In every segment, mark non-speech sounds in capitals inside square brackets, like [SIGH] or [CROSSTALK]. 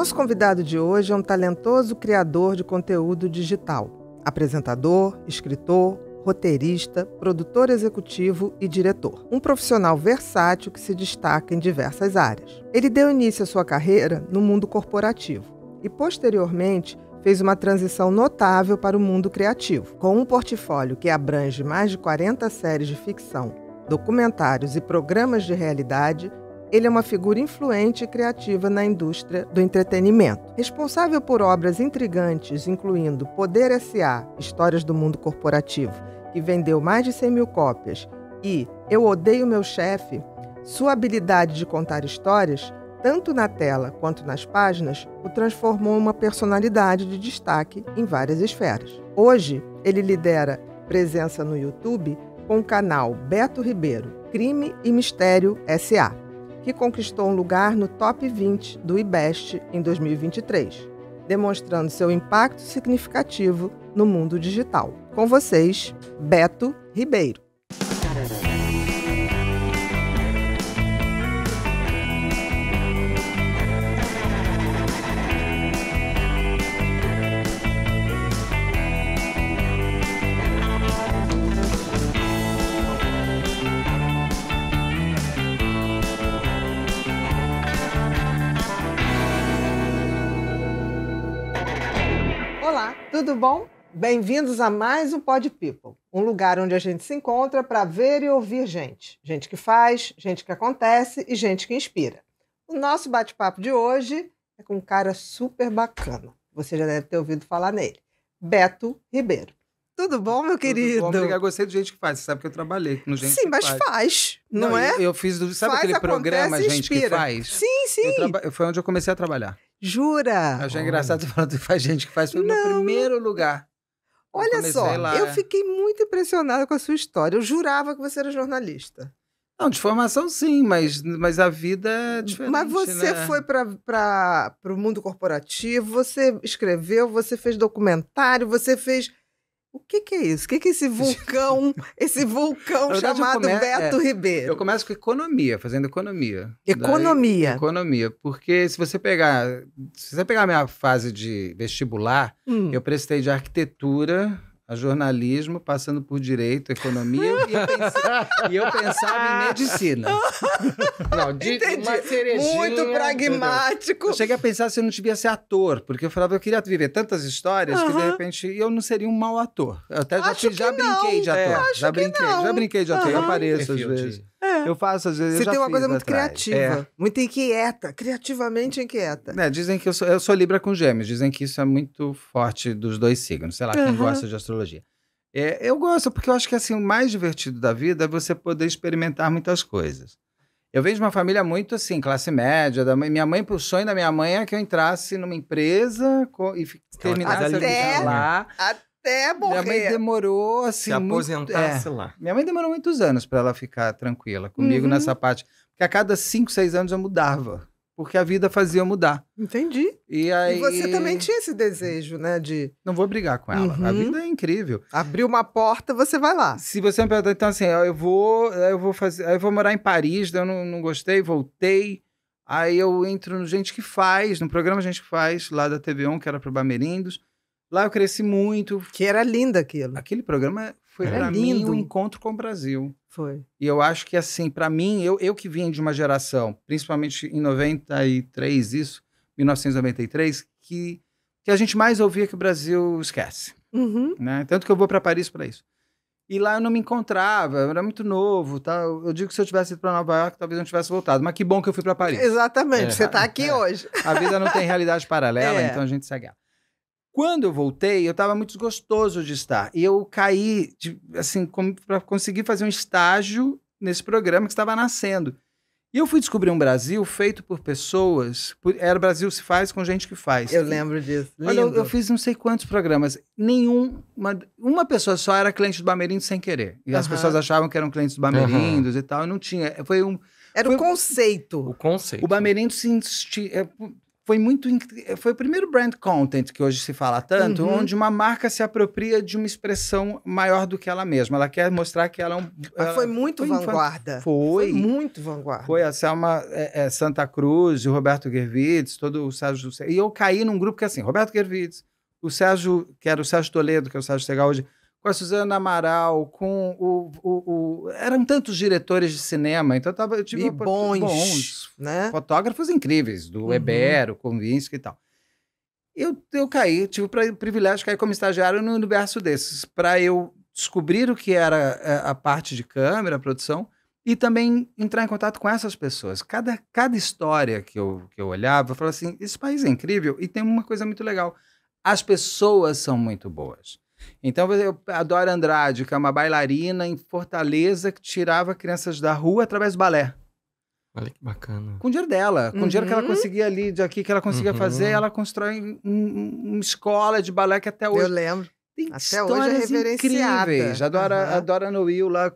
Nosso convidado de hoje é um talentoso criador de conteúdo digital, apresentador, escritor, roteirista, produtor executivo e diretor. Um profissional versátil que se destaca em diversas áreas. Ele deu início à sua carreira no mundo corporativo e, posteriormente, fez uma transição notável para o mundo criativo, com um portfólio que abrange mais de 40 séries de ficção, documentários e programas de realidade ele é uma figura influente e criativa na indústria do entretenimento. Responsável por obras intrigantes, incluindo Poder S.A., Histórias do Mundo Corporativo, que vendeu mais de 100 mil cópias, e Eu Odeio Meu Chefe, sua habilidade de contar histórias, tanto na tela quanto nas páginas, o transformou em uma personalidade de destaque em várias esferas. Hoje, ele lidera presença no YouTube com o canal Beto Ribeiro, Crime e Mistério S.A que conquistou um lugar no top 20 do IBEST em 2023, demonstrando seu impacto significativo no mundo digital. Com vocês, Beto Ribeiro. bom? Bem-vindos a mais um Pod People, um lugar onde a gente se encontra para ver e ouvir gente. Gente que faz, gente que acontece e gente que inspira. O nosso bate-papo de hoje é com um cara super bacana. Você já deve ter ouvido falar nele. Beto Ribeiro. Tudo bom, meu Tudo querido? Bom, obrigado. Gostei do Gente que Faz. Você sabe que eu trabalhei com Gente Sim, que mas faz, não, não, é? Eu, eu fiz... sabe faz, aquele programa Gente que Faz? Sim, sim. Eu traba... Foi onde eu comecei a trabalhar. Jura? Eu achei Olha. engraçado falando que faz gente que faz foi no primeiro lugar. Olha só, lá, eu é. fiquei muito impressionada com a sua história. Eu jurava que você era jornalista. Não, de formação sim, mas, mas a vida é diferente. Mas né? você né? foi para o mundo corporativo, você escreveu, você fez documentário, você fez o que, que é isso? O que, que é esse [LAUGHS] vulcão, esse vulcão verdade, chamado come... É, Beto é, Ribeiro? Eu começo com economia, fazendo economia. Economia. Daí, economia, porque se você pegar, se você pegar a minha fase de vestibular, hum. eu prestei de arquitetura a jornalismo, passando por direito, economia, e eu, pensava, e eu pensava em medicina. [LAUGHS] Não, de, Muito pragmático. Eu cheguei a pensar se eu não devia ser ator, porque eu falava, eu queria viver tantas histórias que de repente eu não seria um mau ator. Eu até já, já, brinquei, de é. ator, já brinquei de ator. Já brinquei, já brinquei de ator, eu apareço às vezes. De... É. Eu faço, às vezes. Você tem uma coisa muito atrás. criativa, é. muito inquieta, criativamente inquieta. É, dizem que eu sou, eu sou Libra com Gêmeos, dizem que isso é muito forte dos dois signos, sei lá, quem gosta de astrologia. É, eu gosto, porque eu acho que assim, o mais divertido da vida é você poder experimentar muitas coisas. Eu vejo uma família muito assim, classe média. Da mãe. Minha mãe, o sonho da minha mãe é que eu entrasse numa empresa e terminasse até, lá. Até até morrer. Minha mãe demorou assim. Se aposentasse muito, é, lá. Minha mãe demorou muitos anos para ela ficar tranquila comigo uhum. nessa parte. Porque a cada cinco, seis anos eu mudava. Porque a vida fazia eu mudar. Entendi. E, aí... E você também tinha esse desejo, né? De. Não vou brigar com ela. Uhum. A vida é incrível. Abriu uma porta, você vai lá. Se você me perguntar, então assim, eu vou, eu vou fazer. Eu vou morar em Paris, eu não, não gostei, voltei. Aí eu entro no Gente que Faz, no programa Gente que Faz, lá da TV1, que era pro Bamerindos. Lá eu cresci muito. Que era lindo aquilo. Aquele programa foi para mim um encontro com o Brasil. Foi. E eu acho que assim, para mim, eu, eu que vim de uma geração, principalmente em 93, isso, 1993, que, que a gente mais ouvia que o Brasil esquece. Uhum. Né? Tanto que eu vou para Paris para isso. E lá eu não me encontrava, eu era muito novo, tá? Eu digo que se eu tivesse ido para Nova York, talvez eu não tivesse voltado. Mas que bom que eu fui para Paris. Exatamente, é, você está é, aqui é. hoje. A vida não tem [LAUGHS] realidade paralela, é. então a gente segue ela. Quando eu voltei, eu estava muito desgostoso de estar. E eu caí, de, assim, para conseguir fazer um estágio nesse programa que estava nascendo. E eu fui descobrir um Brasil feito por pessoas. Por, era Brasil se faz com gente que faz. Eu lembro disso. Olha, eu, eu, fiz não sei quantos programas. Nenhum. Uma, uma pessoa só era cliente do Bamerindos sem querer. E uh -huh. as pessoas achavam que eram clientes do Bamerindos uh -huh. e tal. E não tinha. Foi um. Era foi, o conceito. O conceito. O Bamerindos se. Insistia, é, foi muito. Foi o primeiro brand content que hoje se fala tanto, uhum. onde uma marca se apropria de uma expressão maior do que ela mesma. Ela quer mostrar que ela é um. Ela, foi muito foi vanguarda. Foi. foi. muito vanguarda. Foi a Selma é, é, Santa Cruz, o Roberto Gervides, todo o Sérgio. E eu caí num grupo que é assim, Roberto Gervides, o Sérgio, que era o Sérgio Toledo, que é o Sérgio Segal hoje com a Suzana Amaral, com o, o, o, eram tantos diretores de cinema, então eu, tava, eu tive e bons, bons né? fotógrafos incríveis, do uhum. o Convinsky e tal. Eu, eu caí, tive o privilégio de cair como estagiário no universo desses, para eu descobrir o que era é, a parte de câmera, a produção, e também entrar em contato com essas pessoas. Cada, cada história que eu, que eu olhava, eu falava assim: esse país é incrível e tem uma coisa muito legal. As pessoas são muito boas. Então, eu adoro Andrade, que é uma bailarina em Fortaleza que tirava crianças da rua através do balé. Olha que bacana. Com o dinheiro dela, com o dinheiro que ela uhum. conseguia ali, de aqui que ela conseguia uhum. fazer, ela constrói um, uma escola de balé que até hoje. Eu lembro. Tem até hoje é reverenciada. incríveis. Adora, uhum. adora no Will, lá,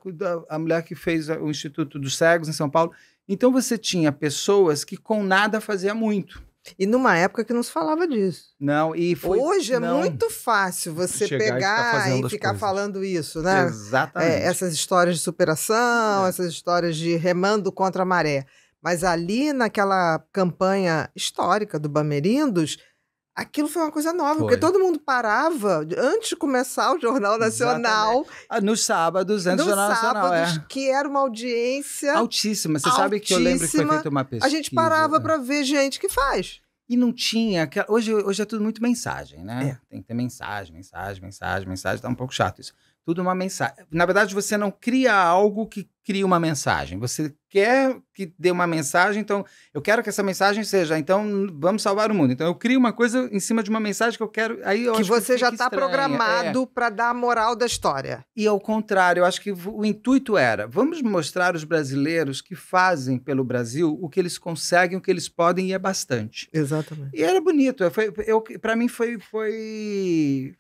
a mulher que fez o Instituto dos Cegos em São Paulo. Então você tinha pessoas que com nada fazia muito. E numa época que não se falava disso. Não, e foi. Hoje é muito fácil você pegar e ficar, e ficar falando isso, né? É, Exatamente. É, essas histórias de superação, é. essas histórias de remando contra a maré. Mas ali naquela campanha histórica do Bamerindos, Aquilo foi uma coisa nova, foi. porque todo mundo parava antes de começar o Jornal Nacional. Exatamente. Ah, nos sábados, antes do Jornal sábados, Nacional. É. que era uma audiência. Altíssima. Você altíssima. sabe que eu lembro que foi feita uma pesquisa. A gente parava é. para ver gente que faz. E não tinha. Hoje, hoje é tudo muito mensagem, né? É. Tem que ter mensagem, mensagem, mensagem, mensagem. Tá um pouco chato isso. Tudo uma mensagem. Na verdade, você não cria algo que cria uma mensagem. Você quer que dê uma mensagem, então eu quero que essa mensagem seja, então vamos salvar o mundo. Então eu crio uma coisa em cima de uma mensagem que eu quero. Aí eu que você que já tá está é. programado é. para dar a moral da história. E ao contrário, eu acho que o intuito era: vamos mostrar os brasileiros que fazem pelo Brasil o que eles conseguem, o que eles podem e é bastante. Exatamente. E era bonito. Foi, eu, para mim foi, foi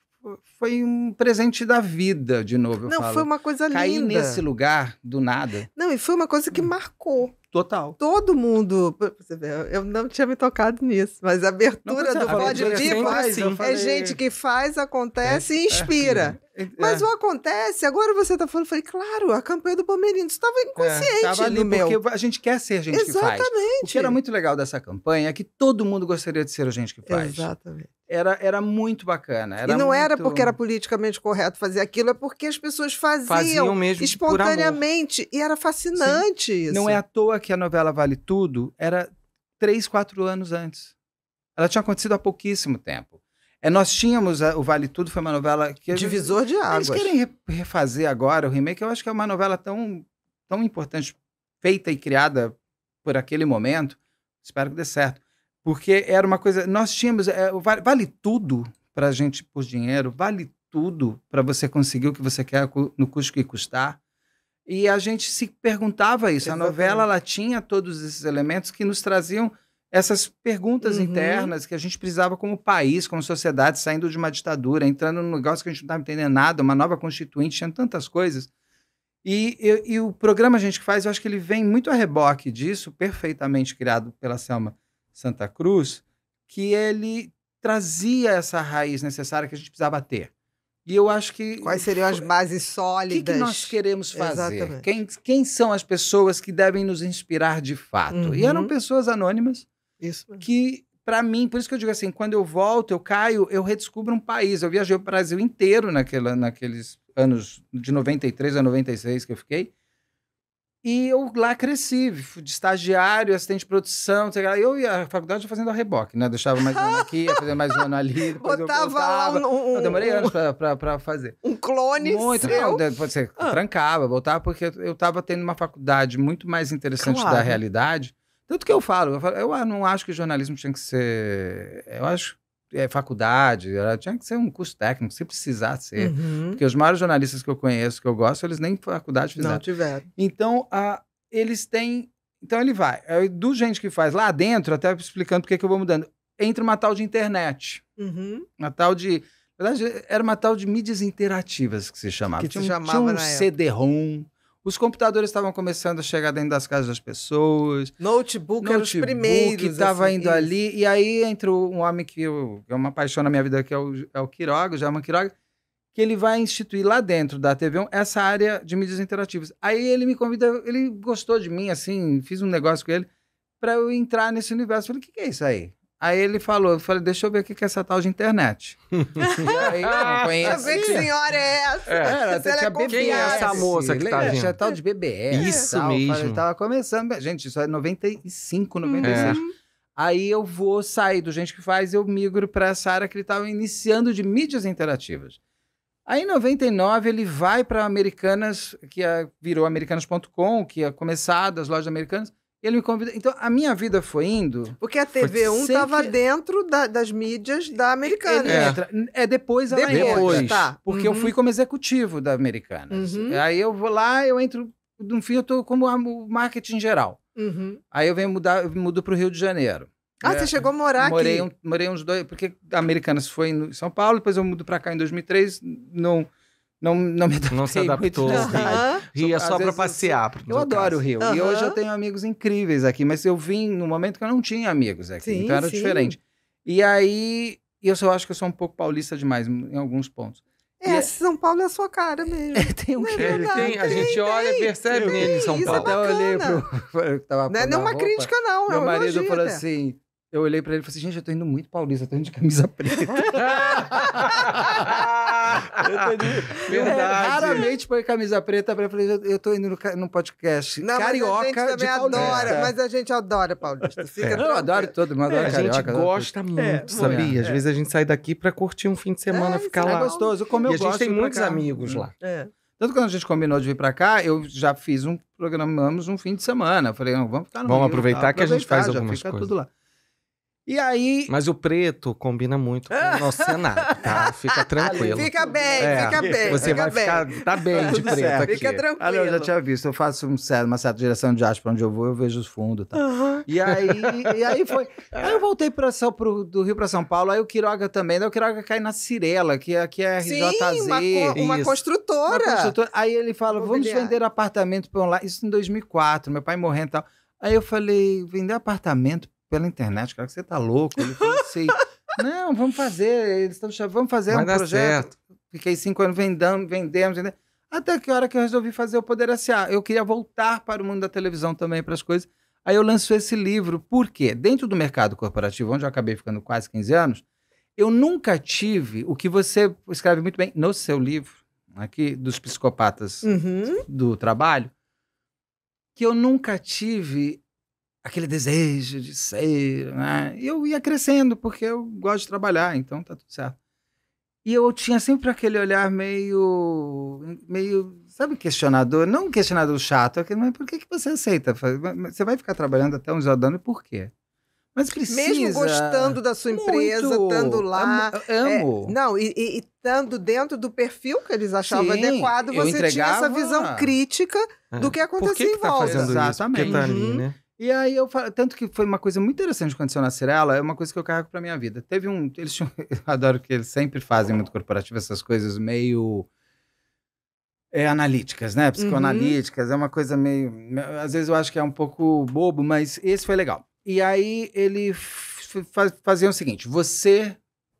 foi um presente da vida, de novo. Eu não, falo. foi uma coisa Caí linda. nesse lugar do nada. Não, e foi uma coisa que hum. marcou. Total. Todo mundo. Você vê, eu não tinha me tocado nisso, mas a abertura não, do é Pode Viva assim, é falei... é gente que faz, acontece é, e inspira. É, é, mas o acontece, agora você está falando, eu falei, claro, a campanha do Palmeirinho estava é, inconsciente. Estava ali, meu. porque a gente quer ser gente Exatamente. que faz. Exatamente. O que era muito legal dessa campanha é que todo mundo gostaria de ser a gente que faz. Exatamente era, era muito bacana. Era e não muito... era porque era politicamente correto fazer aquilo, é porque as pessoas faziam, faziam mesmo espontaneamente. E era fascinante Sim. isso. Não é à toa que a novela Vale Tudo era três, quatro anos antes. Ela tinha acontecido há pouquíssimo tempo. É, nós tínhamos a, o Vale Tudo, foi uma novela que. Divisor de águas. Eles querem re, refazer agora o remake. Eu acho que é uma novela tão, tão importante, feita e criada por aquele momento. Espero que dê certo. Porque era uma coisa. Nós tínhamos. É, vale, vale tudo para a gente por dinheiro, vale tudo para você conseguir o que você quer no custo que custar. E a gente se perguntava isso. Exatamente. A novela ela tinha todos esses elementos que nos traziam essas perguntas uhum. internas que a gente precisava como país, como sociedade, saindo de uma ditadura, entrando num negócio que a gente não estava entendendo nada, uma nova constituinte, tinha tantas coisas. E, e, e o programa a gente faz, eu acho que ele vem muito a reboque disso, perfeitamente criado pela Selma Santa Cruz, que ele trazia essa raiz necessária que a gente precisava ter. E eu acho que. Quais seriam as bases sólidas? O que, que, nós queremos fazer? Exatamente. Quem, quem são as pessoas que devem nos inspirar de fato? Uhum. E eram uhum. pessoas anônimas isso que, para mim, por isso que eu digo assim: quando eu volto, eu caio, eu redescubro um país. Eu viajei o Brasil inteiro naquela, naqueles anos de 93 a 96 que eu fiquei. E eu lá cresci, de estagiário, assistente de produção, sei lá. Eu ia a faculdade fazendo a reboque, né? Deixava mais um ano aqui, fazendo mais um ano ali. [LAUGHS] Botava, eu lá um, um, Eu demorei anos pra, pra, pra fazer. Um clone Muito, seu? você ah. trancava, voltava, porque eu tava tendo uma faculdade muito mais interessante claro. da realidade. Tanto que eu falo, eu, falo, eu ah, não acho que jornalismo tinha que ser... Eu acho é, faculdade, tinha que ser um curso técnico, se precisar ser. Uhum. Porque os maiores jornalistas que eu conheço, que eu gosto, eles nem faculdade fizeram. Não tiveram. Então, a, eles têm. Então ele vai. É, do gente que faz lá dentro, até explicando por que eu vou mudando. Entra uma tal de internet. Uhum. Uma tal de. Na verdade, era uma tal de mídias interativas que se chamava. Que se chamava tinha um CD-ROM os computadores estavam começando a chegar dentro das casas das pessoas. Notebook, Notebook era os primeiros. estava assim, indo isso. ali. E aí entrou um homem que, eu, é uma paixão na minha vida, que é o, é o Quiroga, o German Quiroga, que ele vai instituir lá dentro da TV essa área de mídias interativas. Aí ele me convida, ele gostou de mim, assim, fiz um negócio com ele para eu entrar nesse universo. Eu falei, o que, que é isso aí? Aí ele falou, eu falei, deixa eu ver o que é essa tal de internet. [LAUGHS] e aí eu não tá conhecia. que senhora é essa? É, até é Quem é essa moça que tá vindo? É tal de BBS. Isso tal. mesmo. Falei, tava começando, gente, isso é 95, 96. Uhum. Aí eu vou sair do Gente que Faz, eu migro para essa área que ele estava iniciando de mídias interativas. Aí em 99 ele vai para Americanas, que é, virou americanas.com, que ia é começar das lojas americanas. Ele me convida. Então, a minha vida foi indo. Porque a TV1 estava dentro da, das mídias da americana. É, entra, é depois ela depois, entra. Tá. Depois, tá. Porque uhum. eu fui como executivo da americana. Assim. Uhum. Aí eu vou lá, eu entro. No fim, eu estou como marketing geral. Uhum. Aí eu venho mudar, eu mudo o Rio de Janeiro. Ah, é, você chegou a morar morei aqui? Um, morei uns dois. Porque a americana foi em São Paulo, depois eu mudo para cá em 2003. Não não, não me adaptei. Não se adaptou. Muito, uhum. Rio é só para passear. Eu, adoro o Rio. Uhum. E hoje eu tenho amigos incríveis aqui, mas eu vim no momento que eu não tinha amigos aqui. Sim, então era sim. diferente. E aí, eu só acho que eu sou um pouco paulista demais em alguns pontos. É, é São Paulo é a sua cara mesmo. [LAUGHS] É, tem um que é tem, a gente tem, olha e percebe tem, nele em São é Paulo. É até olhei pro. [LAUGHS] Eu tava não, é, é crítica, não. Meu marido falou assim. Eu olhei pra ele e falei assim, gente, eu tô indo muito paulista, eu tô indo de camisa [LAUGHS] preta. É, Verdade. Raramente põe camisa preta pra falar, eu tô indo no, no podcast. Não, Carioca mas a gente também adora, mas a gente adora paulista. É. Fica é. Eu adoro todo mundo, adoro é, carioca. A gente gosta muito, é, sabia? É. Às vezes a gente sai daqui pra curtir um fim de semana, é, ficar lá. É gostoso, como eu gosto. a gente tem muitos amigos lá. É. Tanto que quando a gente combinou de vir para cá, eu já fiz um, programamos um fim de semana. falei, não, vamos ficar no Vamos aproveitar tá, que aproveitar, a gente faz algumas coisas. Tudo lá. E aí. Mas o preto combina muito com o nosso cenário, tá? [LAUGHS] Fica tranquilo. Fica bem, é, fica bem. Você fica vai bem. ficar. Tá bem de preto certo. aqui. Fica tranquilo. eu já tinha visto. Eu faço um, uma certa direção de arte pra onde eu vou, eu vejo os fundos. Tá? Uhum. E, aí, e aí foi. Aí eu voltei pra, São, pro, do Rio pra São Paulo, aí o Quiroga também. Daí né? o Quiroga cai na Cirela, que aqui é, é RJZ. Sim, uma, co uma, construtora. uma construtora. Aí ele fala: vamos vender apartamento pra lá. Isso em 2004, meu pai morrendo e tal. Aí eu falei, vender apartamento pela internet, cara, que você tá louco. Ele falou assim: [LAUGHS] não, vamos fazer, eles estão vamos fazer Vai um dar projeto. Certo. Fiquei cinco anos vendendo, Até que hora que eu resolvi fazer o Poder S.A. Ah, eu queria voltar para o mundo da televisão também, para as coisas. Aí eu lanço esse livro. Por quê? Dentro do mercado corporativo, onde eu acabei ficando quase 15 anos, eu nunca tive o que você escreve muito bem no seu livro, aqui, dos psicopatas uhum. do trabalho, que eu nunca tive aquele desejo de ser, né? E eu ia crescendo, porque eu gosto de trabalhar, então tá tudo certo. E eu tinha sempre aquele olhar meio, meio, sabe, questionador, não um questionador chato, aquele, mas por que, que você aceita? Você vai ficar trabalhando até uns anos, por quê? Mas precisa. Mesmo gostando da sua empresa, Muito. estando lá. Amo. É, não, e, e, estando dentro do perfil que eles achavam Sim, adequado, você entregava... tinha essa visão crítica é. do que acontecia Por tá que em volta. Que tá fazendo Exatamente. Isso? Tá ali, né? E aí eu falo, tanto que foi uma coisa muito interessante que aconteceu na ela, é uma coisa que eu carrego para minha vida. Teve um, eles tinham, [LAUGHS] eu adoro que eles sempre fazem muito corporativo, essas coisas meio é, analíticas, né? Psicoanalíticas, uhum. é uma coisa meio, às vezes eu acho que é um pouco bobo, mas esse foi legal. E aí ele fazia o seguinte, você,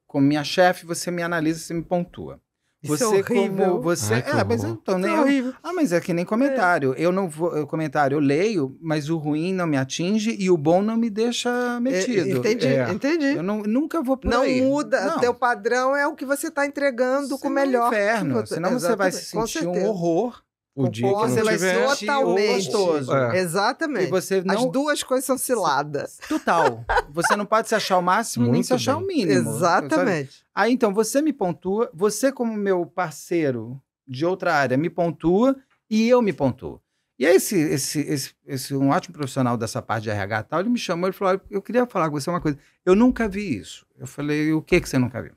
como minha chefe, você me analisa, você me pontua. É você é como você, Ai, ah, mas então, é eu tô nem horrível. Ah, mas é que nem comentário. É. Eu não vou, eu comentário eu leio, mas o ruim não me atinge e o bom não me deixa metido. É, entendi, é. entendi. Eu não, nunca vou por não aí. muda, não. teu padrão é o que você está entregando com o melhor. Inferno, senão Exatamente. você vai sentir um horror o dia que você não vai tiver, ser totalmente gostoso. É. Exatamente. E você não... As duas coisas são ciladas. [LAUGHS] Total. você não pode se achar o máximo Muito nem se bem. achar o mínimo. Exatamente. Sabe? Aí então você me pontua, você como meu parceiro de outra área me pontua e eu me pontuo. E aí esse, esse, esse, esse um ótimo profissional dessa parte de RH tal, ele me chamou e falou, eu queria falar com você uma coisa. Eu nunca vi isso. Eu falei, o que que você nunca viu?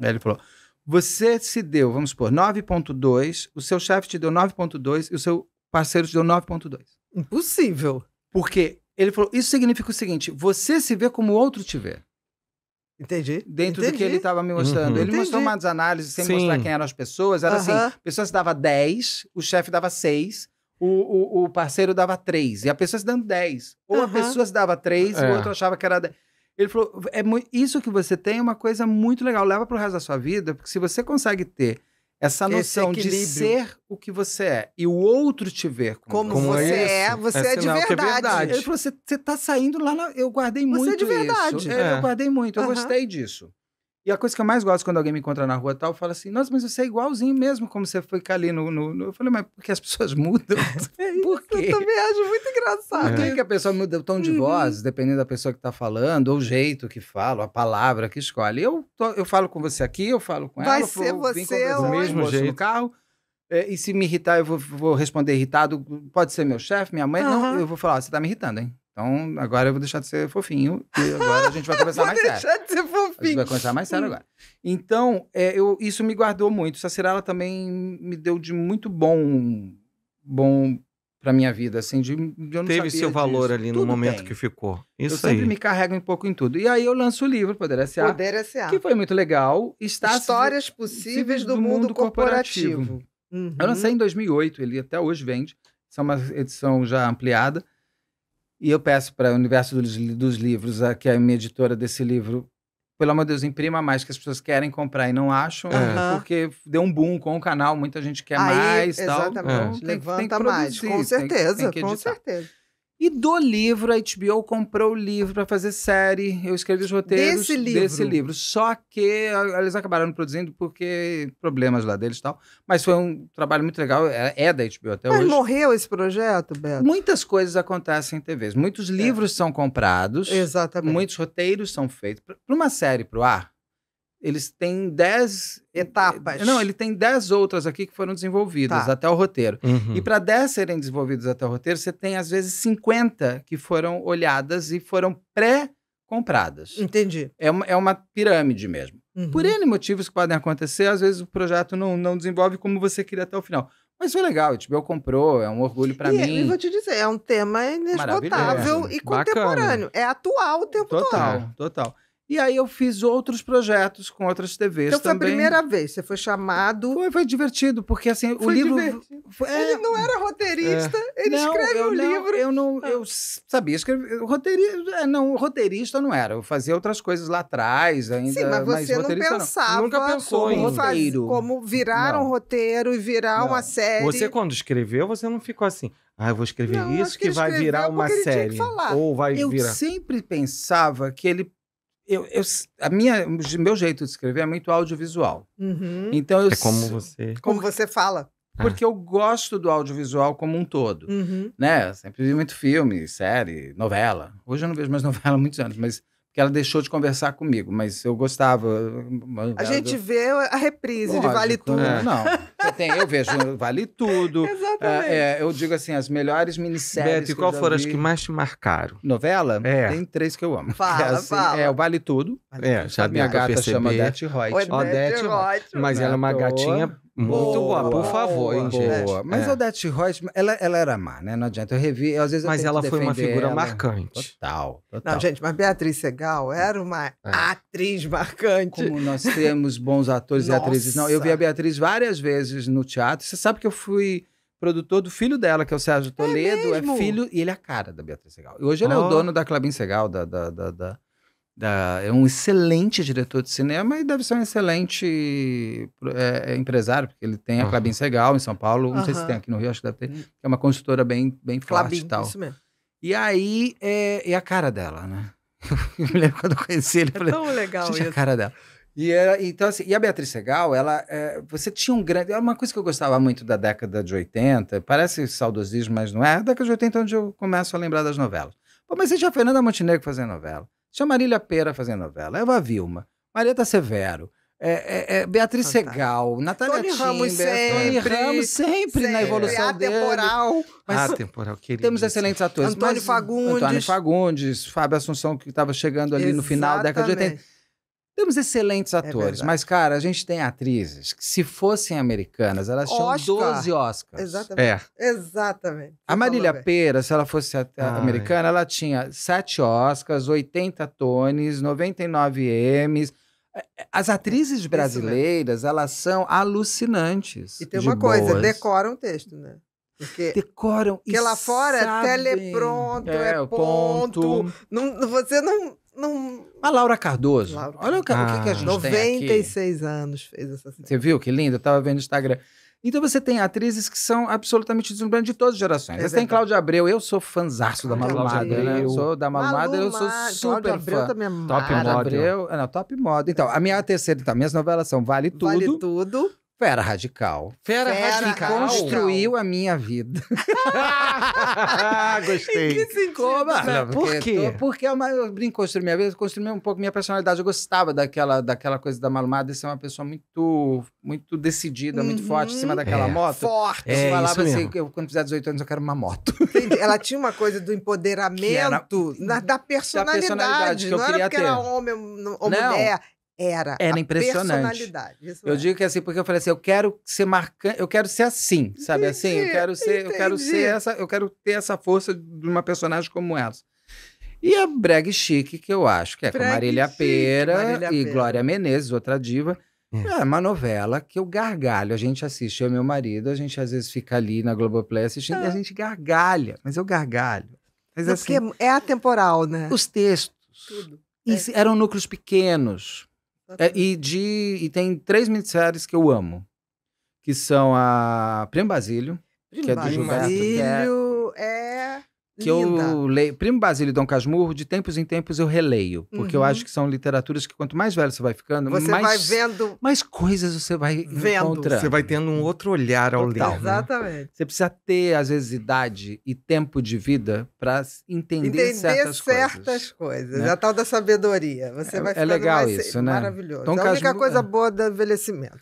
Aí ele falou, você se deu, vamos supor, 9.2, o seu chefe te deu 9.2 e o seu parceiro te deu 9.2. Impossível. Porque ele falou, isso significa o seguinte, você se vê como o outro te vê. Entendi. Dentro Entendi. do que ele estava me mostrando. Uhum. Ele Entendi. mostrou umas análises sem Sim. mostrar quem eram as pessoas. Era uhum. assim: a pessoa se dava 10, o chefe dava 6, o, o, o, parceiro dava 3. E a pessoa se dando 10. Ou uhum. a pessoa se dava 3 é. e o é. outro achava que era 10. Ele falou: é isso que você tem é uma coisa muito legal, leva para o resto da sua vida, porque se você consegue ter essa noção de ser o que você é e o outro te ver como, como você é, é você é, é de é verdade. É verdade. Ele falou: você está saindo lá, na... eu guardei você é muito isso. Você é de verdade. Isso. É, eu guardei muito, eu gostei disso. E a coisa que eu mais gosto quando alguém me encontra na rua tal, fala assim, nossa, mas você é igualzinho mesmo como você foi ali no, no, no... Eu falei, mas porque as pessoas [LAUGHS] mudam? [LAUGHS] É por quê? Eu também acho muito engraçado. Por é. que a pessoa muda o tom de uhum. voz, dependendo da pessoa que está falando, ou o jeito que fala, a palavra que escolhe. Eu, tô, eu falo com você aqui, eu falo com ela. Vai ser eu falo, você é o mesmo jeito. no carro. É, e se me irritar, eu vou, vou responder irritado. Pode ser meu chefe, minha mãe. Uhum. Não, eu vou falar, você está me irritando, hein? Então, agora eu vou deixar de ser fofinho e agora a gente vai conversar [LAUGHS] mais sério. deixar de ser fofinho. A gente vai conversar mais sério agora. Então, é, eu, isso me guardou muito. Sacirala também me deu de muito bom bom pra minha vida, assim, de, de eu não Teve seu valor disso. ali no momento que ficou. Isso eu sempre me carrego um pouco em tudo. E aí eu lanço o livro Poder S.A. Poder S.A. Que foi muito legal. Está Histórias se... possíveis do, do mundo, mundo corporativo. corporativo. Uhum. Eu lancei em 2008, uhum. ele até hoje vende. Isso é uma edição já ampliada. E eu peço para o Universo dos, dos Livros, a, que é a minha editora desse livro, pelo amor de Deus, imprima mais, que as pessoas querem comprar e não acham, é. porque deu um boom com o canal, muita gente quer Aí, mais. Exatamente, tal. É. Tem, levanta tem produzir, mais, com certeza, tem, tem com certeza. E do livro, a HBO comprou o livro para fazer série. Eu escrevi os roteiros desse livro. Desse livro. Só que eles acabaram produzindo porque problemas lá deles e tal. Mas foi um trabalho muito legal. É, é da HBO até Mas hoje. Mas morreu esse projeto, Beto? Muitas coisas acontecem em TVs. Muitos é. livros é. são comprados. Exatamente. Muitos roteiros são feitos. Para uma série para o ar, eles têm 10 etapas. Não, ele tem 10 outras aqui que foram desenvolvidas tá. até o roteiro. Uhum. E para 10 serem desenvolvidas até o roteiro, você tem às vezes 50 que foram olhadas e foram pré-compradas. Entendi. É uma, é uma pirâmide mesmo. Uhum. Por N motivos que podem acontecer, às vezes o projeto não, não desenvolve como você queria até o final. Mas foi legal, o tipo, HBO comprou, é um orgulho para mim. E vou te dizer, é um tema inesgotável e contemporâneo. Bacana. É atual o tempo total, todo. Total, total. E aí eu fiz outros projetos com outras TVs então também. Então foi a primeira vez, você foi chamado... Foi, foi divertido, porque assim, foi o livro... Foi, é... Ele não era roteirista, é... ele não, escreve um não, livro... Eu não, ah. eu sabia escrever... Roteirista, é, não, roteirista não era, eu fazia outras coisas lá atrás ainda. Sim, mas você mas não pensava não. Nunca pensou como, em roteiro. como virar não. um roteiro e virar uma série. Você quando escreveu, você não ficou assim... Ah, eu vou escrever não, isso que, que vai virar uma série. Ou vai eu virar. Eu sempre pensava que ele eu, eu, a minha, meu jeito de escrever é muito audiovisual. Uhum. Então eu, é como você. Como você fala. Porque eu gosto do audiovisual como um todo. Uhum. Né? Eu sempre vi muito filme, série, novela. Hoje eu não vejo mais [LAUGHS] novela há muitos anos, mas porque ela deixou de conversar comigo, mas eu gostava. A gente vê a reprise Lógico, de Vale né? Tudo. Né? Não, eu, tenho, eu, vejo Vale Tudo. [LAUGHS] É, Exatamente. É, eu digo assim, as melhores minisséries. Beto, e qual foram as que mais te marcaram? Novela? É. Tem três que eu amo. Fala, [LAUGHS] é, assim, fala. É o Vale Tudo. Vale é, já minha gata perceber. chama Odette Reut. Odette Reut. Mas ela é uma gatinha muito boa, boa por favor, hein, gente. Boa. É, mas é. Odette Reutemann, ela, ela era má, né? Não adianta. Eu revi, às vezes Mas ela foi uma figura ela. marcante. Total, total. Não, gente, mas Beatriz Segal era uma é. atriz marcante. Como nós temos bons atores e atrizes. Não, eu vi a Beatriz várias vezes no teatro. Você sabe que eu fui produtor do filho dela, que é o Sérgio é Toledo. É, é filho, e ele é a cara da Beatriz Segal. E hoje ele oh. é o ah. dono da Clabin Segal, da, da, da, da da, é um excelente diretor de cinema e deve ser um excelente é, é empresário, porque ele tem a uhum. Clabin Segal em São Paulo, uhum. não sei se tem aqui no Rio, acho que deve ter, hum. é uma consultora bem, bem Clabin, forte e tal. Isso mesmo. E aí é, é a cara dela, né? [LAUGHS] Eu me lembro quando eu conheci ele, é falei, tão legal isso. a cara dela. E, era, então, assim, e a Beatriz Segal, ela, é, você tinha um grande. uma coisa que eu gostava muito da década de 80, parece saudosismo, mas não é. a década de 80 é onde eu começo a lembrar das novelas. Pô, mas você tinha a Fernanda Montenegro fazendo novela. Tinha Marília Pera fazendo novela, Eva Vilma, Marieta Severo, é, é, é Beatriz Fantástico. Segal, Natália Tony Ramos sempre, Tony Ramos sempre, na evolução é atemporal. dele. Mas ah, atemporal, querido. Temos excelentes atores. Antônio Fagundes. Antônio Fagundes, Fábio Assunção, que estava chegando ali Exatamente. no final da década de 80. Temos excelentes é atores, é mas, cara, a gente tem atrizes que, se fossem americanas, elas tinham 12 Oscars. Exatamente. É. Exatamente. A Marília Pera, se ela fosse americana, ela tinha 7 Oscars, 80 Tonys, 99 Ms é, é, As atrizes brasileiras, elas são alucinantes. E tem uma de coisa, boas. decoram o texto, né? Porque decoram porque lá fora sabem. telepronto, é, é ponto. ponto. Não, você não não... A Laura Cardoso. Laura Olha o, que, ah, o que a ah, gente 96 anos fez essa cena. Você viu que linda? Eu tava vendo no Instagram. Então você tem atrizes que são absolutamente deslumbrantes de todas as gerações. É você tem Cláudia Abreu, eu sou fanzaço da ah, Malumada. né? Eu sou da Malu Mader, eu sou super Abreu fã. Também é top model. Abreu, é, não, top moda. Então, a minha terceira, então, minhas novelas são Vale Tudo. Vale Tudo. Fera radical. Fera, Fera radical. Construiu a minha vida. [LAUGHS] Gostei. que se Né? Por porque, quê? Tô, porque é uma, eu brinco construir minha vida, construí um pouco minha personalidade. Eu gostava daquela, daquela coisa da malumada de ser uma pessoa muito, muito decidida, uhum. muito forte em cima daquela é. moto. Forte. É, eu falava assim, eu, quando fizer 18 anos eu quero uma moto. Entendi. [LAUGHS] Ela tinha uma coisa do empoderamento, era, da, personalidade. Da personalidade que não eu não queria era porque ter. era homem ou mulher. Era, era impressionante. eu é. digo que assim, porque eu falei assim, eu quero ser marcante, eu quero ser assim, sabe assim? entendi, assim? Eu quero ser, entendi. eu quero ser essa, eu quero ter essa força de uma personagem como essa. E a Breg chique, que eu acho, que é com Marília chique, Pera Marília e Pera. Glória Menezes, outra diva. É. é. uma novela que eu gargalho. A gente assiste, eu e meu marido, a gente às vezes fica ali na Globoplay assistindo é. e a ah. gente gargalha, mas eu gargalho. Mas, assim, porque é atemporal, né? Os textos. Tudo. E, é. eram núcleos pequenos é, e, de, e tem três minisséries que eu amo. Que são a Primo Basílio, Primo que é do Gilberto. Basílio é... é que Linda. eu leio. Primo Basílio e Dom Casmurro, de tempos em tempos eu releio. Porque uhum. eu acho que são literaturas que quanto mais velho você vai ficando, você mais, vai vendo. Mais coisas você vai vendo. Encontrando. Você vai tendo um outro olhar ao ler. Né? Exatamente. Né? Você precisa ter, às vezes, idade e tempo de vida para entender, entender certas, certas coisas. coisas. Né? A tal tá da sabedoria. Você é, vai é ficando É legal mais isso, né? Maravilhoso. Dom é a única Casmurro... coisa é. boa do envelhecimento.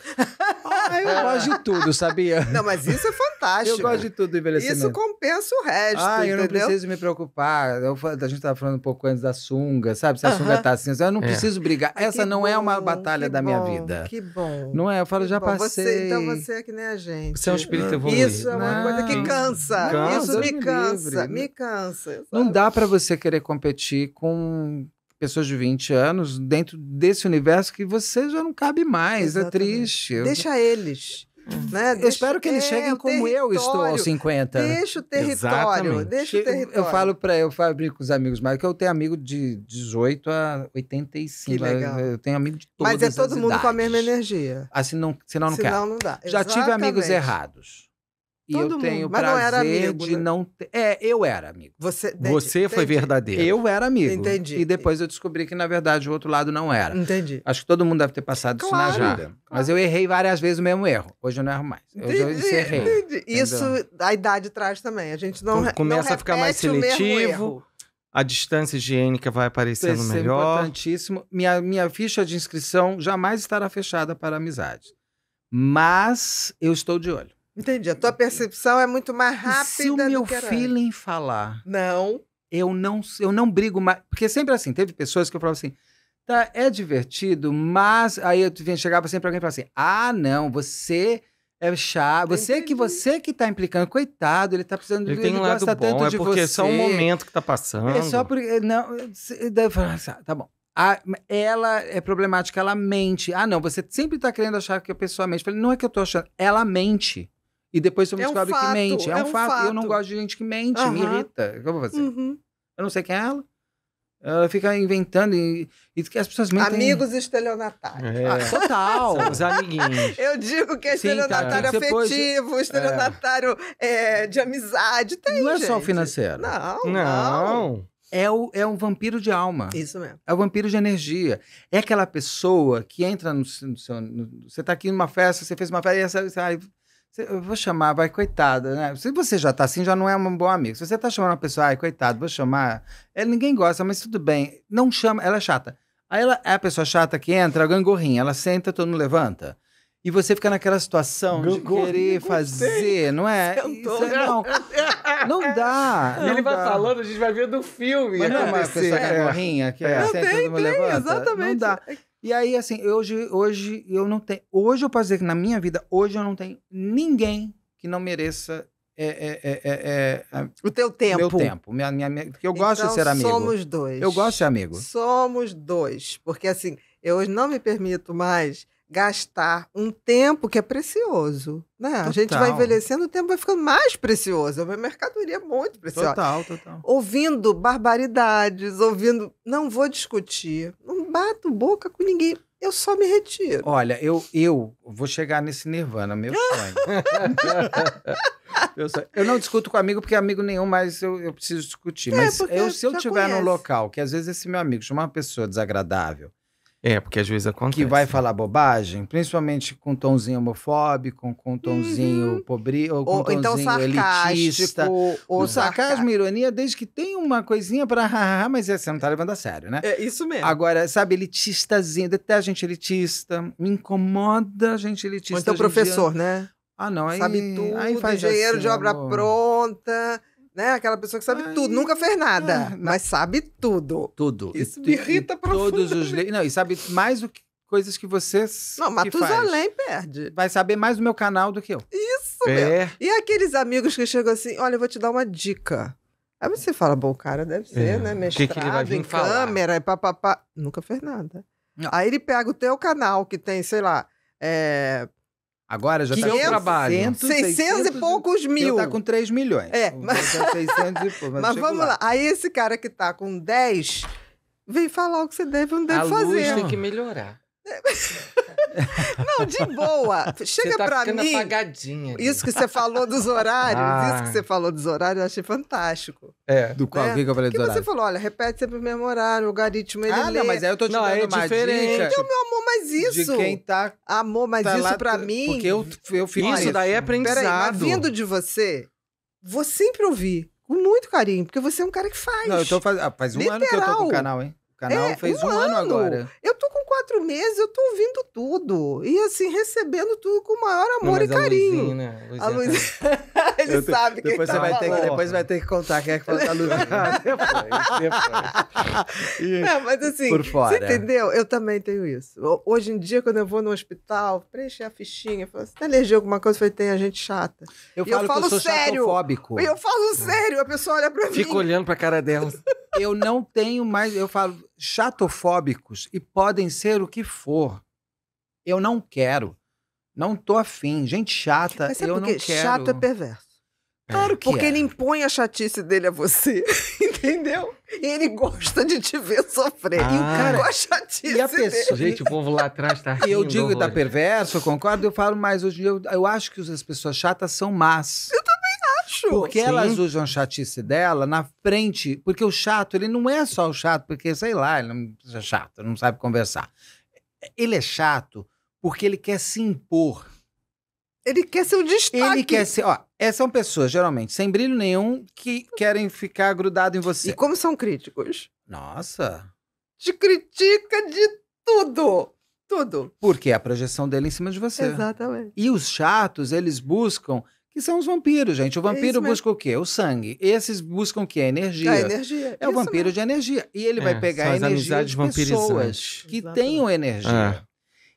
Ah, ah, eu gosto de tudo, sabia? Não, mas isso é fantástico. Eu gosto de tudo envelhecimento. Isso compensa o resto, Ah, eu não preciso me preocupar. Eu, a gente tava falando um pouco antes da sunga, sabe? Se a uh -huh. sunga tá assim, eu não é. preciso brigar. Essa não bom, é uma batalha da minha vida. Que bom. Não é? Eu falo, já bom. passei. Você, então você é que nem a gente. Você é um espírito evoluído. Isso é uma não, coisa que cansa. cansa isso me cansa, me cansa. Me cansa não dá para você querer competir com pessoas de 20 anos dentro desse universo que você já não cabe mais. É Exatamente. É triste. Deixa eles. Né? eu espero que eles é, cheguem é, como eu estou aos 50. Deixa o território. Deixa o território. Eu, eu falo para eu falo com os amigos mais que eu tenho amigo de 18 a 85. Que legal. Eu tenho amigo de todas Mas é todo mundo idades. com a mesma energia. Assim não, senão não senão Não dá. Já Exatamente. tive amigos errados. E Todo eu tenho Mas prazer não amigo, de né? não ter... É, eu era amigo. Você, entendi, Você foi entendi. verdadeiro. Eu era amigo. Entendi. E depois eu descobri que, na verdade, o outro lado não era. Entendi. Acho que todo mundo deve ter passado claro, isso na vida. Claro. Mas eu errei várias vezes o mesmo erro. Hoje eu não erro mais. Hoje eu encerrei. Entendi. Isso a idade traz também. A gente não então Começa não a ficar mais seletivo. A distância higiênica vai aparecendo Isso melhor. É importantíssimo. Minha, minha ficha de inscrição jamais estará fechada para amizade. Mas eu estou de olho. Entendi. A tua percepção é muito mais rápida. Se o meu feeling falar. Não. Eu não, eu não brigo mais. Porque é sempre assim, teve pessoas que eu falava assim. Tá, é divertido, mas aí eu chegava sempre alguém e falava assim: ah, não, você é chato. Você que você que tá implicando, coitado, ele tá precisando ele, tem ele um lado bom, é porque é só um momento que tá passando. É só porque é, não, ah, tá bom. Ah, ela é problemática, ela mente. Ah, não, você sempre tá querendo achar que a pessoa mente. Eu falei, não é que eu tô achando, ela mente. E depois você é um fato, que mente. É, um, é um fato. fato. Eu não gosto de gente que mente, uhum. me irrita. O que eu vou fazer? Uhum. Eu não sei quem é ela. Ela fica inventando e, e as pessoas mentem. Amigos estelionatários. É. Ah, total. Os amiguinhos. Eu digo que é estelionatário afetivo, pode... É. estelionatário é. É, de amizade. Tem, não é só só financeiro. Não, não. É, o, é um vampiro de alma. Isso mesmo. É o um vampiro de energia. É aquela pessoa que entra no, no seu. No, você está aqui numa festa, você fez uma festa e essa, eu vou chamar, vai, coitada, né? Se você já tá assim, já não é um bom amigo. Se você tá chamando uma pessoa, ai, coitado, vou chamar. ela é, ninguém gosta, mas tudo bem. Não chama, ela é chata. Aí ela é a pessoa chata que entra, a gangorrinha, ela senta, todo mundo levanta. E você fica naquela situação de querer fazer, não é? Sentou, é né? não. não dá. Não Ele dá. vai falando, a gente vai ver do filme. Mas não é uma pessoa é. gangorrinha que é, é. é. senta, tem, todo mundo tem, levanta. Exatamente. Não dá. E aí, assim, hoje, hoje eu não tenho. Hoje eu posso dizer que na minha vida, hoje eu não tenho ninguém que não mereça. É, é, é, é, é o teu tempo. Meu tempo. Minha, minha, minha porque eu então, gosto de então, ser amigo. Somos dois. Eu gosto de ser amigo. Somos dois. Porque assim, eu hoje não me permito mais gastar um tempo que é precioso, né? A gente vai envelhecendo, o tempo vai ficando mais precioso, é uma mercadoria muito preciosa. Total, total. Ouvindo barbaridades, ouvindo, não vou discutir, não bato boca com ninguém, eu só me retiro. Olha, eu eu vou chegar nesse nirvana, meu sonho. [LAUGHS] eu, só, eu não discuto com amigo porque amigo nenhum mas eu, eu preciso discutir, é, mas eu, se eu estiver num local que às vezes esse meu amigo chama uma pessoa desagradável, é, porque às vezes acontece. Que vai falar bobagem, principalmente com tomzinho homofóbico, com tomzinho uhum. pobre, ou com ou, então, sarcástico, elitista. Ou o sarcasmo, ironia, desde que tem uma coisinha pra [LAUGHS] mas é, você não tá levando a sério, né? É isso mesmo. Agora, sabe, elitistazinho, até gente elitista, me incomoda a gente elitista. Ou então professor, dia. né? Ah, não, aí... Sabe tudo, aí faz assim, engenheiro assim, de obra amor. pronta né? Aquela pessoa que sabe Ai, tudo, nunca fez nada, mas sabe tudo. Tudo. Isso me irrita e, Todos os le... Não, e sabe mais do que coisas que vocês. Não, Matusalém perde. Vai saber mais do meu canal do que eu. Isso, é. E aqueles amigos que chegam assim: olha, eu vou te dar uma dica. Aí você fala, bom, o cara deve ser, é. né? Mestrado que que ele vai vir em falar? câmera e papapá. Nunca fez nada. Não. Aí ele pega o teu canal, que tem, sei lá, é, Agora já está com trabalho. 600 e poucos mil. Ele tá com 3 milhões. É. Mas, 600 e poucos, mas, [LAUGHS] mas vamos lá. lá. Aí esse cara que tá com 10 vem falar o que você deve ou não deve a fazer. A luz tem que melhorar. [LAUGHS] Não, de boa. Chega tá pra mim. Apagadinha, isso que você falou dos horários, [LAUGHS] ah. isso que você falou dos horários, eu achei fantástico. É. Do qual? Né? que eu falei dos horários? você falou, olha, repete sempre o mesmo horário, o algoritmo, ele Ah, lê. não, mas aí eu tô te não, dando é uma diferente. dica. Então, meu amor, mas isso. De quem tá... Amor, mas tá isso Para pra mim... Porque eu, eu fiz isso. Isso daí é aprendizado. Peraí, mas vindo de você, vou sempre ouvir com muito carinho, porque você é um cara que faz. Não, eu tô fazendo... Ah, faz um Literal. ano que eu tô com o canal, hein? canal é, fez um, um ano. ano. agora. Eu tô com quatro meses, eu tô ouvindo tudo. E assim, recebendo tudo com o maior amor Não, e carinho. Né? A Luzinha, a Luzinha, a Luzinha... Tá- [LAUGHS] ele sabe que depois tá você vai ter Depois vai ter que contar quem é que falou da Luzinha. depois, depois. Não, mas assim, Por fora. você entendeu? Eu também tenho isso. Hoje em dia, quando eu vou no hospital, preencher a fichinha, falo, assim, você tá alergia alguma coisa? falei, tem a gente chata. Eu, falo, eu falo, que eu sou sério. Eu falo é. sério, a pessoa olha pra Fico mim. Fico olhando pra cara dela. [LAUGHS] eu não tenho mais. Eu falo, chatofóbicos e podem ser o que for. Eu não quero. Não tô afim. Gente chata, Mas eu não quero. Chato é perverso. É. Claro que Porque é. ele impõe a chatice dele a você, [LAUGHS] entendeu? E ele gosta de te ver sofrer. Ah, e o cara é a chatice e a pessoa... Dele. Gente, o povo lá atrás tá [LAUGHS] rindo. Eu digo que tá perverso, eu concordo, eu falo, mas hoje eu, eu acho que as pessoas chatas são más. Eu acho. Porque Sim. elas usam a chatice dela na frente. Porque o chato, ele não é só o chato, porque, sei lá, ele não é chato, não sabe conversar. Ele é chato porque ele quer se impor. Ele quer ser o destaque. Ele quer ser. Ó, essas é, são pessoas, geralmente, sem brilho nenhum, que querem ficar grudado em você. E como são críticos? Nossa. Te critica de tudo. Tudo. Porque é a projeção dele em cima de você. Exatamente. E os chatos, eles buscam que são os vampiros, gente. O é vampiro é busca o quê? O sangue. Esses buscam o quê? A energia. A energia. É o vampiro mesmo. de energia. E ele é, vai pegar a energia de pessoas que Exatamente. tenham energia. É.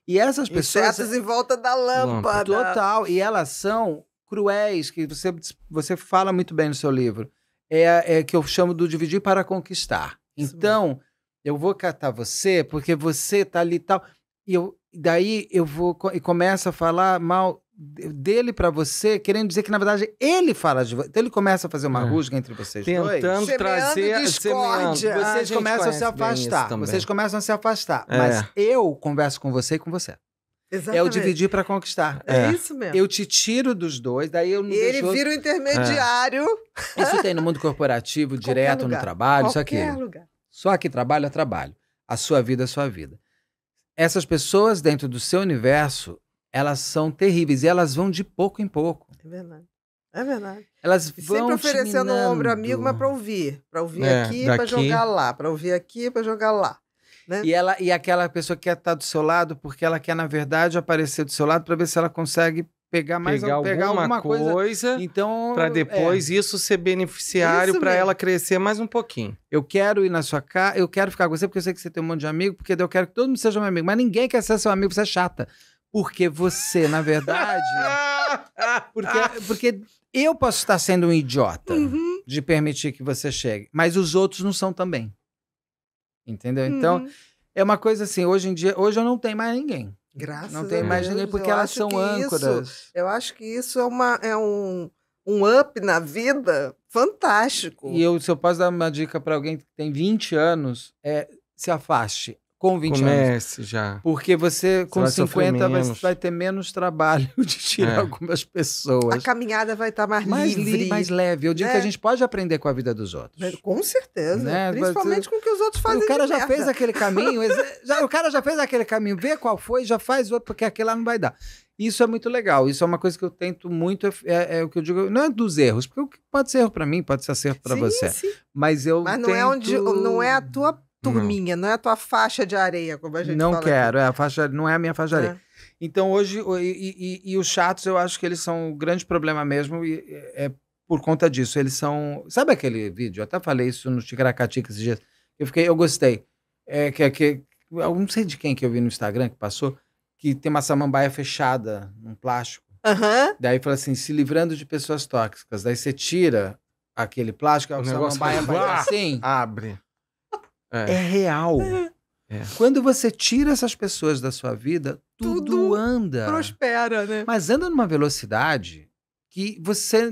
E essas pessoas... Insetos em volta da lâmpada. Total. E elas são cruéis, que você, você fala muito bem no seu livro. É, é que eu chamo do dividir para conquistar. Isso então, mesmo. eu vou catar você porque você tá ali e tal. E eu, daí eu vou e começa a falar mal dele para você, querendo dizer que, na verdade, ele fala de você. Então ele começa a fazer uma é. rusga entre vocês Tentando dois. trazer... Semeando discórdia. Ah, vocês, começam a se afastar. Vocês começam a se afastar. É. Mas eu converso com você e com você. Exatamente. É o dividir para conquistar. É. é. isso mesmo. Eu te tiro dos dois, daí eu não E ele vira o intermediário. É. Isso tem no mundo corporativo, [LAUGHS] direto no trabalho, Qualquer isso aqui. Qualquer lugar. Só que trabalho é trabalho. A sua vida é a sua vida. Essas pessoas dentro do seu universo, elas são terríveis. E elas vão de pouco em pouco. É verdade. É verdade. Elas vão Sempre oferecendo um ombro amigo, mas para ouvir. Para ouvir é, aqui, para jogar lá. Para ouvir aqui, para jogar lá. Né? E, ela, e aquela pessoa quer estar tá do seu lado porque ela quer, na verdade, aparecer do seu lado para ver se ela consegue pegar mais pegar, alguma, pegar alguma coisa, coisa então para depois é. isso ser beneficiário para ela crescer mais um pouquinho. Eu quero ir na sua casa, eu quero ficar com você porque eu sei que você tem um monte de amigo, porque eu quero que todo mundo seja meu amigo, mas ninguém quer ser seu amigo, você é chata. Porque você, na verdade. [LAUGHS] porque, porque eu posso estar sendo um idiota uhum. de permitir que você chegue, mas os outros não são também. Entendeu? Uhum. Então, é uma coisa assim, hoje em dia, hoje eu não tenho mais ninguém. Graças Não tenho mais Deus, ninguém, porque elas são âncoras. Isso, eu acho que isso é, uma, é um, um up na vida fantástico. E eu, se eu posso dar uma dica para alguém que tem 20 anos, é se afaste com 20 Comece anos. já. Porque você, com você 50, vai, vai ter menos trabalho [LAUGHS] de tirar é. algumas pessoas. A caminhada vai estar tá mais, mais livre. Mais leve. Eu digo que é. a gente pode aprender com a vida dos outros. Com certeza. Né? Principalmente você... com o que os outros fazem. O cara já merda. fez aquele caminho, [LAUGHS] já, o cara já fez aquele caminho, vê qual foi, já faz outro, porque aquele lá não vai dar. Isso é muito legal. Isso é uma coisa que eu tento muito. É, é, é o que eu digo. Não é dos erros, porque pode ser erro para mim, pode ser acerto para você. Sim. Mas eu. Mas não, tento... é onde, não é a tua turminha, não. não, é a tua faixa de areia, como a gente não fala. Não quero, aqui. é a faixa, não é a minha faixa de areia. É. Então hoje, e, e, e, os chatos, eu acho que eles são o grande problema mesmo, e é por conta disso. Eles são. Sabe aquele vídeo? Eu até falei isso no Ticaracatica esses dias. Eu fiquei, eu gostei. É que, que eu não sei de quem que eu vi no Instagram que passou, que tem uma samambaia fechada num plástico. Uhum. Daí fala assim, se livrando de pessoas tóxicas. Daí você tira aquele plástico, a samambaia samambaia [LAUGHS] vai ah, assim. Abre. É, é real. É. É. Quando você tira essas pessoas da sua vida, tudo, tudo, anda. Prospera, né? Mas anda numa velocidade que você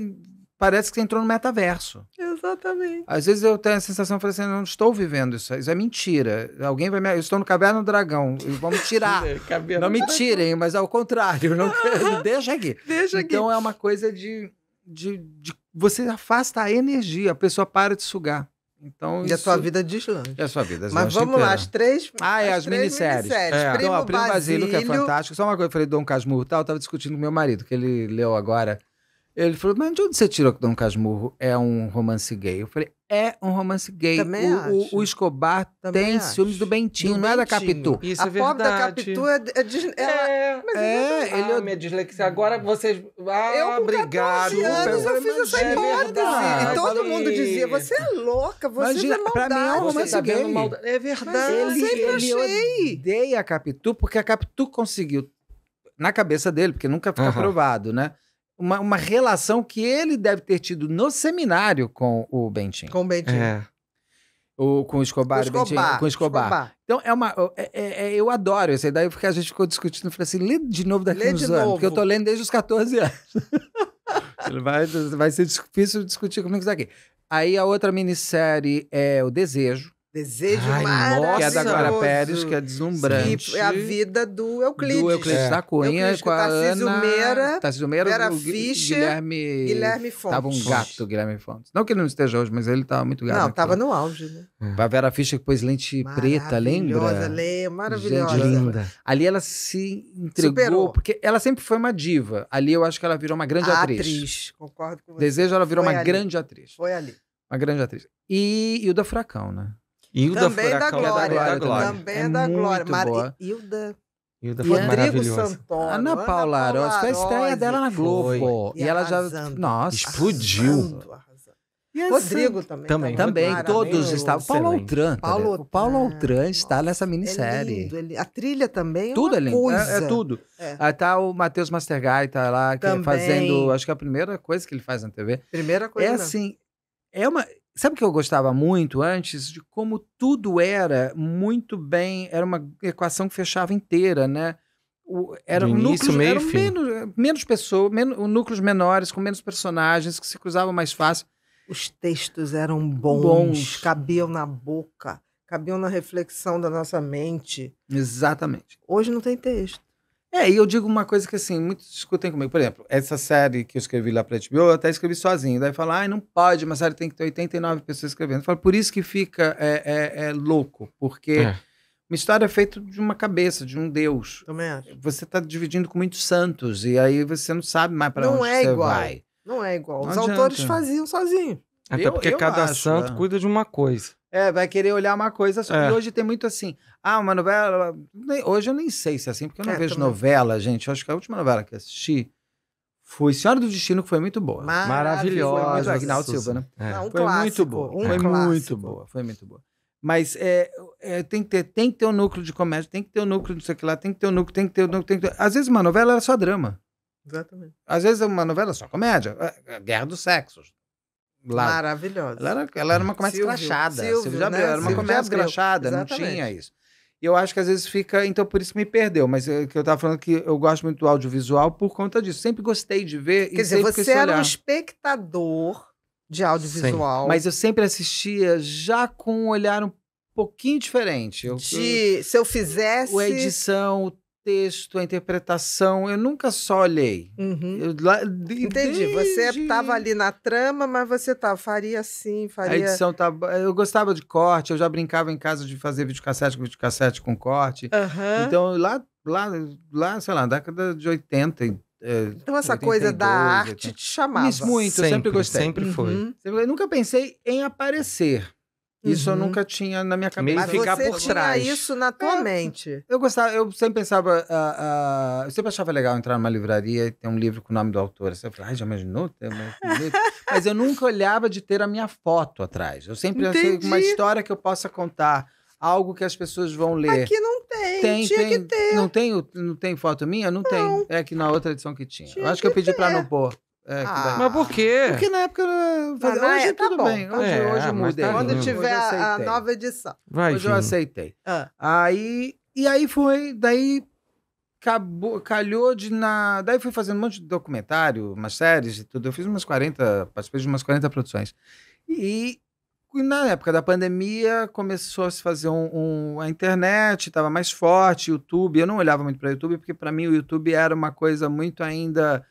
parece que você entrou no metaverso. Exatamente. Às vezes eu tenho a sensação de assim, não estou vivendo isso, isso é mentira. Alguém vai me. Eu estou no Caverna do Dragão, vão me tirar. [LAUGHS] É, não me tirem, mas ao contrário, não... [LAUGHS] deixa aqui. Deixa aqui. Então é uma coisa de, de, de. Você afasta a energia, a pessoa para de sugar. Então, e isso... a sua vida deslante. E a sua vida Mas vamos inteira. lá, as três. Ah, é, as, as minisséries. minisséries. É. Primo, então, ó, Primo Basílio, Basílio, que é fantástico. Só uma coisa, eu falei do Dom Casmurro tal, eu tava discutindo com meu marido, que ele leu agora ele falou, mas de onde você tirou que Dom Casmurro é um romance gay? Eu falei, é um romance gay. Também o, acho. o Escobar Também tem acho. ciúmes do Bentinho, do não Bentinho. é da Capitu. Isso a é pobre da Capitu é... É, é, ela... mas é, é ele... É ah, minha dislexia. Agora vocês... Ah, eu, com obrigado. anos, eu fiz é essa é hipótese. E todo mundo dizia, você é louca, você Imagina, é maldade. Pra mim é um romance tá gay. Maldade. É verdade. Mas ele, eu sempre achei. odeia a Capitu, porque a Capitu conseguiu, na cabeça dele, porque nunca fica uhum. provado, né? uma, uma relação que ele deve ter tido no seminário com o Bentinho. Com o Bentinho. É. O, com o Escobar, Escobar, Bentinho, com o Escobar. Escobar. Então, é uma. É, é, é, eu adoro essa ideia, porque a gente ficou discutindo. Eu falei assim: lê de novo daqui lê uns anos, novo. porque eu tô lendo desde os 14 anos. [LAUGHS] vai, vai ser difícil discutir comigo isso aqui. Aí a outra minissérie é O Desejo, Desejo Ai, Que é da Clara Pérez, que é deslumbrante. É a vida do Euclides. Do Euclides é. da Cunha, Euclides, com a Tarcísio Ana... Meira, Tarcísio Meira, Vera Fischer, Guilherme... Guilherme Fontes. Tava um gato, Guilherme Fontes. Não que ele não esteja hoje, mas ele tava tá muito gato. Não, tava no auge, né? É. A Vera Fischer que pôs lente preta, lembra? lembra? maravilhosa, Gente, linda. Ali ela se entregou, Superou. porque ela sempre foi uma diva. Ali eu acho que ela virou uma grande a ah, atriz. atriz. Concordo com você. Desejo, ela virou foi uma ali. grande atriz. Foi ali. Uma grande atriz. E, e o da fracão, né? Hilda também Furacão, da Glória. Da Glória. Também é da Glória. Mar... Hilda... Hilda foi Rodrigo Santoro. Ana Paula Arósio, foi é a estreia dela na Globo. E, e ela já. Nossa. Explodiu. E assim, Rodrigo também. Também, também todos estavam. Paulo Altran. Paulo, né? Paulo Altran está nessa minissérie. É lindo, a trilha também é tudo é lindo, é, é, tudo. É. Aí ah, tá o Matheus Mastergai, tá lá que é fazendo. Acho que é a primeira coisa que ele faz na TV. Primeira coisa. É assim. É uma, Sabe o que eu gostava muito antes? De como tudo era muito bem. Era uma equação que fechava inteira, né? O, era um núcleo meio, eram menos, eh, menos pessoas, menos, núcleos menores, com menos personagens, que se cruzavam mais fácil. Os textos eram bons, bons. cabiam na boca, cabiam na reflexão da nossa mente. Exatamente. Hoje não tem texto. É, e eu digo uma coisa que, assim, muitos discutem comigo. Por exemplo, essa série que eu escrevi lá pra HBO, eu até escrevi sozinho. Daí fala, ai, não pode, uma série tem que ter 89 pessoas escrevendo. Eu falo, por isso que fica é, é, é louco, porque é. uma história é feita de uma cabeça, de um Deus. Também acho. Você tá dividindo com muitos santos, e aí você não sabe mais para onde é você igual. vai. Não é igual. Não Os adianta. autores faziam sozinho. Até eu, porque eu cada acho, santo né? cuida de uma coisa. É, vai querer olhar uma coisa só. É. E hoje tem muito assim. Ah, uma novela. Hoje eu nem sei se é assim, porque eu não é, vejo também. novela, gente. Eu acho que a última novela que assisti foi Senhora do Destino, que foi muito boa. Maravilhosa. Foi muito Agnaldo né? Silva, né? É. Não, um foi muito boa. Um foi clássico. muito boa. Foi muito boa. Mas é, é, tem, que ter, tem que ter um núcleo de comédia, tem que ter um núcleo disso aqui lá, tem que ter um núcleo, tem que ter um núcleo. Tem que ter... Às vezes uma novela era só drama. Exatamente. Às vezes uma novela é só comédia. É, é, Guerra dos Sexos lá. Maravilhosa. Ela era, ela era uma comédia Silvio, escrachada. Silvio, Silvio né? era uma Silvio comédia escrachada, Exatamente. não tinha isso. E eu acho que às vezes fica, então por isso que me perdeu, mas eu, é que eu estava falando que eu gosto muito do audiovisual por conta disso. Sempre gostei de ver Quer dizer, você era um espectador de audiovisual. Sim. Mas eu sempre assistia já com um olhar um pouquinho diferente. Eu, de, eu, se eu fizesse. A edição, texto, a interpretação, eu nunca só olhei. Uhum. Eu, lá, de, Entendi. Desde... Você estava ali na trama, mas você tava, tá, faria assim, faria. A edição tá. Eu gostava de corte, eu já brincava em casa de fazer videocassete com videocassete com corte. Uhum. Então, lá, lá, lá, sei lá, década de 80. Eh, então, essa 82, coisa da arte te chamava. Isso muito, sempre, eu sempre gostei. Sempre uhum. foi. Uhum. Eu nunca pensei em aparecer. Isso uhum. eu nunca tinha na minha cabeça. Meio ficar por trás. isso na tua é, mente. Eu gostava, eu sempre pensava, uh, uh, eu sempre achava legal entrar numa livraria e ter um livro com o nome do autor. Você fala, ai, já imaginou ter Mas eu nunca olhava de ter a minha foto atrás. Eu sempre achei uma história que eu possa contar, algo que as pessoas vão ler. Aqui não tem, tem tinha tem, que ter. Não tem, não tem foto minha? Não, não, tem. É que na outra edição que tinha. tinha eu acho que, que eu pedi para não pôr. É, ah, mas por quê? Porque na época. Ah, hoje é, tudo tá bem. Tá hoje, é, tá hoje eu mudei. Tá Quando tiver a nova edição. Vai, hoje eu aceitei. Ah. Aí. E aí foi. Daí. Acabou, calhou de na. Daí fui fazendo um monte de documentário, umas séries e tudo. Eu fiz umas 40. Participei de umas 40 produções. E. Na época da pandemia, começou a se fazer um, um a internet, estava mais forte, YouTube. Eu não olhava muito para YouTube, porque para mim o YouTube era uma coisa muito ainda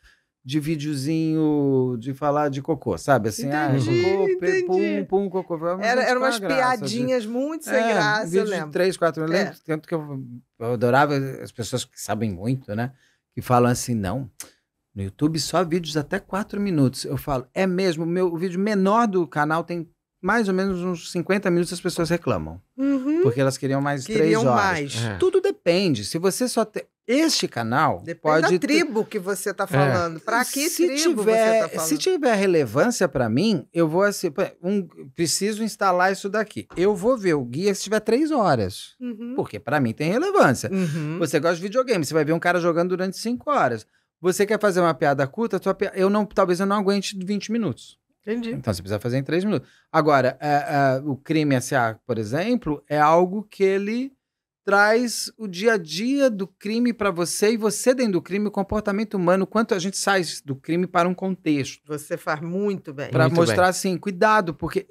de videozinho de falar de cocô, sabe? Assim, ah, entendi, ah, cocô, entendi. pum, pum, cocô. Era, eram umas graça, assim. piadinhas muito sem é, graça, um vídeo eu lembro. De três, quatro, eu lembro. É. Tanto que eu, adorava as pessoas que sabem muito, né? Que falam assim, não... No YouTube, só vídeos até quatro minutos. Eu falo, é mesmo, meu, o vídeo menor do canal tem mais ou menos uns 50 minutos as pessoas reclamam. Uhum. Porque elas queriam mais queriam três horas. mais. É. Tudo depende. Se você só tem. Este canal depende pode. da tribo que você está é. falando. É. Para que se tribo tiver, você tá falando? Se tiver relevância para mim, eu vou assim. Um, preciso instalar isso daqui. Eu vou ver o guia se tiver três horas. Uhum. Porque para mim tem relevância. Uhum. Você gosta de videogame, você vai ver um cara jogando durante cinco horas. Você quer fazer uma piada curta, eu não, talvez eu não aguente 20 minutos. Entendi. Então você precisa fazer em três minutos. Agora, é, é, o crime S.A., por exemplo, é algo que ele traz o dia a dia do crime para você e você dentro do crime, o comportamento humano, quanto a gente sai do crime para um contexto. Você faz muito bem. Para mostrar bem. assim, cuidado, porque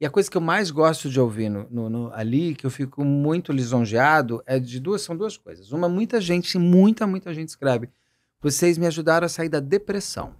e a coisa que eu mais gosto de ouvir no, no, no, ali, que eu fico muito lisonjeado, é de duas, são duas coisas. Uma, muita gente, muita, muita gente escreve. Vocês me ajudaram a sair da depressão.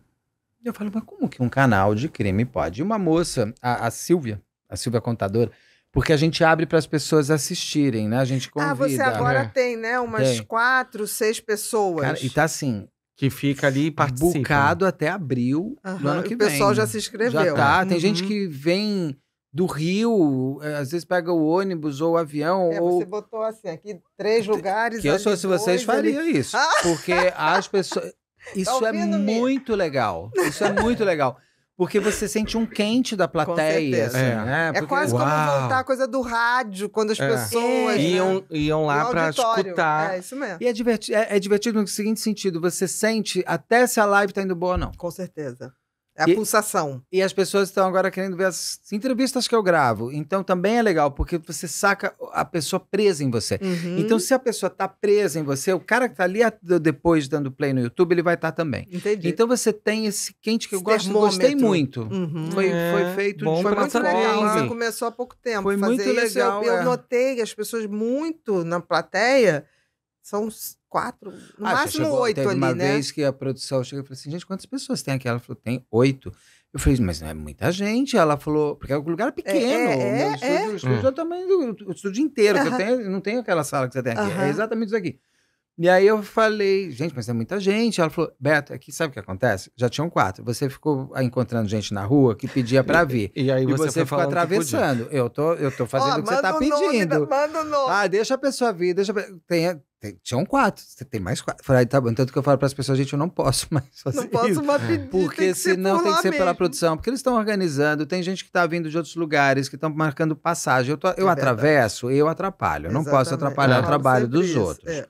Eu falo, mas como que um canal de crime pode? E uma moça, a, a Silvia, a Silvia Contadora, porque a gente abre para as pessoas assistirem, né? A gente convida. Ah, você agora é. tem, né? Umas tem. quatro, seis pessoas. Cara, e tá assim. Que fica ali e participa. Né? Bucado até abril uhum, do ano que vem. O pessoal já se inscreveu. Já tá. Uhum. Tem gente uhum. que vem do Rio, é, às vezes pega o ônibus ou o avião. É, ou... Você botou assim, aqui três lugares. Que eu sou, se vocês, ali... faria isso. Ah! [LAUGHS] Porque as pessoas. Tá isso tá é muito legal. Isso é muito [LAUGHS] legal. Porque você sente um quente da plateia. Assim, é. Né? É Porque... é quase Uau. como voltar a coisa do rádio, quando as é. pessoas. É. Né? Iam, iam lá para escutar. É, isso mesmo. E é, diverti é, é divertido no seguinte sentido: você sente até se a live tá indo boa ou não. Com certeza. É a e, pulsação. E as pessoas estão agora querendo ver as entrevistas que eu gravo. Então também é legal, porque você saca a pessoa presa em você. Uhum. Então, se a pessoa está presa em você, o cara que está ali depois dando play no YouTube, ele vai estar tá também. Entendi. Então você tem esse quente que esse eu gosto, gostei muito. Uhum. Foi, é, foi feito Bom foi muito legal. Você começou há pouco tempo. Foi muito legal. Eu, é. eu notei que as pessoas muito na plateia são quatro, no ah, máximo oito ali, uma né? vez que a produção chega e falou assim, gente, quantas pessoas tem aqui? Ela falou, tem oito. Eu falei, mas não é muita gente. Ela falou, porque o é lugar é pequeno. É, né? é, o estúdio, é. o estúdio é o tamanho do o estúdio inteiro. Uh -huh. que eu tenho, não tem aquela sala que você tem aqui. Uh -huh. É exatamente isso aqui. E aí eu falei, gente, mas é muita gente. Ela falou, Beto, aqui é sabe o que acontece? Já tinham quatro. Você ficou encontrando gente na rua que pedia para vir. E, e, aí e você, foi ficou atravessando. Eu tô, eu tô fazendo oh, o que você tá pedindo. Nome, manda o nome. Ah, deixa a pessoa vir, deixa. Tem, tem, tinham quatro. Você tem mais quatro. Falei, tá bom. Tanto que eu falo para as pessoas, gente, eu não posso [LAUGHS] mais fazer Não posso mais pedir. Porque senão tem que ser pela produção. Porque eles estão organizando, tem gente que tá vindo de outros lugares, que estão marcando passagem. Eu, tô, eu é atravesso, eu atrapalho. Eu não posso atrapalhar o trabalho dos isso. outros. É.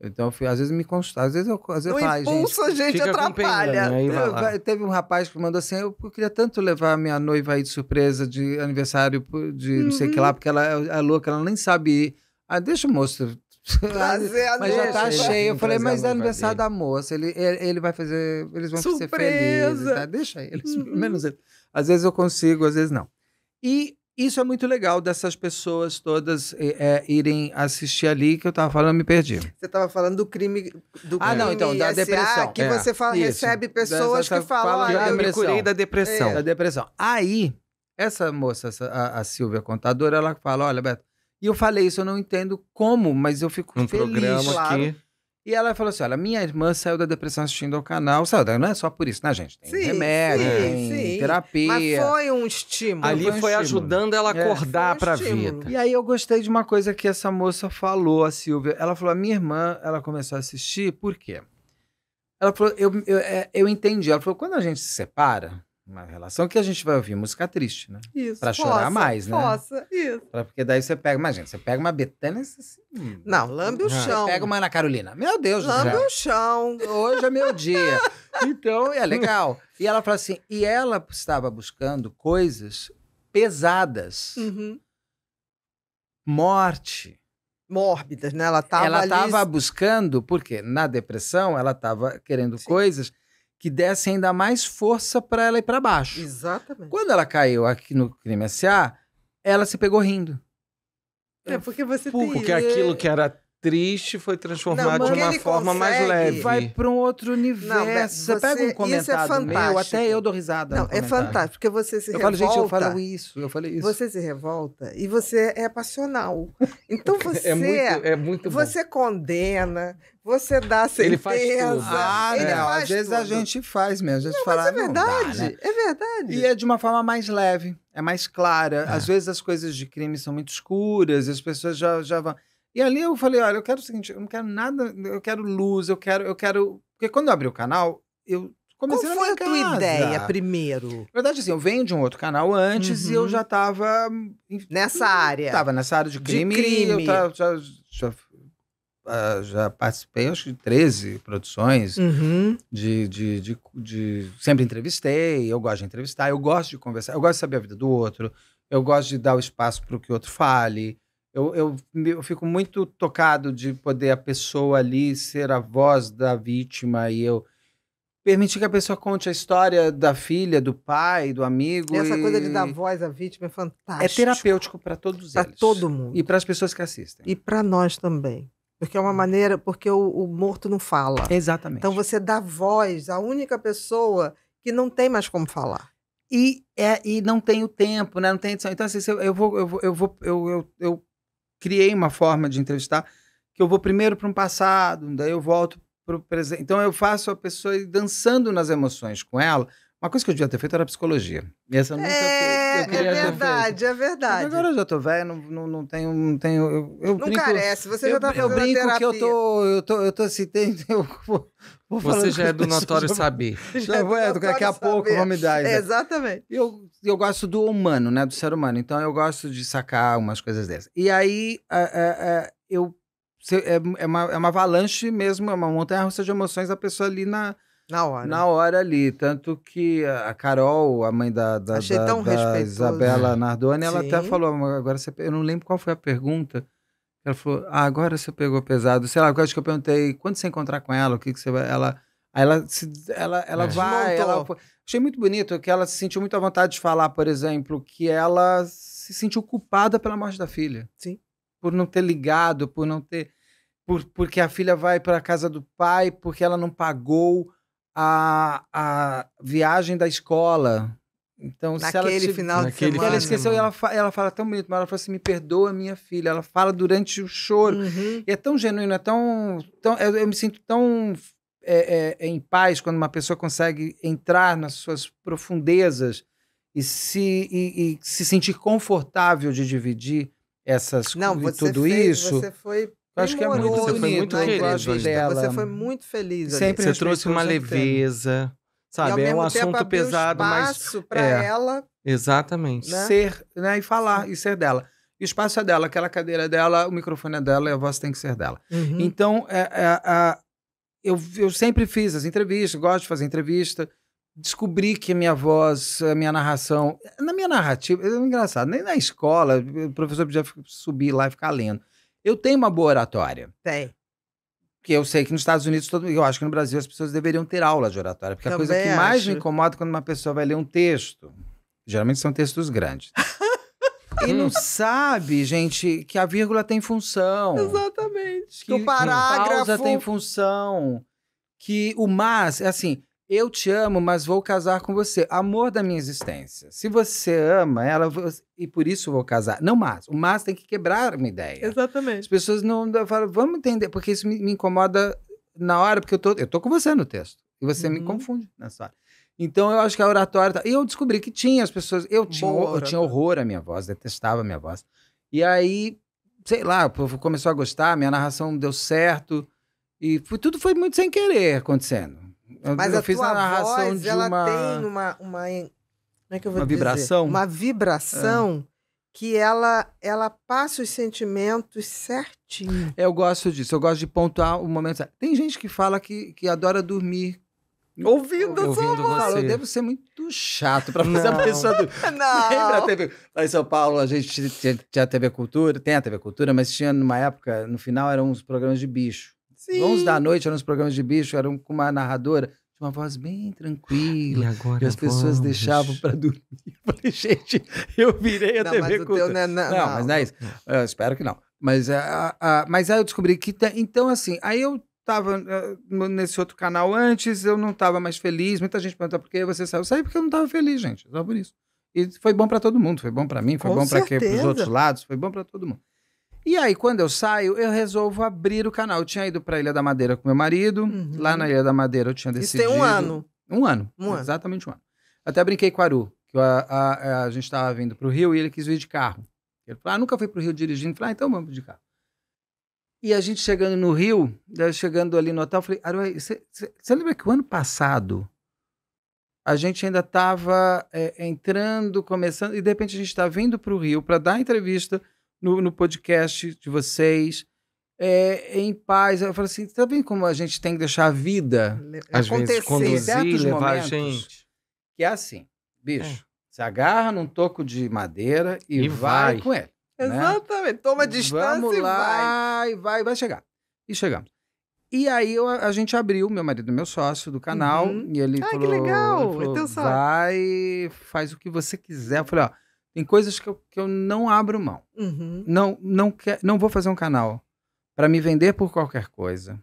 Então, fui, às vezes me consta, às vezes eu, às vezes impulsa, gente, gente atrapalha. Eu, né? teve um rapaz que me mandou assim, eu, eu, queria tanto levar minha noiva aí de surpresa de aniversário de uhum. não sei o que uhum. lá, porque ela é, é louca, ela nem sabe ir. Ah, deixa o moço [LAUGHS] Trazer a mas já tá cheio. Eu falei, mas é aniversário da moça. Ele, ele, ele, vai fazer. Eles vão Surpresa. ser felizes. Tá? Deixa eles. [LAUGHS] Uhum. Menos ele. Às vezes eu consigo, às vezes não. E isso é muito legal dessas pessoas todas é, irem assistir ali, que eu tava falando, me perdi. Você estava falando do crime do Ah, crime não, então, da SA, depressão. Que você fala, é, recebe pessoas que falam, fala ah, eu me curei da depressão. É, da depressão. Aí, essa moça, essa, a, a Silvia contadora, ela fala, olha, Beto, e eu falei isso, eu não entendo como, mas eu fico um feliz. Programa claro. E ela falou assim: olha, minha irmã saiu da depressão assistindo ao canal. Saiu não é só por isso, né, gente? Tem sim, remédio, sim, tem sim. terapia. Mas foi um estímulo. Ali foi, um foi estímulo. ajudando ela a é. acordar é, para um a vida. E aí eu gostei de uma coisa que essa moça falou, a Silvia. Ela falou: a minha irmã, ela começou a assistir, por quê? Ela falou: eu, eu, é, eu entendi. Ela falou: quando a gente se separa, uma relação que a gente vai ouvir música triste, né? Isso. Pra chorar possa, mais, né? Possa, isso. Pra, porque daí você pega, imagina, você pega uma Betânia e você assim, Não, lambe o ah, chão. Pega uma Ana Carolina. Meu Deus, Lambe já. o chão. Hoje é meu dia. [LAUGHS] então, é legal. E ela fala assim, e ela estava buscando coisas pesadas. Uhum. Morte. Mórbidas, né? Ela estava Ela estava ali... buscando, porque na depressão ela estava querendo Sim. coisas que desse ainda mais força para ela ir para baixo. Exatamente. Quando ela caiu aqui no crime SA, ela se pegou rindo. É porque você Pô, tem... Porque aquilo que era triste foi transformado não, de uma forma mais leve. Vai para um outro universo. Não, você, pega um é comentário é meu, até eu dou risada. Não, é fantástico, porque você se eu revolta. Falo, gente, eu falo isso, eu falei isso. Você se revolta e você é passional. Então [LAUGHS] é você é muito, é muito você condena, você dá certeza Ele faz tudo. Ah, ele às tudo. vezes a gente faz mesmo. Às vezes não, fala, mas é verdade, dá, né? é verdade. E é de uma forma mais leve, é mais clara. É. Às vezes as coisas de crime são muito escuras, as pessoas já, já vão... E ali eu falei, olha, eu quero o seguinte, eu não quero nada, eu quero luz, eu quero, eu quero. Porque quando eu abri o canal, eu comecei Qual foi a tua ideia primeiro? Na verdade, assim, eu venho de um outro canal antes uhum. e eu uhum. já estava Nessa área. Tava nessa área de crime. De crime. Eu já, já, já, ah, já, participei, acho que, de 13 produções. Uhum. De, de, de, de, Sempre entrevistei, eu gosto de entrevistar, eu gosto de conversar, eu gosto de saber a vida do outro, eu gosto de dar o espaço para o que o outro fale. Eu, eu, eu, fico muito tocado de poder a pessoa ali ser a voz da vítima e eu permitir que a pessoa conte a história da filha, do pai, do amigo. Essa e... coisa de dar voz à vítima é fantástica. É terapêutico para todos pra eles. Para todo mundo. E para as pessoas que assistem. E para nós também. Porque é uma uhum. maneira, porque o, o morto não fala. Exatamente. Então você dá voz à única pessoa que não tem mais como falar. E, é, e não tem o tempo, né? Não tem edição. Então, assim, eu, eu vou, eu vou, eu, eu, eu, eu criei uma forma de entrevistar que eu vou primeiro para um passado, daí eu volto para o presente. Então eu faço a pessoa ir dançando nas emoções com ela. Uma coisa que eu devia ter feito era psicologia. E essa eu nunca é, eu é queria é verdade, é verdade. Mas agora eu já tô velho, não, não, não tenho. Não, tenho eu, eu não brinco, carece, você eu, já tá fazendo Eu brinco terapia. que eu tô. Eu tô, eu tô assim, [LAUGHS] tem, eu, você já é do notório saber. [LAUGHS] Já, já é, do daqui a saber. pouco vão me dar. Isso. exatamente. Eu, eu gosto do humano, né? Do ser humano. Então eu gosto de sacar umas coisas dessas. E aí a, a, a, eu. É, é uma, é uma avalanche mesmo, é uma montanha russa de emoções da pessoa ali na, na hora. Na hora ali. Tanto que a Carol, a mãe da, da, da, da Isabela Nardoni, ela Sim. até falou, agora você, eu não lembro qual foi a pergunta. Ela falou, ah, agora você pegou pesado. Sei lá, eu acho que eu perguntei, quando você encontrar com ela, o que, que você vai... Ela, aí ela, se, ela, ela é. vai... Ela, achei muito bonito que ela se sentiu muito à vontade de falar, por exemplo, que ela se sentiu culpada pela morte da filha. Sim. Por não ter ligado, por não ter... Por, porque a filha vai para a casa do pai, porque ela não pagou a, a viagem da escola. Então, naquele se ela te... final naquele semana. Ela esqueceu e ela fala, ela fala tão bonito, mas ela fala assim: me perdoa, minha filha. Ela fala durante o choro. Uhum. E é tão genuíno, é tão. tão eu, eu me sinto tão é, é, é em paz quando uma pessoa consegue entrar nas suas profundezas e se, e, e se sentir confortável de dividir essas Não, você tudo fez, isso. Você foi eu acho que é muito, você foi muito feliz. Dela. Você foi muito feliz. Sempre você trouxe uma leveza. Sabe, é um assunto pesado, mas para é, ela. Exatamente. Né? Ser, né, e falar e ser dela. O espaço é dela, aquela cadeira é dela, o microfone é dela e a voz tem que ser dela. Uhum. Então, é, é, é, eu, eu sempre fiz as entrevistas, gosto de fazer entrevista. Descobri que a minha voz, a minha narração, na minha narrativa, é engraçado, nem na escola, o professor podia subir lá e ficar lendo. Eu tenho uma boa oratória. Tem que eu sei que nos Estados Unidos, todo, eu acho que no Brasil as pessoas deveriam ter aula de oratória, porque Também a coisa que mais me incomoda é quando uma pessoa vai ler um texto, geralmente são textos grandes. [LAUGHS] e não sabe, gente, que a vírgula tem função. Exatamente. Que, que o parágrafo. Que pausa tem função. Que o mas, é assim, eu te amo, mas vou casar com você. Amor da minha existência. Se você ama ela, e por isso vou casar. Não mas. O mas tem que quebrar uma ideia. Exatamente. As pessoas não falam, vamos entender, porque isso me, me, incomoda na hora, porque eu tô, eu tô com você no texto. E você uhum. me confunde nessa hora. Então eu acho que a oratória. Tá, e eu descobri que tinha as pessoas. Eu tinha, Boa, eu tinha horror à minha voz, detestava a minha voz. E aí, sei lá, o povo começou a gostar, minha narração deu certo. E foi, tudo foi muito sem querer acontecendo. Mas eu a fiz tua a narração voz, de ela uma... tem uma, uma. Como é que eu vou uma dizer? vibração? Uma vibração. É. Que ela, ela passa os sentimentos certinho. Eu gosto disso, eu gosto de pontuar o momento certo. Tem gente que fala que, que adora dormir Ouvindo, Ouvindo só você. Eu devo ser muito chato para fazer não. a pessoa do... [LAUGHS] Não. Lembra a TV? Lá em São Paulo, a gente tinha, tinha, TV Cultura, tem a TV Cultura, mas tinha numa época, no final, eram uns programas de bicho. Sim. Vamos da noite, eram os programas de bicho, eram com uma narradora uma voz bem tranquila. E, agora e as vamos. pessoas deixavam para dormir. Eu falei, gente, eu virei a não, TV mas é, não, não, não, mas não é isso. Eu espero que não. Mas, uh, uh, mas aí eu descobri que. Então, assim, aí eu estava uh, eh, nesse outro canal antes, eu não estava mais feliz. Muita gente pergunta ah, por que você saiu. Eu saí porque eu não estava feliz, gente. Só por isso. E foi bom para todo mundo. Foi bom para mim, foi Com bom para os outros lados, foi bom para todo mundo. E aí, quando eu saio, eu resolvo abrir o canal. Eu tinha ido pra Ilha da Madeira com meu marido. Uhum. Lá na Ilha da Madeira eu tinha decidido. Isso tem um ano. Um ano. Um ano. Exatamente um ano. até brinquei com o Aru, que a, a, a gente estava vindo pro Rio e ele quis vir de carro. Ele falou: ah, nunca fui pro Rio dirigindo. falei, ah, então vamos de carro. E a gente chegando no Rio, chegando ali no hotel, eu falei, Aru, você lembra que o ano passado a gente ainda estava é, eh, entrando, começando, e de repente a gente está vindo para o Rio para dar entrevista no, no podcast de vocês. É, é, em paz. Eu falo assim, tá bem como a gente tem que deixar a vida acontecer vezes, conduzir, levar Gente. Que é assim, bicho, é. se agarra num toco de madeira e, e vai. vai. com ele. Né? Exatamente, né? toma distância Vamos e lá, vai. E vai, vai chegar. E chegamos. E aí eu, a gente abriu, meu marido, meu sócio do canal, uhum. e ele falou, que legal. Falou, então, vai, faz o que você quiser. Eu falei, ó, em coisas que eu, que eu não abro mão. Uhum. Não, não, quer, não vou fazer um canal para me vender por qualquer coisa.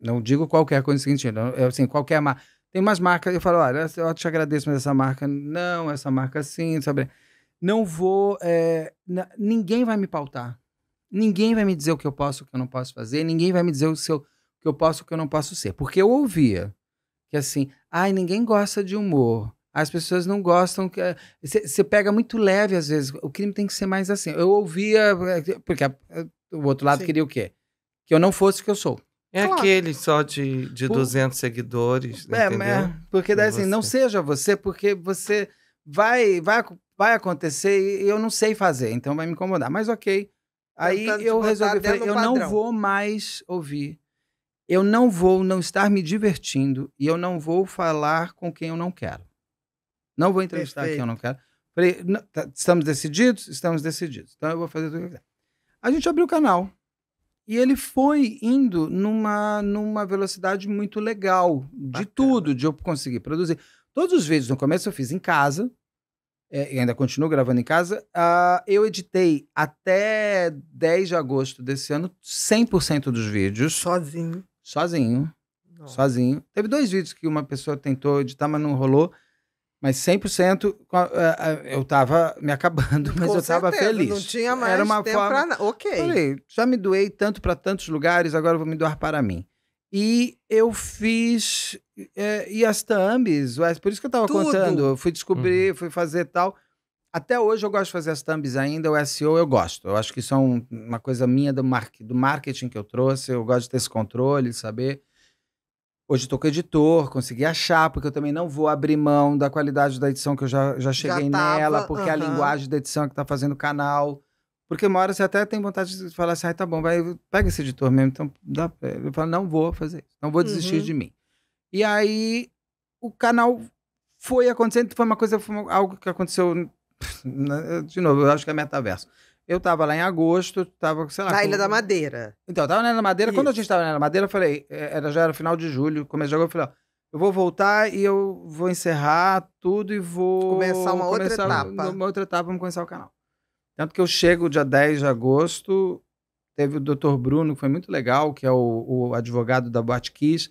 Não digo qualquer coisa no seguinte, é assim, qualquer marca. Tem umas marcas, eu falo, olha, eu te agradeço, mas essa marca não, essa marca sim, sabe? Não vou. É, ninguém vai me pautar. Ninguém vai me dizer o que eu posso, o que eu não posso fazer. Ninguém vai me dizer o, seu, o que eu posso, o que eu não posso ser. Porque eu ouvia que assim, ai, ninguém gosta de humor. As pessoas não gostam. que Você eh, pega muito leve, às vezes. O crime tem que ser mais assim. Eu ouvia. Eh, porque a, eh, o outro lado Sim. queria o quê? Que eu não fosse o que eu sou. É claro. aquele só de, de Por... 200 seguidores. É, entendeu? é, porque daí assim, não seja você, porque você vai, vai, vai acontecer e eu não sei fazer, então vai me incomodar. Mas ok. Aí eu resolvi, falei, eu não vou mais ouvir. Eu não vou não estar me divertindo e eu não vou falar com quem eu não quero. Não vou entrevistar aqui, eu não quero. Falei, não, tá, estamos decididos? Estamos decididos. Então eu vou fazer tudo que eu quero. A gente abriu o canal. E ele foi indo numa, numa velocidade muito legal de Bacana. tudo, de eu conseguir produzir. Todos os vídeos no começo eu fiz em casa, é, e ainda continuo gravando em casa. Uh, eu editei até 10 de agosto desse ano 100% dos vídeos. Sozinho. Sozinho. Não. Sozinho. Teve dois vídeos que uma pessoa tentou editar, mas não rolou. Mas 100% eu estava me acabando, [LAUGHS] mas Com eu estava feliz. Não tinha mais Era uma tempo forma... nada. Ok. Falei, já me doei tanto para tantos lugares, agora vou me doar para mim. E eu fiz é, thumbs, por isso que eu estava contando. Eu fui descobrir, uhum. fui fazer tal. Até hoje eu gosto de fazer as thumbs ainda, o SEO eu gosto. Eu acho que isso é um, uma coisa minha do, mar, do marketing que eu trouxe. Eu gosto de ter esse controle, de saber. Hoje estou com editor, consegui achar, porque eu também não vou abrir mão da qualidade da edição que eu já, já cheguei já tava, nela, porque uh -huh. a linguagem da edição é que está fazendo o canal. Porque uma hora você até tem vontade de falar assim, ah, tá bom, vai, pega esse editor mesmo. Então, dá, eu falo, não vou fazer isso, não vou desistir uhum. de mim. E aí, o canal foi acontecendo, foi uma coisa, foi algo que aconteceu, [LAUGHS] né, de novo, eu acho que é metaverso. Eu tava lá em agosto, tava, sei lá. Na com... Ilha da Madeira. Então, eu tava na Ilha da Madeira. Isso. Quando a gente tava na Ilha da Madeira, eu falei, é, era, já era final de julho, começo de agosto, eu falei, ó, eu vou voltar e eu vou encerrar tudo e vou. Começar uma outra etapa. Uma outra etapa, vamos começar o canal. Tanto que eu chego dia 10 de agosto, teve o Dr. Bruno, que foi muito legal, que é o, o advogado da Batkiss.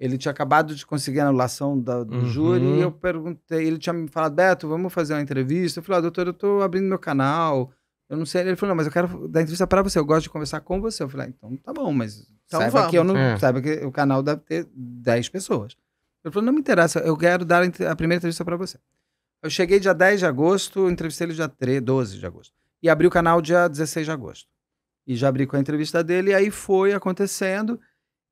Ele tinha acabado de conseguir a anulação da, do uhum. júri, e eu perguntei, ele tinha me falado, Beto, vamos fazer uma entrevista. Eu falei, ah, doutor, eu tô abrindo meu canal eu não sei. Ele falou, não, mas eu quero dar entrevista para você, eu gosto de conversar com você. Eu falei, ah, então tá bom, mas então saiba vamos. que eu não. É. Saiba que o canal deve ter 10 pessoas. Ele falou, não me interessa, eu quero dar a primeira entrevista para você. Eu cheguei dia 10 de agosto, entrevistei ele dia 3, 12 de agosto. E abri o canal dia 16 de agosto. E já abri com a entrevista dele, e aí foi acontecendo.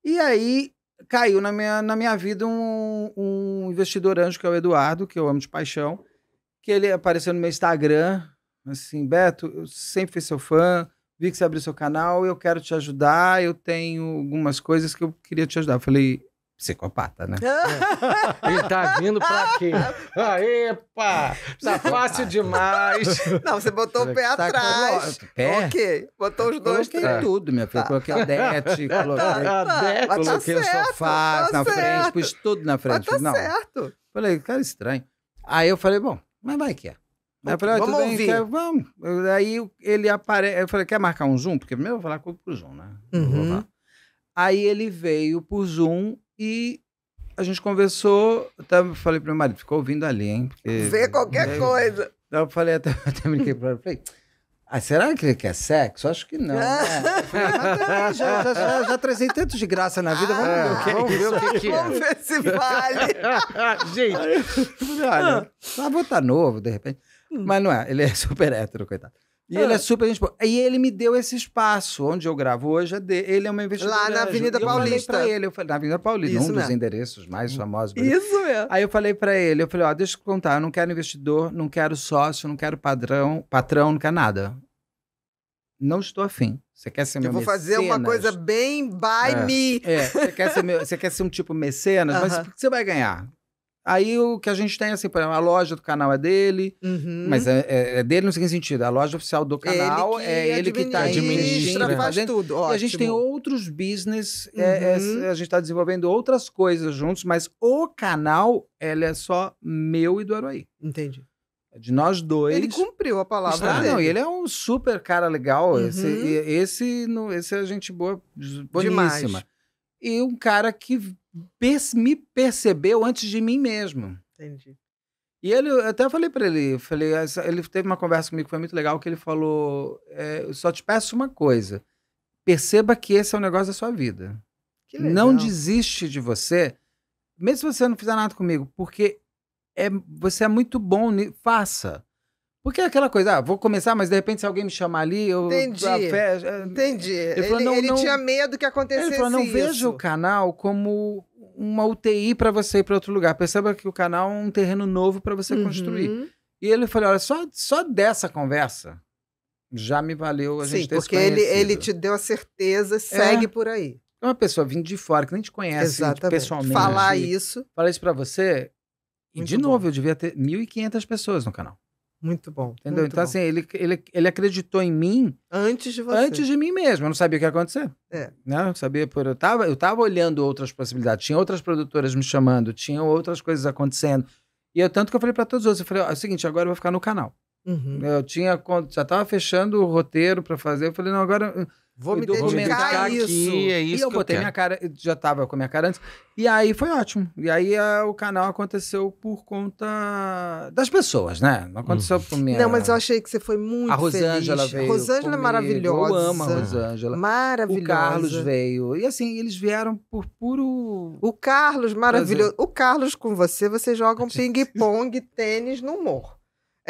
E aí caiu na minha, na minha vida um, um investidor anjo, que é o Eduardo, que eu amo de paixão, que ele apareceu no meu Instagram Assim, Beto, eu sempre fui seu fã, vi que você abriu seu canal, eu quero te ajudar, eu tenho algumas coisas que eu queria te ajudar. Eu falei, psicopata, né? É. [LAUGHS] Ele tá vindo pra quê? epa! Tá fácil demais! Não, você botou o pé tá atrás. Pé? Ok, botou os eu dois. Coloquei tudo, minha filha. Tá. Coloquei a dete, [LAUGHS] tá. coloquei, tá. tá coloquei tá o sofá tá na certo. frente, pus tudo na frente. Mas tá Não. certo. Falei, cara, estranho. Aí eu falei, bom, mas vai que é eu falei, vamos bem, ouvir. Quer, vamos. Aí ele aparece. Eu falei, quer marcar um Zoom? Porque primeiro eu vou falar com o Zoom, né? Uhum. Aí ele veio por Zoom e a gente conversou. Eu falei para meu marido, ficou ouvindo ali, hein? Porque, Vê qualquer né? coisa. Eu falei, [LAUGHS] até, até brinquei pra ele. Falei, ah, será que ele quer sexo? Acho que não. Né? [LAUGHS] Ah, tá já, já, já, já trazei tanto de graça na vida. Vamos ah, ver o que, vamos ver o que, que é. Vamos ver se vale. [LAUGHS] gente, olha, ah, vou estar novo, de repente. Hum. Mas não é, ele é [LAUGHS] super hétero, coitado. E ah. ele é super gente boa. E ele me deu esse espaço onde eu gravo hoje. É de... Ele é uma investidora. Lá na Avenida Paulista. Eu falei pra ele, eu falei, na Avenida Paulista, Isso um mesmo. dos endereços mais famosos. Isso mesmo. Aí eu falei para ele, eu falei, ó, deixa eu contar, eu não quero investidor, não quero sócio, não quero padrão, patrão, não quero nada. Não estou afim. Você quer ser meu mecenas? Eu vou fazer uma coisa bem by é. me. É, você quer, ser meu, você quer ser um tipo mecenas, uh -huh. mas o que você vai ganhar? Aí o que a gente tem, assim, por exemplo, a loja do canal é dele, uhum. mas é, é, é dele no seguinte sentido, a loja oficial do canal ele é ele que está administrando. faz tudo, ótimo. E a gente tem outros business, é, é, uhum. é, é, a gente está desenvolvendo outras coisas juntos, mas o canal, ele é só meu e do Aruaí. Entendi. De nós dois. Ele cumpriu a palavra. Ah, não, ele é um super cara legal. Uhum. Esse, esse, esse é gente boa, boníssima. Demais. E um cara que me percebeu antes de mim mesmo. Entendi. E ele, eu até falei para ele, falei, ah, ele teve uma conversa comigo que foi muito legal, que ele falou, é, só te peço uma coisa, perceba que esse é o negócio da sua vida. Não desiste de você, mesmo se você não fizer nada comigo, porque é, você é muito bom, faça. Porque é aquela coisa, ah, vou começar, mas de repente se alguém me chamar ali, eu. Entendi. Fé, eh, Entendi. Ele, falou, ele, não, ele não... tinha medo que acontecesse. isso. Ele falou: não isso. vejo o canal como uma UTI para você ir para outro lugar. Perceba que o canal é um terreno novo para você uhum. construir. E ele falou: olha, só, só dessa conversa já me valeu a Sim, gente ter porque ele, ele te deu a certeza, é. segue é. por aí. É uma pessoa vindo de fora, que nem te conhece pessoalmente. Falar isso. Falar isso para você. E, de novo, eu devia ter 1.500 pessoas no canal. Muito bom. Entendeu? Muito então, bom. assim, ele, ele, ele acreditou em mim. Antes de você. Antes de mim mesmo. Eu não sabia o que ia acontecer. É. Né? Eu sabia por. Eu tava, eu tava olhando outras possibilidades. Tinha outras produtoras me chamando, tinha outras coisas acontecendo. E eu, tanto que eu falei para todos os outros: eu falei, ó, é o seguinte, agora eu vou ficar no canal. Uhum. Eu tinha. Já tava fechando o roteiro para fazer. Eu falei, não, agora. Vou me dedicar, vou me dedicar a isso. Aqui, é isso e eu botei eu minha cara, já tava com a minha cara antes. E aí foi ótimo. E aí a, é, o canal aconteceu por conta das pessoas, né? Não aconteceu hum. por mim. Não, mas eu achei que você foi muito. A Rosângela feliz. veio. Rosângela é maravilhosa. Eu amo a Rosângela. Maravilhosa. O Carlos veio. E assim, eles vieram por puro. O Carlos, maravilhoso. Prazer. O Carlos com você, joga jogam [LAUGHS] ping-pong, tênis no morro.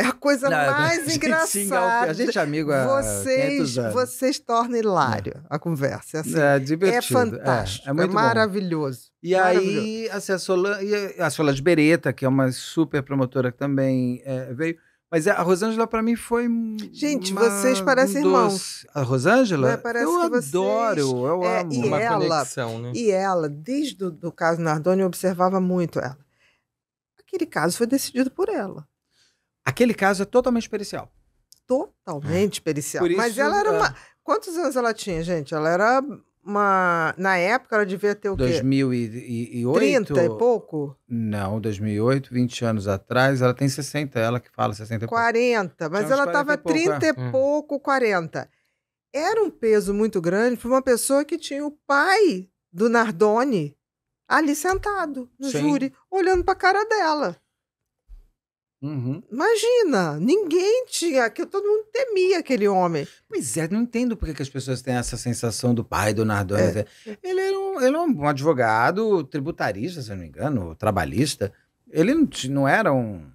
É a coisa não, [LAUGHS] mais a engraçada. É a gente é amigo há vocês, anos. Vocês tornam hilário é. a conversa. É, assim, é divertido. É fantástico. É, é muito é maravilhoso. Bom. E maravilhoso. aí, assim, a, Solange, Bereta, que é uma super promotora que também é, veio. Mas a Rosângela, para mim, foi. Gente, uma, vocês parecem um irmãos. A Rosângela? É, parece eu que vocês... adoro, eu é, amo. E uma ela, conexão, né? E ela, desde o do caso Nardoni, eu observava muito ela. Aquele caso foi decidido por ela. Aquele caso é totalmente pericial. Totalmente é. pericial. Por Mas isso, ela era é. uma. Quantos anos ela tinha, gente? Ela era uma. Na época, ela devia ter o quê? 2008? 30 e pouco? Não, 2008, 20 anos atrás. Ela tem 60, ela que fala 60 e 40, pouco. mas ela estava 30 e pouco, é. 40. Hum. Era um peso muito grande para uma pessoa que tinha o pai do Nardoni ali sentado no Sim. júri, olhando para a cara dela. Uhum. Imagina, ninguém tinha, que todo mundo temia aquele homem. Pois é, não entendo porque que as pessoas têm essa sensação do pai do Nardone. É. Ele, era um, ele um advogado tributarista, se eu não me engano, trabalhista. Ele não, não era um,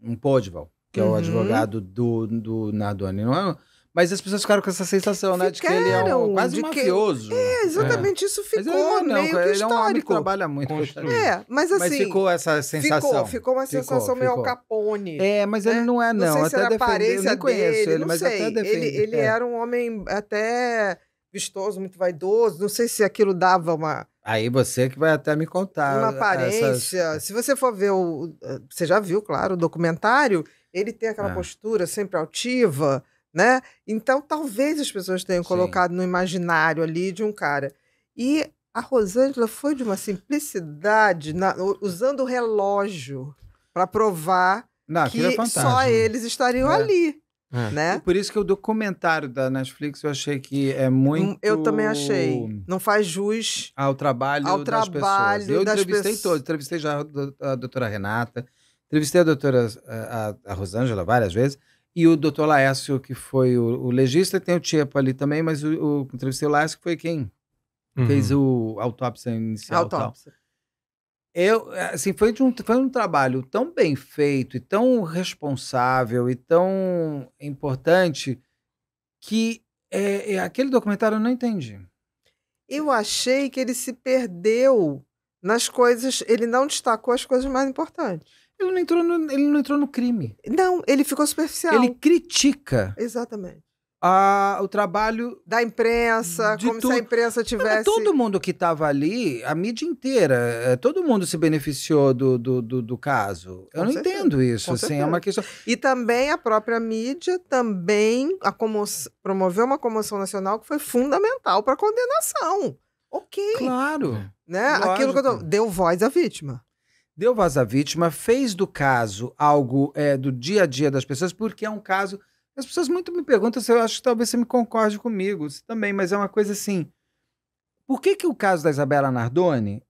um Podval, que é o uhum. advogado do, do Nardone. Não é mas as pessoas ficaram com essa sensação, ficaram né? De que ele é um, quase um mafioso. Que... É, exatamente. É. Isso ficou não, é, não, meio que histórico. Ele é um trabalha muito. Né? Construído. É, mas assim... Mas ficou essa sensação. Ficou, ficou uma ficou, sensação ficou. meio Al Capone. É, mas ele é. não é, não. Não sei até se era aparência eu conheço dele, ele, mas sei. até defende. Ele, é. era um homem até vistoso, muito vaidoso. Não sei se aquilo dava uma... Aí você que vai até me contar. Uma aparência. Essas... Se você for ver o... Eh, você já viu, claro, o documentário. Ele tem aquela é. postura sempre altiva né? Então, talvez as pessoas tenham Sim. colocado no imaginário ali de um cara. E a Rosângela foi de uma simplicidade, na, usando o relógio para provar Não, que é só eles estariam é. ali. É. Né? Por isso que o documentário da Netflix eu achei que é hum, muito. Eu também achei. Não faz jus ao trabalho, ao das trabalho pessoas. Eu das entrevistei pessoas. todos. Entrevistei já a doutora Renata, entrevistei a doutora eh, a, a Rosângela várias vezes. E o doutor Laércio, que foi o, o legista, tem o Tchepo ali também, mas o, o entrevistei o Laércio, que foi quem uhum. fez o autópsia inicial. Autópsia. Eu, assim, foi, de um, foi um trabalho tão bem feito e tão responsável e tão importante que é, é, aquele documentário eu não entendi. Eu achei que ele se perdeu nas coisas, ele não destacou as coisas mais importantes. Ele não entrou no, ele não entrou no crime. Não, ele ficou superficial. Ele critica. Exatamente. A, o trabalho da imprensa, como tu... se a imprensa é tivesse. Mas todo mundo que estava ali, a mídia inteira, é, todo mundo se beneficiou do, do, do, do caso. Com Eu não certeza. entendo isso, Com assim, é certeza. é uma questão. E também a própria mídia também a como... promoveu uma comoção nacional que foi fundamental para a condenação. Ok. Claro. Né? Aquilo que eu tô... deu voz à vítima deu voz à vítima, fez do caso algo é, do dia a dia das pessoas, porque é um caso. As pessoas muito me perguntam, se eu acho que talvez você me concorde comigo você também, mas é uma coisa assim. Por que, que o caso da Isabela Nardoni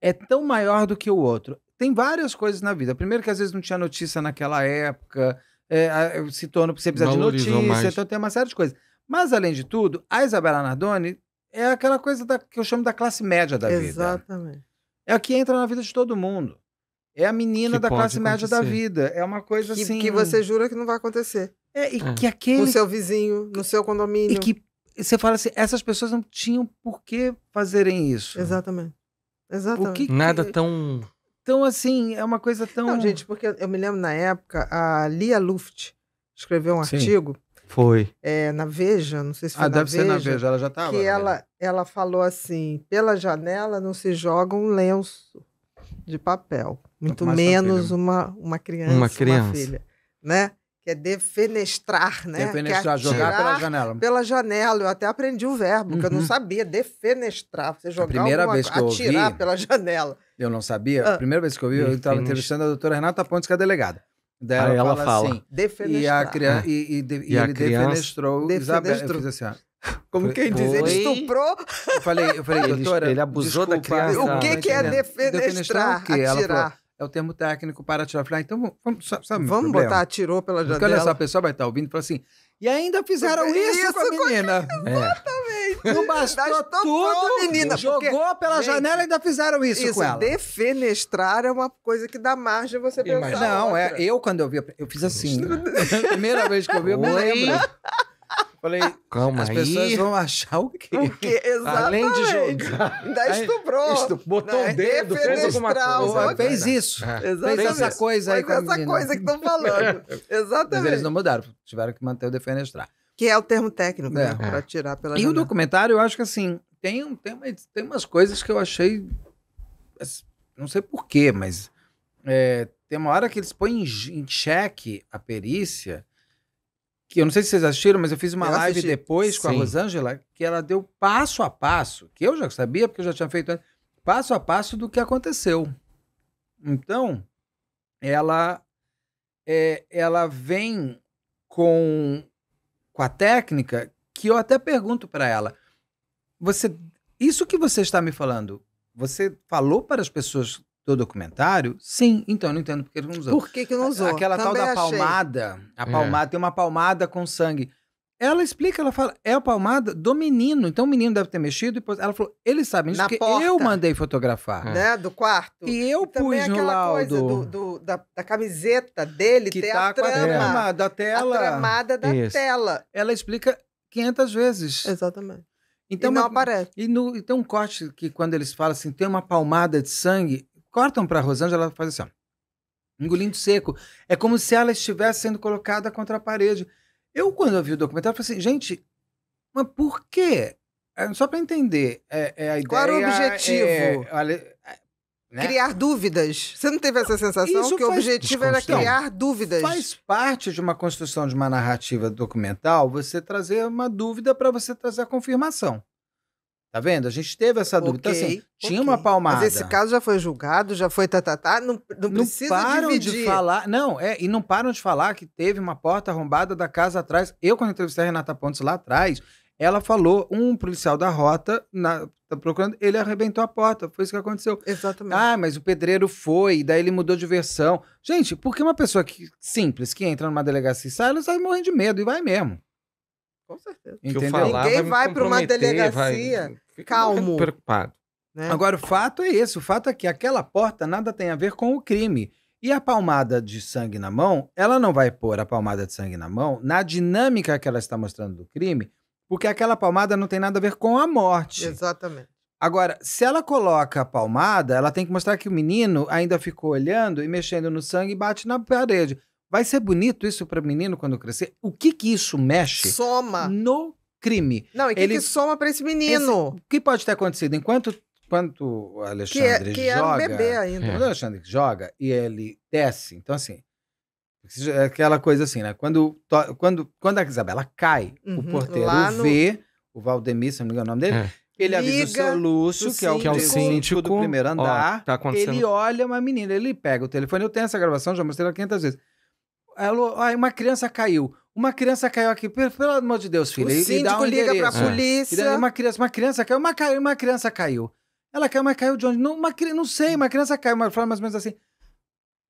é tão maior do que o outro? Tem várias coisas na vida. Primeiro, que às vezes não tinha notícia naquela época, é, é se torna porque você precisa de notícia, mais. então tem uma série de coisas. Mas, além de tudo, a Isabela Nardoni é aquela coisa da, que eu chamo da classe média da Exatamente. vida. Exatamente. É o que entra na vida de todo mundo. É a menina que da classe média da vida. É uma coisa que, assim. Que você jura que não vai acontecer. É, e é. que aquele. No seu vizinho, no seu condomínio. E que você fala assim: essas pessoas não tinham por que fazerem isso. Exatamente. Exatamente. Que... Nada tão. Então, assim, é uma coisa tão. Não, gente, porque eu me lembro na época, a Lia Luft escreveu um Sim. artigo foi. É, na Veja, não sei se ah, foi ah, na deve Veja, ser na Veja, ela já estava. Que ela, ela falou assim: pela janela não se joga um lenço de papel, muito menos uma, uma criança, uma criança, uma filha, né? Que é defenestrar, né? Defenestrar, é jogar pela janela. Pela janela, eu até aprendi o verbo, uhum. que eu não uhum. sabia, defenestrar, você jogar a primeira alguma, vez que eu atirar ouvi, pela janela. Eu não sabia, a ah. primeira vez que eu vi, eu estava entrevistando a doutora Renata Pontes, que é delegada. Daí ela, ela, fala, fala. assim. E, a, é. e, e, e, e ele criança... defenestrou, defenestrou. Isabel. Assim, [LAUGHS] como quem diz, ele estuprou. Eu falei, eu falei ele, doutora. Ele abusou desculpa, da criança. O que, que é defenestrar? defenestrar atirar é o termo técnico para atirar. Falei, ah, então vamos, vamos, sabe, vamos botar atirou pela janela. Porque olha só, a pessoa vai estar ouvindo e fala assim: e ainda fizeram isso, isso com a menina. Com... É. Exatamente. É. Não bastou tudo, menina, jogou porque... pela gente, janela e ainda fizeram isso, isso, com ela. Defenestrar é uma coisa que dá margem você pensar. Mas não, é, eu quando eu vi, eu fiz assim. Né? [LAUGHS] Primeira vez que eu vi, eu me lembro. Falei, Calma as aí. pessoas vão achar o quê? O quê? [LAUGHS] Além de jogar. Ainda estuprou. Botou né? o dedo, fez alguma coisa. Fez isso. É. Fez essa é. coisa aí. Fez essa coisa que estão falando. Exatamente. [LAUGHS] Mas eles não mudaram, tiveram que manter o defenestrar. Que é o termo técnico, é. Né? Pra tirar pela. E janela. o documentário, eu acho que assim, tem, tem, tem umas coisas que eu achei. Não sei porquê, mas. É, tem uma hora que eles põem em, em xeque a perícia que eu não sei se vocês assistiram, mas eu fiz uma eu live assisti. depois com a Rosângela, que ela deu passo a passo, que eu já sabia, porque eu já tinha feito antes, passo a passo do que aconteceu. Então, ela é, ela vem com com a técnica que eu até pergunto para ela: você isso que você está me falando, você falou para as pessoas do documentário? Sim, então eu não entendo por que não usou. Por que, que não usou? Aquela Também tal da achei. palmada, a é. palmada, tem uma palmada com sangue. Ela explica, ela fala, é a palmada do menino, então o menino deve ter mexido. Depois ela falou, eles sabem disso, porque eu mandei fotografar. É. Né, do quarto. E eu e pus aquela no laudo. coisa do, do da, da, camiseta dele que ter tá a trama. Com a trama é. da tela. A tramada da Isso. tela. Ela explica 500 vezes. Exatamente. Então, e não aparece. E no, tem um corte que quando eles falam assim, tem uma palmada de sangue, Cortam para a Rosângela, ela faz assim, ó, engolindo seco. É como se ela estivesse sendo colocada contra a parede. Eu, quando eu vi o documentário, falei assim, gente, mas por quê? É, só para entender, é, é, a ideia... Qual era o objetivo? É, né? Criar dúvidas. Você não teve essa sensação Isso que o objetivo era criar dúvidas? Faz parte de uma construção de uma narrativa documental você trazer uma dúvida para você trazer a confirmação. Tá vendo? A gente teve essa dúvida. Okay, então, assim, tinha uma palmada. Mas esse caso já foi julgado, já foi tatatá, tá, tá, não, não, não precisa param dividir. de falar. Não, é, e não param de falar que teve uma porta arrombada da casa atrás. Eu, quando entrevistei a Renata Pontes lá atrás, ela falou, um policial da rota, na, tá procurando, ele arrebentou a porta. Foi isso que aconteceu. Exatamente. Ah, mas o pedreiro foi, daí ele mudou de versão. Gente, porque uma pessoa que, simples, que entra numa delegacia e sai, ela sai morrendo de medo e vai mesmo. Com certeza. Entendeu? Falar, Ninguém vai, vai para uma delegacia vai... calmo. Preocupado. Né? Agora, o fato é esse: o fato é que aquela porta nada tem a ver com o crime. E a palmada de sangue na mão, ela não vai pôr a palmada de sangue na mão na dinâmica que ela está mostrando do crime, porque aquela palmada não tem nada a ver com a morte. Exatamente. Agora, se ela coloca a palmada, ela tem que mostrar que o menino ainda ficou olhando e mexendo no sangue e bate na parede. Vai ser bonito isso para menino quando crescer? O que que isso mexe? Soma. No crime. Não, e que, Ele... que soma para esse menino? Esse... O que pode ter acontecido? Enquanto quanto é- Alexandre que, que é joga. Era um bebê ainda. É. Quando o Alexandre joga e ele desce, então assim. É aquela coisa assim, né? Quando, quando, quando a Isabela cai, uhum, o porteiro no... vê, o Valdemir, se não me engano é o nome dele, é. ele avisa Liga o seu Lúcio, que é o, que é o síndico do primeiro andar. Ó, tá acontecendo... Ele olha uma menina, ele pega o telefone. Eu tenho essa gravação, já mostrei ela 500 vezes. Ela, uma criança caiu. Uma criança caiu aqui, pelo amor de Deus, filho. O e, síndico um liga endereço. pra polícia. É. uma criança, uma criança caiu, uma, uma criança caiu. Ela caiu, mas caiu de onde? Não, uma, não sei, uma criança caiu, mas fala mais ou menos assim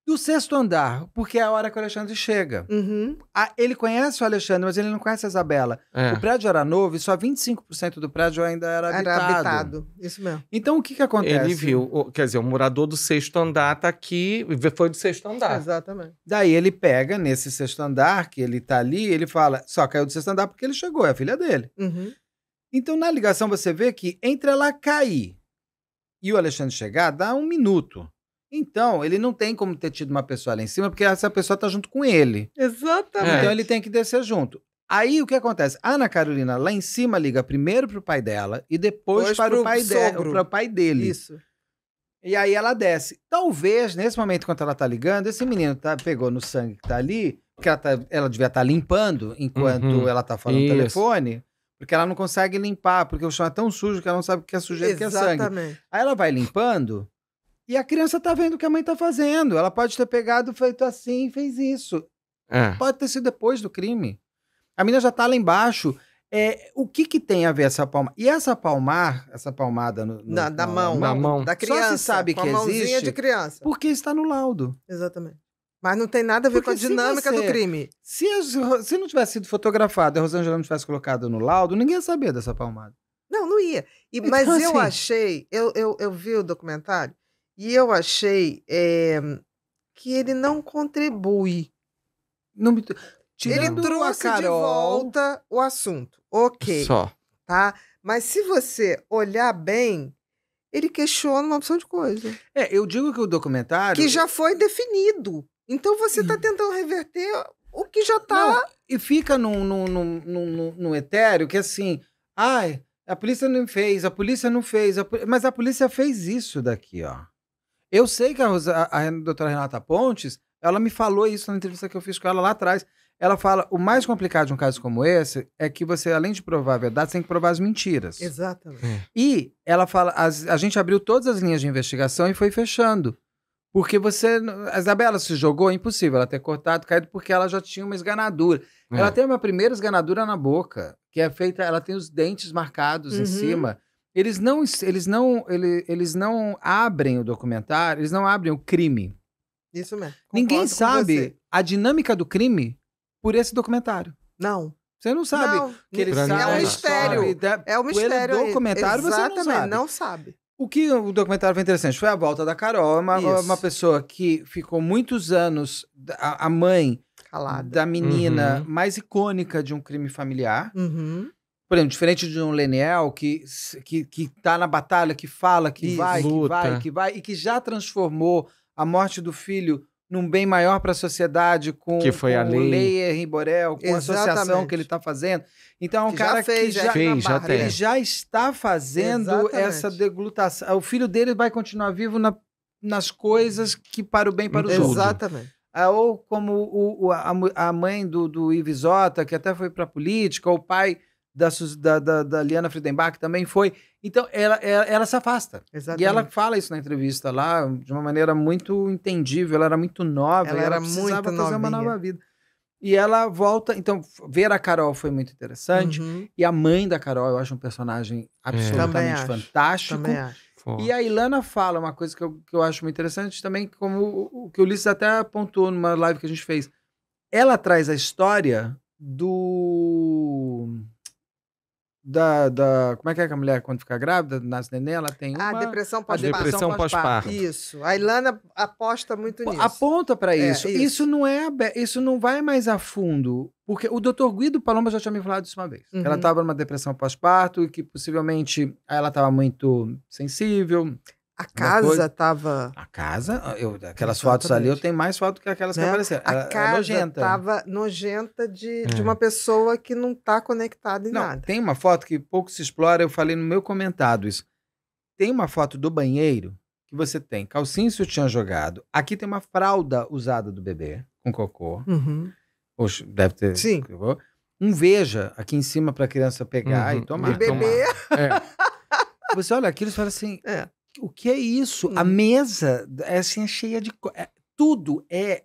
do sexto andar, porque é a hora que o Alexandre chega. Uhum. A, ele conhece o Alexandre, mas ele não conhece a Isabela. É. O prédio era novo e só 25% do prédio ainda era, habitado. Era habitado, isso mesmo. Então o que que acontece? Ele viu, quer dizer, o morador do sexto andar está aqui, foi do sexto andar. Exatamente. Daí ele pega nesse sexto andar, que ele está ali, ele fala, só caiu do sexto andar porque ele chegou, é a filha dele. Uhum. Então na ligação você vê que entre ela cair e o Alexandre chegar, dá um minuto. Então, ele não tem como ter tido uma pessoa lá em cima, porque essa pessoa tá junto com ele. Exatamente. Então ele tem que descer junto. Aí o que acontece? A Ana Carolina lá em cima liga primeiro pro pai dela e depois Hoje para o pai, sogro. para o pai dele. Isso. E aí ela desce. Talvez, nesse momento, quando ela tá ligando, esse menino tá, pegou no sangue que tá ali, porque ela, tá, ela devia estar tá limpando enquanto uhum. ela tá falando Isso. no telefone. Porque ela não consegue limpar, porque o chão é tão sujo que ela não sabe o que é sujeira, o que é sangue. Aí ela vai limpando e a criança tá vendo o que a mãe tá fazendo. Ela pode ter pegado, feito assim, fez isso. É. Pode ter sido depois do crime. A menina já tá lá embaixo. É, o que que tem a ver essa palma? E essa palmar, essa palmada no, no, na, da, mão, na mão, da criança, só se sabe que existe de criança. porque está no laudo. Exatamente. Mas não tem nada a ver porque com a dinâmica você, do crime. Se, se não tivesse sido fotografado, a Rosângela não tivesse colocado no laudo, ninguém ia saber dessa palmada. Não, não ia. E, então, mas assim, eu achei, eu, eu, eu vi o documentário, e eu achei é, que ele não contribui. Não me... ele trouxe Carol... de volta o assunto. Ok. Só. Tá? Mas se você olhar bem, ele questiona uma opção de coisa. É, eu digo que o documentário. Que já foi definido. Então você está tentando reverter o que já está. E fica num, num, num, num, num etéreo que assim. Ai, a polícia não fez, a polícia não fez, a pol... mas a polícia fez isso daqui, ó. Eu sei que a, Rosa, a, a doutora Renata Pontes, ela me falou isso na entrevista que eu fiz com ela lá atrás. Ela fala: o mais complicado de um caso como esse é que você, além de provar a verdade, tem que provar as mentiras. Exatamente. É. E ela fala: as, a gente abriu todas as linhas de investigação e foi fechando. Porque você. A Isabela se jogou, é impossível ela ter cortado, caído, porque ela já tinha uma esganadura. É. Ela tem uma primeira esganadura na boca, que é feita. Ela tem os dentes marcados uhum. em cima. Eles não, eles não, eles, eles não abrem o documentário, eles não abrem o crime. Isso mesmo. Concordo Ninguém sabe a dinâmica do crime por esse documentário. Não. Você não sabe. Não, que eles sabe, é um mistério. é um mistério. O documentário Exatamente, você não sabe. não sabe. O que o documentário foi interessante foi a volta da Carol, uma, uma pessoa que ficou muitos anos, a, a mãe Calada. da menina uhum. mais icônica de um crime familiar. Uhum. Por exemplo, diferente de um Leniel que, que, que tá na batalha, que fala, que vai, luta. que vai, que vai, e que já transformou a morte do filho num bem maior para a sociedade com, que foi com a Leia Riborel, com Exatamente. a associação que ele está fazendo. Então é um que cara já fez, que já, fez, já barra, é. ele já está fazendo Exatamente. essa deglutação. O filho dele vai continuar vivo na, nas coisas que para o bem para o outros. Exatamente. É, ou como o, o, a, a, mãe do, do Ivisota, que até foi para política, ou o pai da, da, da, da Liana Friedenbach também foi. Então, ela, ela, ela, se afasta. Exatamente. E ela fala isso na entrevista lá, de uma maneira muito entendível. Ela era muito nova, ela, ela era precisava muito fazer novinha. uma nova vida. E ela volta. Então, ver a Carol foi muito interessante. Uhum. E a mãe da Carol, eu acho um personagem é. absolutamente é. fantástico. Também acho. E a Ilana fala uma coisa que eu, que eu acho muito interessante também, como o que o Ulisses até apontou numa live que a gente fez. Ela traz a história do da, da. Como é que é que a mulher, quando fica grávida, nasce neném, ela tem ah, uma. A depressão pós-parto. depressão pós-parto. Isso. A Ilana aposta muito nisso. Aponta para é, isso. É, isso. isso. não é. Isso não vai mais a fundo. Porque o doutor Guido Paloma já tinha me falado isso uma vez. Uhum. Ela estava numa depressão pós-parto e que possivelmente ela estava muito sensível. A casa tava. A casa, ah, eu, aquelas fotos ali, eu tenho mais fotos que aquelas né? que apareceram. A é casa nojenta. tava nojenta de, é. de uma pessoa que não tá conectada em não, nada. Tem uma foto que pouco se explora, eu falei no meu comentado isso. Tem uma foto do banheiro que você tem calcinha e sutiã jogado. Aqui tem uma fralda usada do bebê, com cocô. Uhum. Oxe, deve ter. Sim. Um veja aqui em cima para a criança pegar uhum. e tomar. E bebê É. Você olha aquilo e fala assim. É o que é isso? Hum. A mesa é assim, é cheia de. É, tudo é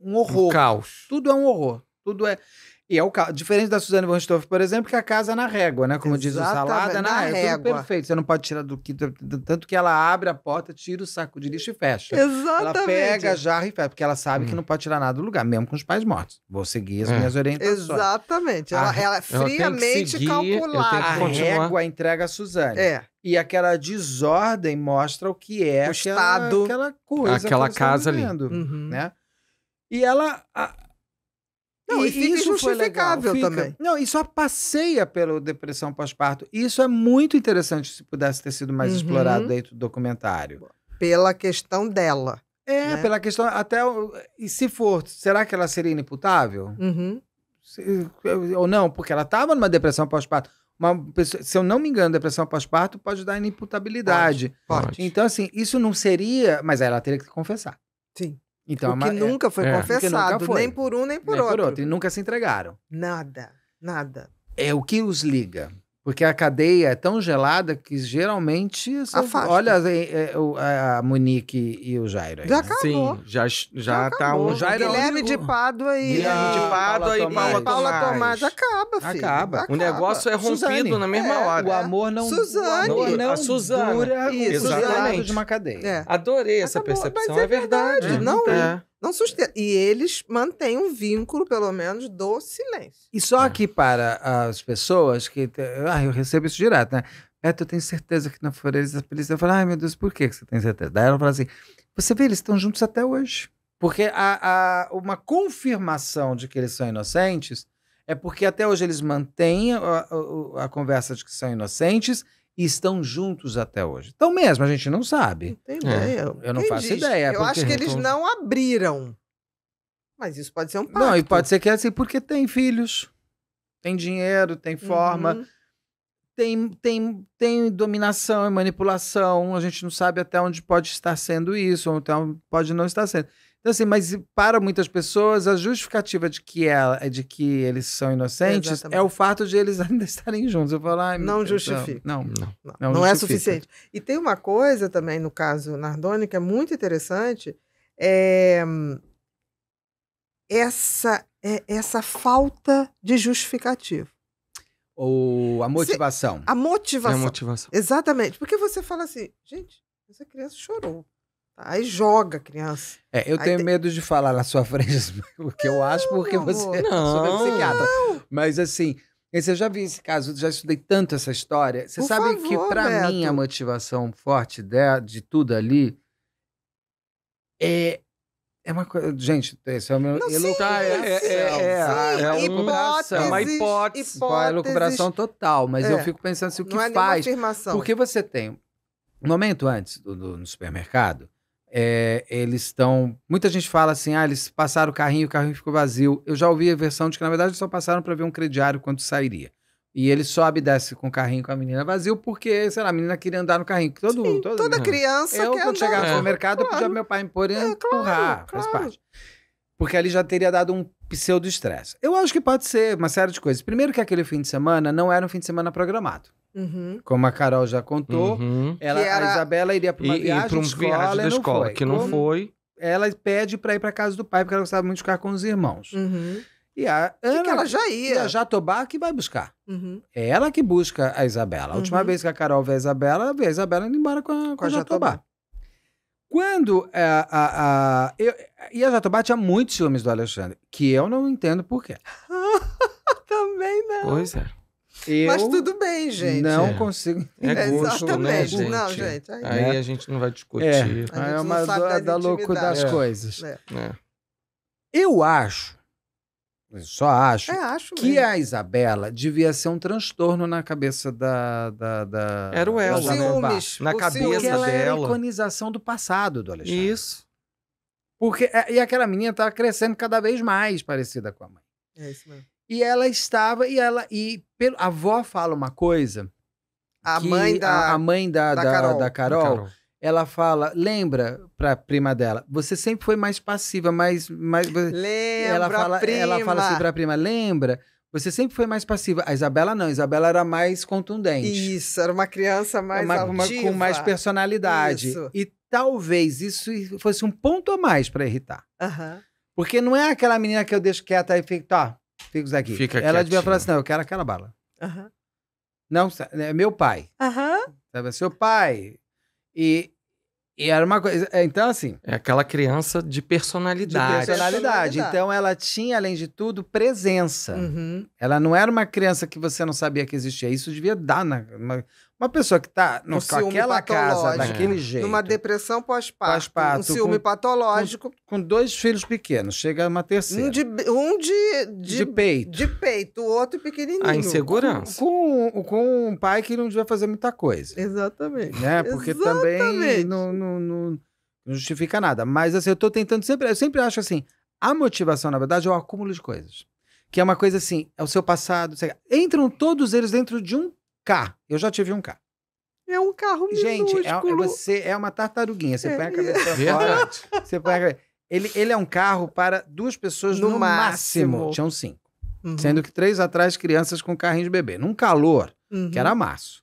um horror. Um caos. Tudo é um horror. Tudo é. E é o caso. Diferente da Suzane von Stoff, por exemplo, que é a casa é na régua, né? Como Exatamente, diz o Salada, na, na régua. É perfeito. Você não pode tirar do quinto Tanto que ela abre a porta, tira o saco de lixo e fecha. Exatamente. Ela pega a jarra e fecha, porque ela sabe hum. que não pode tirar nada do lugar, mesmo com os pais mortos. Vou seguir as é. minhas orientações. Exatamente. Ela, ela é friamente calculada. A régua entrega a Suzane. É. E aquela desordem mostra o que é o aquela, estado, aquela coisa. Aquela casa vivendo, ali. Uhum. Né? E ela. A, não, e, e fica isso justificável legal, também. Não, e só passeia pela depressão pós-parto. Isso é muito interessante se pudesse ter sido mais uhum. explorado dentro do documentário. Pela questão dela. É, né? pela questão. Até. E se for, será que ela seria inimputável? Uhum. Se, ou não, porque ela estava numa depressão pós-parto. Pessoa, se eu não me engano, depressão pós-parto pode dar inimputabilidade. Pode, pode. Então, assim, isso não seria. Mas aí ela teria que confessar. Sim. Então, o que é é- nunca foi é. confessado, nunca foi. nem por um, nem por nem outro. Por outro. E nunca se entregaram. Nada, nada. É o que os liga. Porque a cadeia é tão gelada que geralmente. Afasta. Olha é, a, a Monique e o Jairo. Aí, já né? acabou. Sim, já, já, já tá um. Jairo Guilherme é de Pádua aí Guilherme de Pádua e Paula Tomás. Paula Tomás. Acaba, filho. Acaba. acaba. O negócio é rompido Suzane. na mesma é, hora. O amor não. Suzane. O amor não a Suzana. dura Isso, exatamente. de uma cadeia. É. Adorei acabou. essa percepção. É, é verdade. Não. É. Não sustenta. E eles mantêm um vínculo, pelo menos, do silêncio. E só é. aqui para as pessoas que. Ah, eu recebo isso direto, né? é eu tenho certeza que na Floresta a polícia fala, ai meu Deus, por que você tem certeza? Daí ela fala assim: você vê, eles estão juntos até hoje. Porque a, uma confirmação de que eles são inocentes é porque até hoje eles mantêm a, a, a conversa de que são inocentes e estão juntos até hoje. Então mesmo, a gente não sabe. Não é. Eu não Quem faço diz? ideia. Eu acho que eles não abriram. Mas isso pode ser um pacto. Não, e pode ser que é assim, porque tem filhos, tem dinheiro, tem uhum. forma, uhum. tem, tem, tem dominação e manipulação. A gente não sabe até onde pode estar sendo isso, ou até onde pode não estar sendo. Então, assim, mas para muitas pessoas, a justificativa de que, ela, de que eles são inocentes Exatamente. é o fato de eles [LAUGHS] ainda estarem juntos. Eu falo, ah, não justifica. Não, não, não, não, não é suficiente. E tem uma coisa também, no caso Nardoni, que é muito interessante, é essa, é essa falta de justificativa. Ou a motivação. Se, a motivação. É a motivação. Exatamente. Porque você fala assim, gente, essa criança chorou. Aí joga, criança. É, eu Aí tenho tem... medo de falar na sua frente [LAUGHS] o que eu acho, porque você é não. é psiquiatra. Mas assim, eu já vi esse caso, já estudei tanto essa história. Você Por sabe favor, que, para mim, a motivação forte de, de tudo ali é é uma coisa. Gente, esse é o não, sim, tá, é, é, é, é, hipótese, uma hipótese. É elucubração total. Mas eu é. fico pensando assim, o que não é faz. É porque você tem. Um momento antes do, do, no supermercado, é, eles estão. Muita gente fala assim: ah, eles passaram o carrinho, o carrinho ficou vazio. Eu já ouvi a versão de que, na verdade, eles só passaram para ver um crediário quando sairia. E ele sobe e desce com o carrinho com a menina vazio, porque, sei lá, a menina queria andar no carrinho. Todo, Sim, todo toda criança eu, quer quando andar. quando é. no né? mercado, claro. eu podia meu pai me pôr e é, empurrar. Claro, faz parte. Porque ali já teria dado um pseudo-estresse. Eu acho que pode ser uma série de coisas. Primeiro que aquele fim de semana não era um fim de semana programado. Uhum. Como a Carol já contou, uhum. ela, era... a Isabela iria para uma e, viagem, e um escola, viagem da escola, foi. que não Como... foi. Ela pede para ir para casa do pai, porque ela gostava muito de ficar com os irmãos. Uhum. E a Ana, que, que ela já ia. E a Jatobá que vai buscar. Uhum. É ela que busca a Isabela. A última uhum. vez que a Carol vê a Isabela, ela vê a Isabela indo embora com a, com, com a Jatobá. Jatobá. Quando a, é, a, a, eu, e a Jatobá tinha muitos ciúmes do Alexandre, que eu não entendo por quê. [LAUGHS] Também não. Pois é. Eu Mas tudo bem, gente. Não é. consigo. É gosto, né, Exatamente. né, gente? Não, gente aí, aí é. a gente não vai discutir. É, aí é uma da, da louco das coisas. É. É. Eu acho, só acho, é, acho que a Isabela devia ser um transtorno na cabeça da... da, da era o ela. Né? Ciúmes. Na cabeça ciúmes. dela. Era a iconização do passado do Alexandre. Isso. Porque, e aquela menina estava tá crescendo cada vez mais parecida com a mãe. É isso mesmo. E ela estava, e ela, e pelo, a avó fala uma coisa. A mãe da. A, a mãe da, da, da, Carol, da, Carol, Carol, ela fala, lembra pra prima dela, você sempre foi mais passiva, mais. mais lembra, ela fala, prima. Ela fala assim pra prima, lembra? Você sempre foi mais passiva. A Isabela não, a Isabela era mais contundente. Isso, era uma criança mais uma, uma com mais personalidade. Isso. E talvez isso fosse um ponto a mais para irritar. Uhum. Porque não é aquela menina que eu deixo quieta e fico tá, fica aqui. Fica ela quietinho. devia falar assim: não, eu quero aquela bala. Uhum. Não, é meu pai. Uhum. Sabe, seu pai. E, e era uma coisa. É, então, assim. É aquela criança de personalidade. De personalidade. Então, ela tinha, além de tudo, presença. Uhum. Ela não era uma criança que você não sabia que existia. Isso devia dar na. Uma, uma pessoa que está um com aquela casa daquele é. jeito. Numa depressão pós-parto. Pós-parto. Um ciúme com, patológico. Com, com, dois filhos pequenos, chega uma terceira. Um de, um de, de, de peito. De peito, o outro pequenininho. A ah, insegurança. Com, com, com, um pai que não devia fazer muita coisa. Exatamente. Né? Porque Exatamente. também não, não, não, justifica nada. Mas assim, eu estou tentando sempre. Eu sempre acho assim: a motivação, na verdade, é o acúmulo de coisas. Que é uma coisa assim, é o seu passado. Entram todos eles dentro de um K. Eu já tive um K. É um carro minúsculo. Gente, é, é você é uma tartaruguinha. Você é, põe a é. cabeça é. fora. Você põe a cabeça. Ele, ele é um carro para duas pessoas no, no máximo. máximo. Tinham cinco. Uhum. Sendo que três atrás, crianças com carrinho de bebê. Num calor, uhum. que era uhum. março,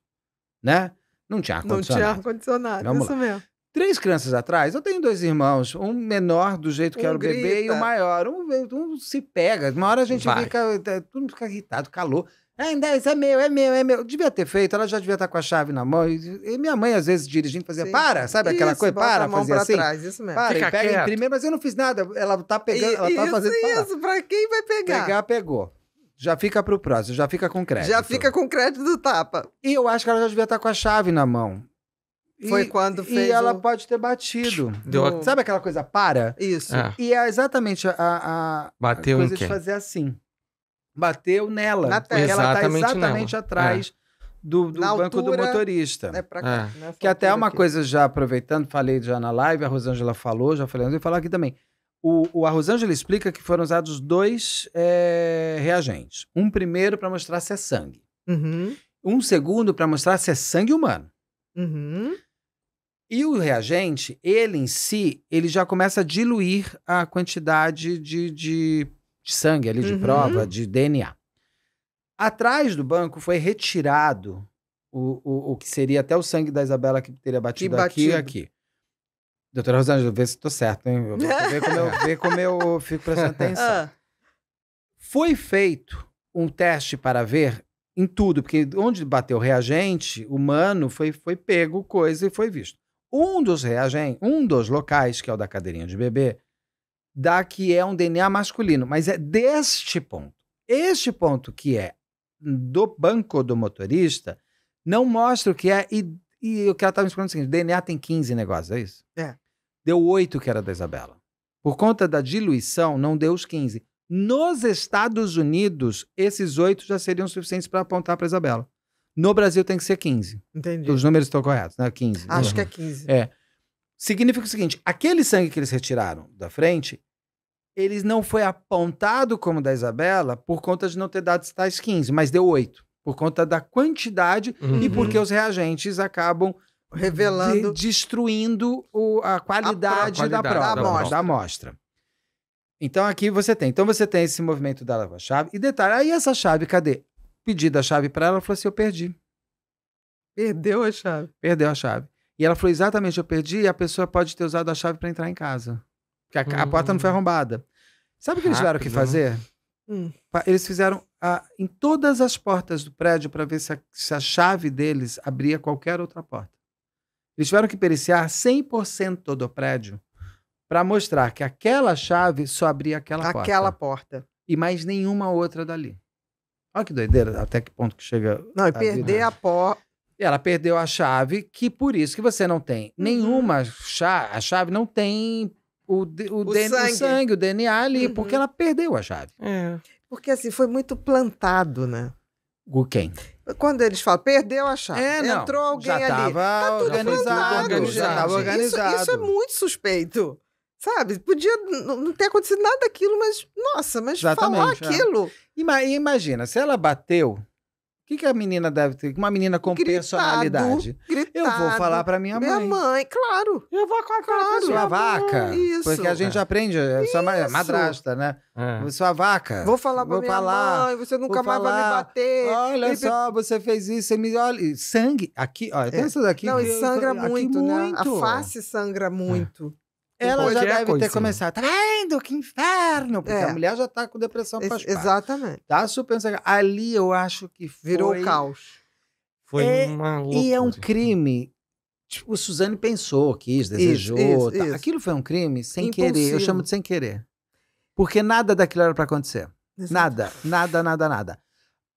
né? Não tinha ar-condicionado. Não tinha ar-condicionado, isso lá. mesmo. Três crianças atrás, eu tenho dois irmãos, um menor do jeito que um era o bebê grita. e o maior. Um, um se pega. Uma hora a gente Vai. fica. É, todo mundo fica irritado, calor. Ainda é, né, isso é meu, é meu, é meu. Devia ter feito, ela já devia estar tá com a chave na mão. E minha mãe, às vezes, dirigindo, fazia, Sim. para, sabe aquela isso, coisa? Para, fazer assim. Trás, isso mesmo. Para, Fica e pega em primeiro, mas eu não fiz nada. Ela tá pegando, e, ela tá isso, fazendo. Isso, para pra quem vai pegar? Pegar, pegou. Já fica pro próximo, já fica com crédito. Já fica com crédito do tapa. E eu acho que ela já devia estar tá com a chave na mão. Foi e, quando fez. E ela o... pode ter batido. Deu... Sabe aquela coisa para? Isso. É. E é exatamente a. a Bateu coisa de fazer assim bateu nela. Na Exatamente ela está exatamente nela. É. atrás. É. Do, do banco altura, do motorista. Né, é. cá, é. Que até é uma aqui. coisa, já aproveitando, falei já na live, a Rosângela falou, já falei, eu vou falar aqui também. O, o, a Rosângela explica que foram usados dois é, reagentes. Um primeiro para mostrar se é sangue. Uhum. Um segundo para mostrar se é sangue humano. Uhum. E o reagente, ele em si, ele já começa a diluir a quantidade de, de de sangue ali, de uhum. prova, de DNA. Atrás do banco foi retirado o, o, o que seria até o sangue da Isabela que teria batido, que aqui e aqui. Doutora Rosângela, vê se estou certo, hein? ver como, eu, [LAUGHS] ver como eu fico prestando ah. atenção. Ah. Foi feito um teste para ver em tudo, porque onde bateu reagente humano foi, foi pego coisa e foi visto. Um dos reagentes, um dos locais, que é o da cadeirinha de bebê, da que é um DNA masculino, mas é deste ponto. Este ponto que é do banco do motorista não mostra o que é. E, e o que ela estava me explicando é o seguinte: DNA tem 15 negócios, é isso? É. Deu 8 que era da Isabela. Por conta da diluição, não deu os 15. Nos Estados Unidos, esses 8 já seriam suficientes para apontar para Isabela. No Brasil tem que ser 15. Entendi. Os números estão corretos, né? 15. Acho uhum. que é 15. Uhum. É. Significa o seguinte: aquele sangue que eles retiraram da frente, eles não foi apontado como da Isabela por conta de não ter dado tais 15, mas deu 8. Por conta da quantidade uhum. e porque os reagentes acabam revelando, de, destruindo o, a, qualidade a, a, qualidade da prova, amostra. Da amostra. Então aqui você tem. Então você tem esse movimento da lava-chave. E detalhe, aí essa chave, cadê? Pedi da chave para ela, ela falou assim: eu perdi. Perdeu a chave. Perdeu a chave. E ela falou: exatamente, eu perdi, e a pessoa pode ter usado a chave para entrar em casa. Porque a, hum. a, porta não foi hum. arrombada. Sabe o que eles tiveram que fazer? Hum. Eles fizeram a, em todas as portas do prédio para ver se a, se a chave deles abria qualquer outra porta. Eles tiveram que periciar 100% do prédio para mostrar que aquela chave só abria aquela, aquela porta. Aquela porta. E mais nenhuma outra dali. Olha que doideira, até que ponto que chega. Não, e perder a porta. Ela perdeu a chave, que por isso que você não tem uhum. nenhuma chave, a chave não tem o, o, o, DNA, sangue. o sangue. o DNA ali, uhum. porque ela perdeu a chave. É. Porque assim, foi muito plantado, né? O quem? Quando eles falam, perdeu a chave, é, não, entrou alguém já tava ali. Tá tudo organizado, organizado. Já estava organizado. Isso, isso é muito suspeito. Sabe? Podia não ter acontecido nada daquilo, mas, nossa, mas Exatamente, falar é. aquilo. É. Imagina, se ela bateu que, que a menina deve ter? Uma menina com gritado, personalidade. Gritado. Eu vou falar para minha mãe. Minha mãe, claro. Eu vou com a claro, Sua vaca. Mãe, isso. Porque a gente é. aprende, é sua é madrasta, né? É. Sua vaca. Vou falar pra vou minha falar, mãe, você nunca mais falar. vai me bater. Olha e... só, você fez isso, você me olha. Sangue, aqui, olha, tem é. isso daqui. Não, e sangra eu, muito, né? Muito. A face sangra muito. Ela é já é deve coisa. ter né? começado, tá vendo? Que inferno! Porque é. a mulher já tá com depressão para Exatamente. Tá super Ali eu acho que foi... Virou caos. Foi é, uma loucura. E é um crime. Tipo, o Suzane pensou, quis, desejou. Isso, isso, tá. isso. Aquilo foi um crime sem querer. Eu chamo de sem querer. Porque nada daquilo era para acontecer. Exato. Nada, nada, nada, nada.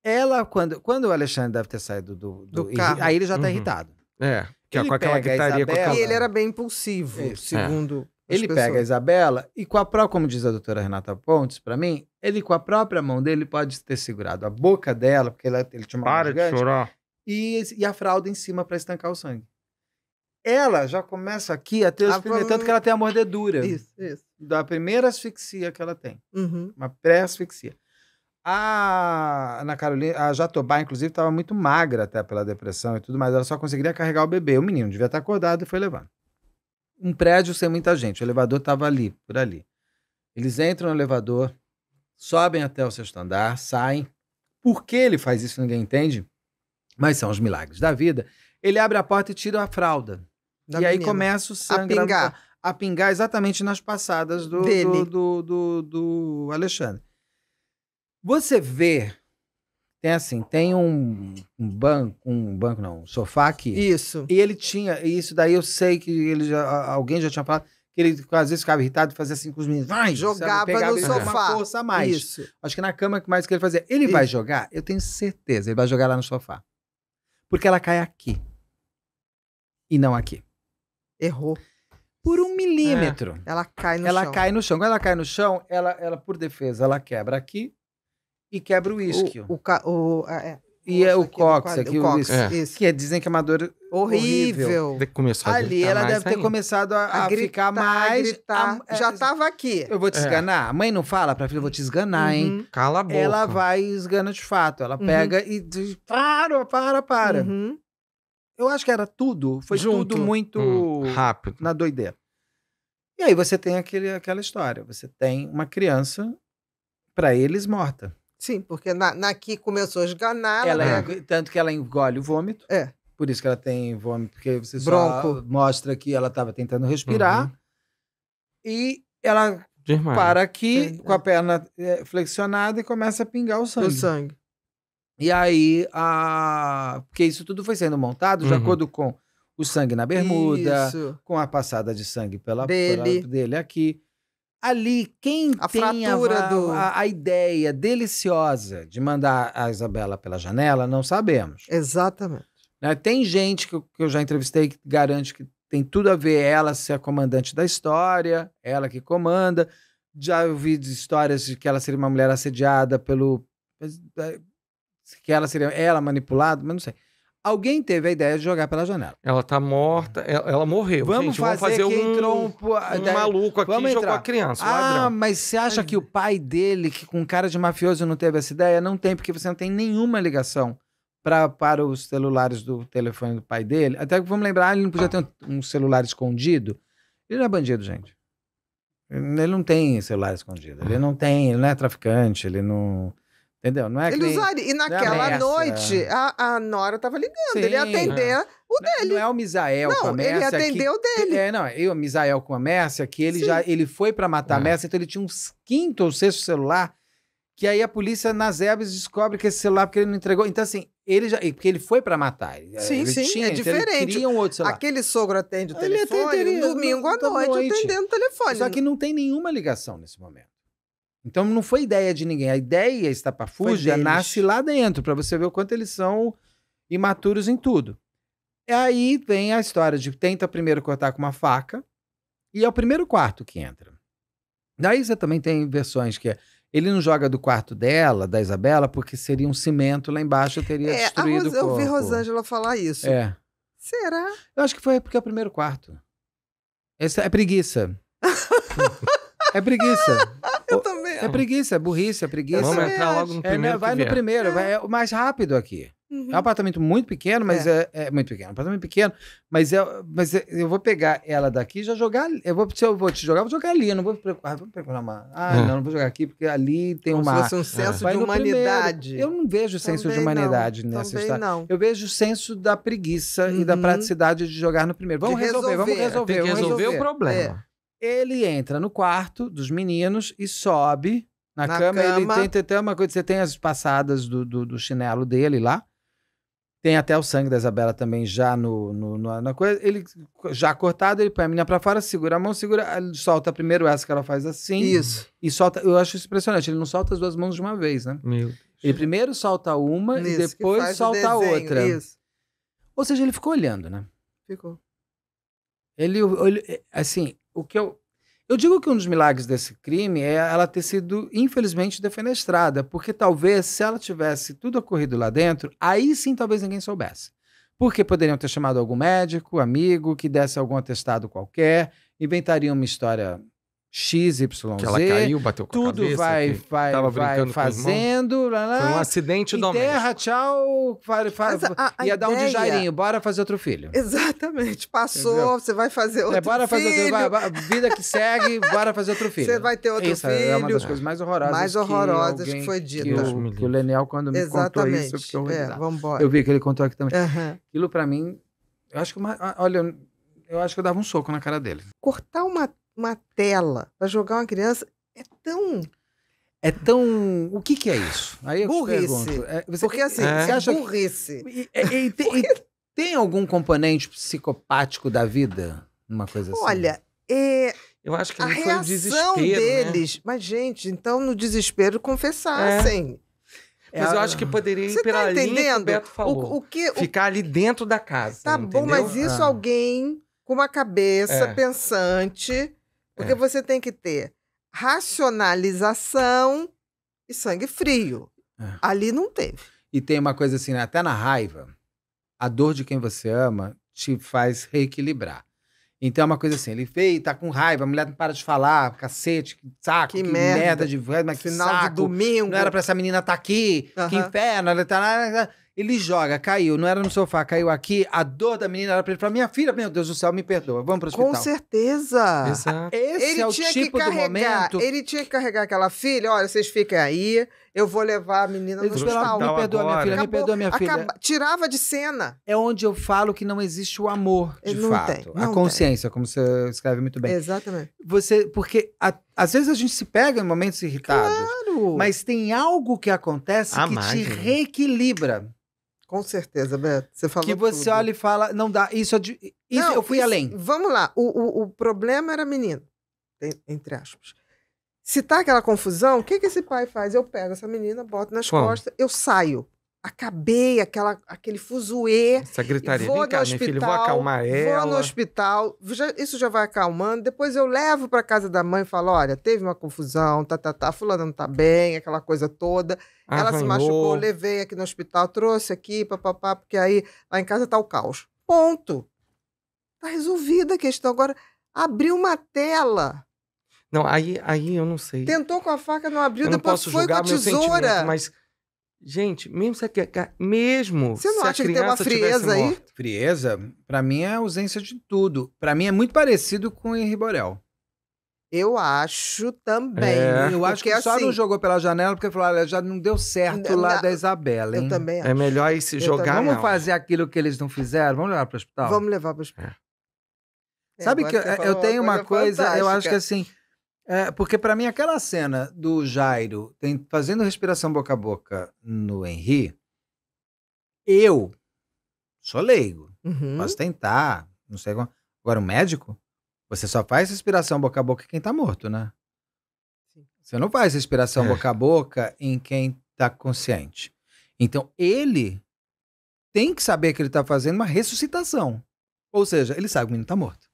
Ela, quando, quando o Alexandre deve ter saído do, do, do carro. Aí ele já tá uhum. irritado. É. Que é ele com aquela gritaria com aquela... E ele era bem impulsivo, segundo ele pessoas. pega a Isabela e com a própria, como diz a doutora Renata Pontes, para mim, ele com a própria mão dele pode ter segurado a boca dela, porque ele tinha uma Para gigante, de chorar. E, e a fralda em cima para estancar o sangue. Ela já começa aqui a ter ah, tanto que ela tem a mordedura. Isso, isso. Da primeira asfixia que ela tem. Uhum. Uma pré-asfixia. A Ana Carolina, a Jatobá, inclusive, estava muito magra até pela depressão e tudo, mas ela só conseguiria carregar o bebê. O menino devia estar tá acordado e foi levando um prédio sem muita gente. O elevador estava ali, por ali. Eles entram no elevador, sobem até o sexto andar, saem. Por que ele faz isso ninguém entende, mas são os milagres da vida. Ele abre a porta e tira a fralda. Da e menina. aí começa o sangue a pingar. a pingar exatamente nas passadas do, do, do, do, do Alexandre. Você vê tem assim, tem um, um banco, um banco não, um sofá aqui. Isso. E ele tinha, e isso daí eu sei que ele já, alguém já tinha falado, que ele às vezes ficava irritado e fazia assim com os meninos. Vai! Jogava sabe, pegava, no sofá. Uma força a mais. Isso. Acho que na cama que mais que ele fazia. Ele isso. vai jogar, eu tenho certeza, ele vai jogar lá no sofá. Porque ela cai aqui. E não aqui. Errou. Por um milímetro. É. Ela cai no ela chão. Ela cai no chão. Quando ela cai no chão, ela, ela, por defesa, ela quebra aqui e quebra o uísque O, o, o é, e é o cóccix aqui, o cóccix, que é, dizem que é uma dor horrível. Ali ela deve ter começado a, a, a gritar, ficar mais. A é, já estava é, aqui. Eu vou te esganar. A mãe não fala pra filha, eu vou te esganar, uhum. hein? Cala a boca. Ela vai e esgana de fato. Ela uhum. pega e diz: para, para, para. Uhum. Eu acho que era tudo. Foi Junto. tudo muito hum, rápido. Na doideira. E aí você tem aquele, aquela história. Você tem uma criança, para eles, morta. Sim, porque na, naqui começou a esganar. Né? Ela né? é, tanto que ela engole o vômito. É. Por isso que ela tem vômito, porque você Bronco. só mostra que ela estava tentando respirar. Uhum. E ela para aqui, é. com a perna é, flexionada, e começa a pingar o sangue. O sangue. E aí, a... porque isso tudo foi sendo montado uhum. de acordo com o sangue na bermuda, isso. com a passada de sangue pela dele, pela, dele aqui ali, quem a tem a, do... a, a, ideia deliciosa de mandar a Isabela pela janela, não sabemos. Exatamente. Né? Tem gente que eu, que eu já entrevistei que garante que tem tudo a ver ela ser a comandante da história, ela que comanda. Já ouvi histórias de que ela seria uma mulher assediada pelo. É, que ela seria ela manipulada, mas não sei. Alguém teve a ideia de jogar pela janela. Ela tá morta, ela, ela morreu. Vamos, gente, fazer, fazer que um, entrou um, um né, maluco aqui vamos e jogou a criança. ah, ladrão. mas você acha que o pai dele, que com cara de mafioso, não teve essa ideia? Não tem, porque você não tem nenhuma ligação pra, para os celulares do telefone do pai dele. Até que vamos lembrar, ele não podia ter um, um celular escondido. Ele não é bandido, gente. Ele não tem celular escondido. Ele não tem, ele não é traficante, ele não. Entendeu? Não é ele nem, usaria. E naquela é a noite, a, a Nora estava ligando. Sim, ele ia atender ah. é. o dele. Não é o Misael não, com a Mércia. Ele atendeu que, o dele. É, não, eu, o Misael com a Mércia, que ele Sim. já ele foi para matar é. a ah. Mércia, então ele tinha um quinto ou sexto celular. Que aí a polícia nas ervas descobre que esse celular porque ele não entregou. Então, assim, ele já. Porque ele foi para matar. Sim, ele sim, é tinha, é diferente. Então um outro celular. Aquele sogro atende o ele telefone atenderia, domingo à noite, noite, atendendo o telefone. Só que não tem nenhuma ligação nesse momento. Então não foi ideia de ninguém. A ideia está para fugir, nasce lá dentro, para você ver o quanto eles são imaturos em tudo. E aí vem a história de tenta primeiro cortar com uma faca, e é o primeiro quarto que entra. Daí você também tem versões que é ele não joga do quarto dela, da Isabela, porque seria um cimento lá embaixo, teria é, destruído Ros... o corpo. Eu vi Rosângela falar isso. É. Será? Eu acho que foi porque é o primeiro quarto. é preguiça. [LAUGHS] é preguiça. É preguiça, é burrice, é preguiça. Vamos entrar logo no é, primeiro. É, vai no primeiro, vai, é o mais rápido aqui. Uhum. É um apartamento muito pequeno, mas é, é, é muito pequeno. É um apartamento pequeno, mas, é, mas é, eu vou pegar ela daqui e já jogar. Eu vou, se eu vou te jogar, vou jogar ali. Eu não vou procurar, vou procurar uma. Ah, é. não, não vou jogar aqui, porque ali tem Como uma. Se fosse um senso de humanidade. Eu não vejo senso Também de humanidade não. nessa Também história. Não. Eu vejo o senso da preguiça uhum. e da uhum. praticidade de jogar no primeiro. Vamos resolver, resolver, vamos resolver. Tem que resolver, resolver. o problema. Ele entra no quarto dos meninos e sobe na, na cama. cama. Ele tenta tem, uma coisa, você tem as passadas do, do, do chinelo dele lá. Tem até o sangue da Isabela também já no, no, no, na coisa. Ele já cortado, ele põe a menina pra fora, segura a mão, segura, solta primeiro essa que ela faz assim. Isso. E solta. Eu acho isso impressionante. Ele não solta as duas mãos de uma vez, né? Meu Deus. Ele primeiro solta uma isso, e depois solta a outra. Isso. Ou seja, ele ficou olhando, né? Ficou. Ele, ele assim, o que eu. Eu digo que um dos milagres desse crime é ela ter sido, infelizmente, defenestrada, porque talvez se ela tivesse tudo ocorrido lá dentro, aí sim talvez ninguém soubesse. Porque poderiam ter chamado algum médico, amigo, que desse algum atestado qualquer, inventariam uma história XYZ. Que ela caiu, bateu com tudo a cabeça. Vai, vai, vai fazendo. Lá, Foi um acidente doméstico. Terra, tchau. vai, vai. a, a ia ideia... dar um de Jairinho, bora fazer outro filho. Exatamente. Passou, Entendeu? você vai fazer é, outro é, bora filho. Fazer outro, vai, vida que segue, bora fazer outro filho. Você vai ter outro isso, filho. É uma das coisas mais horrorosas. Mais horrorosas que, que foi dita. Que o, que o Leniel, quando me Exatamente. contou isso, eu é, vamos Eu vi que ele contou aqui também. Uhum. Aquilo pra mim, eu acho que uma, olha, eu acho que eu dava um soco na cara dele. Cortar uma uma tela para jogar uma criança é tão é tão. O que, que é isso? Aí eu burrice. te pergunto. É, você, Porque é, assim, é, é? você acha. Burrice. Que... E, e, e, tem, tem algum componente psicopático da vida? Uma coisa assim? Olha, é. Eu acho que a foi o desespero. Né? deles. Né? Mas, gente, então no desespero confessassem. É. Mas eu acho que poderia ir pela tá entendendo? Que o, o, o que, o... Ficar ali dentro da casa. Tá entendeu? bom, mas isso ah. alguém com uma cabeça é. pensante porque é. você tem que ter racionalização e sangue frio. É. Ali não teve. E tem uma coisa assim, né? até na raiva, a dor de quem você ama te faz reequilibrar. Então é uma coisa assim, ele veio, tá com raiva, a mulher não para de falar, cacete, que saco, que, que merda. merda de mas que Final saco, de domingo. Não era pra essa menina estar tá aqui, uhum. que inferno, ela tá lá. Né, ele joga, caiu, não era no sofá, caiu aqui. A dor da menina era pra ele falar: minha filha, meu Deus do céu, me perdoa, vamos pro hospital. Com certeza. Exato. Esse ele é o tipo do momento. Ele tinha que carregar aquela filha: olha, vocês fiquem aí, eu vou levar a menina no hospital. Me perdoa, agora. minha filha, Acabou, me perdoa, minha filha. Acaba, tirava de cena. É onde eu falo que não existe o amor, de não fato. Tem, a consciência, tem. como você escreve muito bem. Exatamente. Você, porque a às vezes a gente se pega em momentos irritados. Claro. Mas tem algo que acontece a que te reequilibra. Com certeza, Beto. Você falou que você tudo. olha e fala, não dá, isso, é isso não, eu fui isso, além. Vamos lá, o, o, o, problema era menino, entre aspas. Se tá aquela confusão, o que, que esse pai faz? Eu pego essa menina, boto nas Como? costas, eu saio acabei aquela, aquele fuzuê. Secretaria, vou vem cá, hospital, filho, vou acalmar ela. Vou no hospital, já, isso já vai acalmando. Depois eu levo para casa da mãe e falo, olha, teve uma confusão, tá, tá, tá, fulana não tá bem, aquela coisa toda. Arranhou. Ela se machucou, levei aqui no hospital, trouxe aqui, papapá, porque aí lá em casa tá o caos. Ponto. Tá resolvida a questão. Agora, abriu uma tela... Não, aí, aí eu não sei. Tentou com a faca, não abriu, eu depois não posso foi julgar com a tesoura. Mas Gente, mesmo você quer mesmo Você não acha que tem uma frieza aí? Morto. Frieza, para mim é ausência de tudo. Para mim é muito parecido com o Henri Borel. Eu acho também. É. Eu acho porque que assim, só não jogou pela janela porque falou, olha, já não deu certo lá da Isabela, hein? Eu também é acho. É melhor ir se jogar. Vamos fazer aquilo que eles não fizeram? Vamos levar para o hospital? Vamos levar para hospital. É. é. Sabe que eu, eu tenho uma coisa, eu acho que assim, é, porque para mim aquela cena do Jairo tem, fazendo respiração boca a boca no Henry, eu sou leigo, uhum. posso tentar, não sei como. Agora o médico, você só faz respiração boca a boca em quem tá morto, né? Você não faz respiração é. boca a boca em quem tá consciente. Então ele tem que saber que ele tá fazendo uma ressuscitação. Ou seja, ele sabe que o menino tá morto.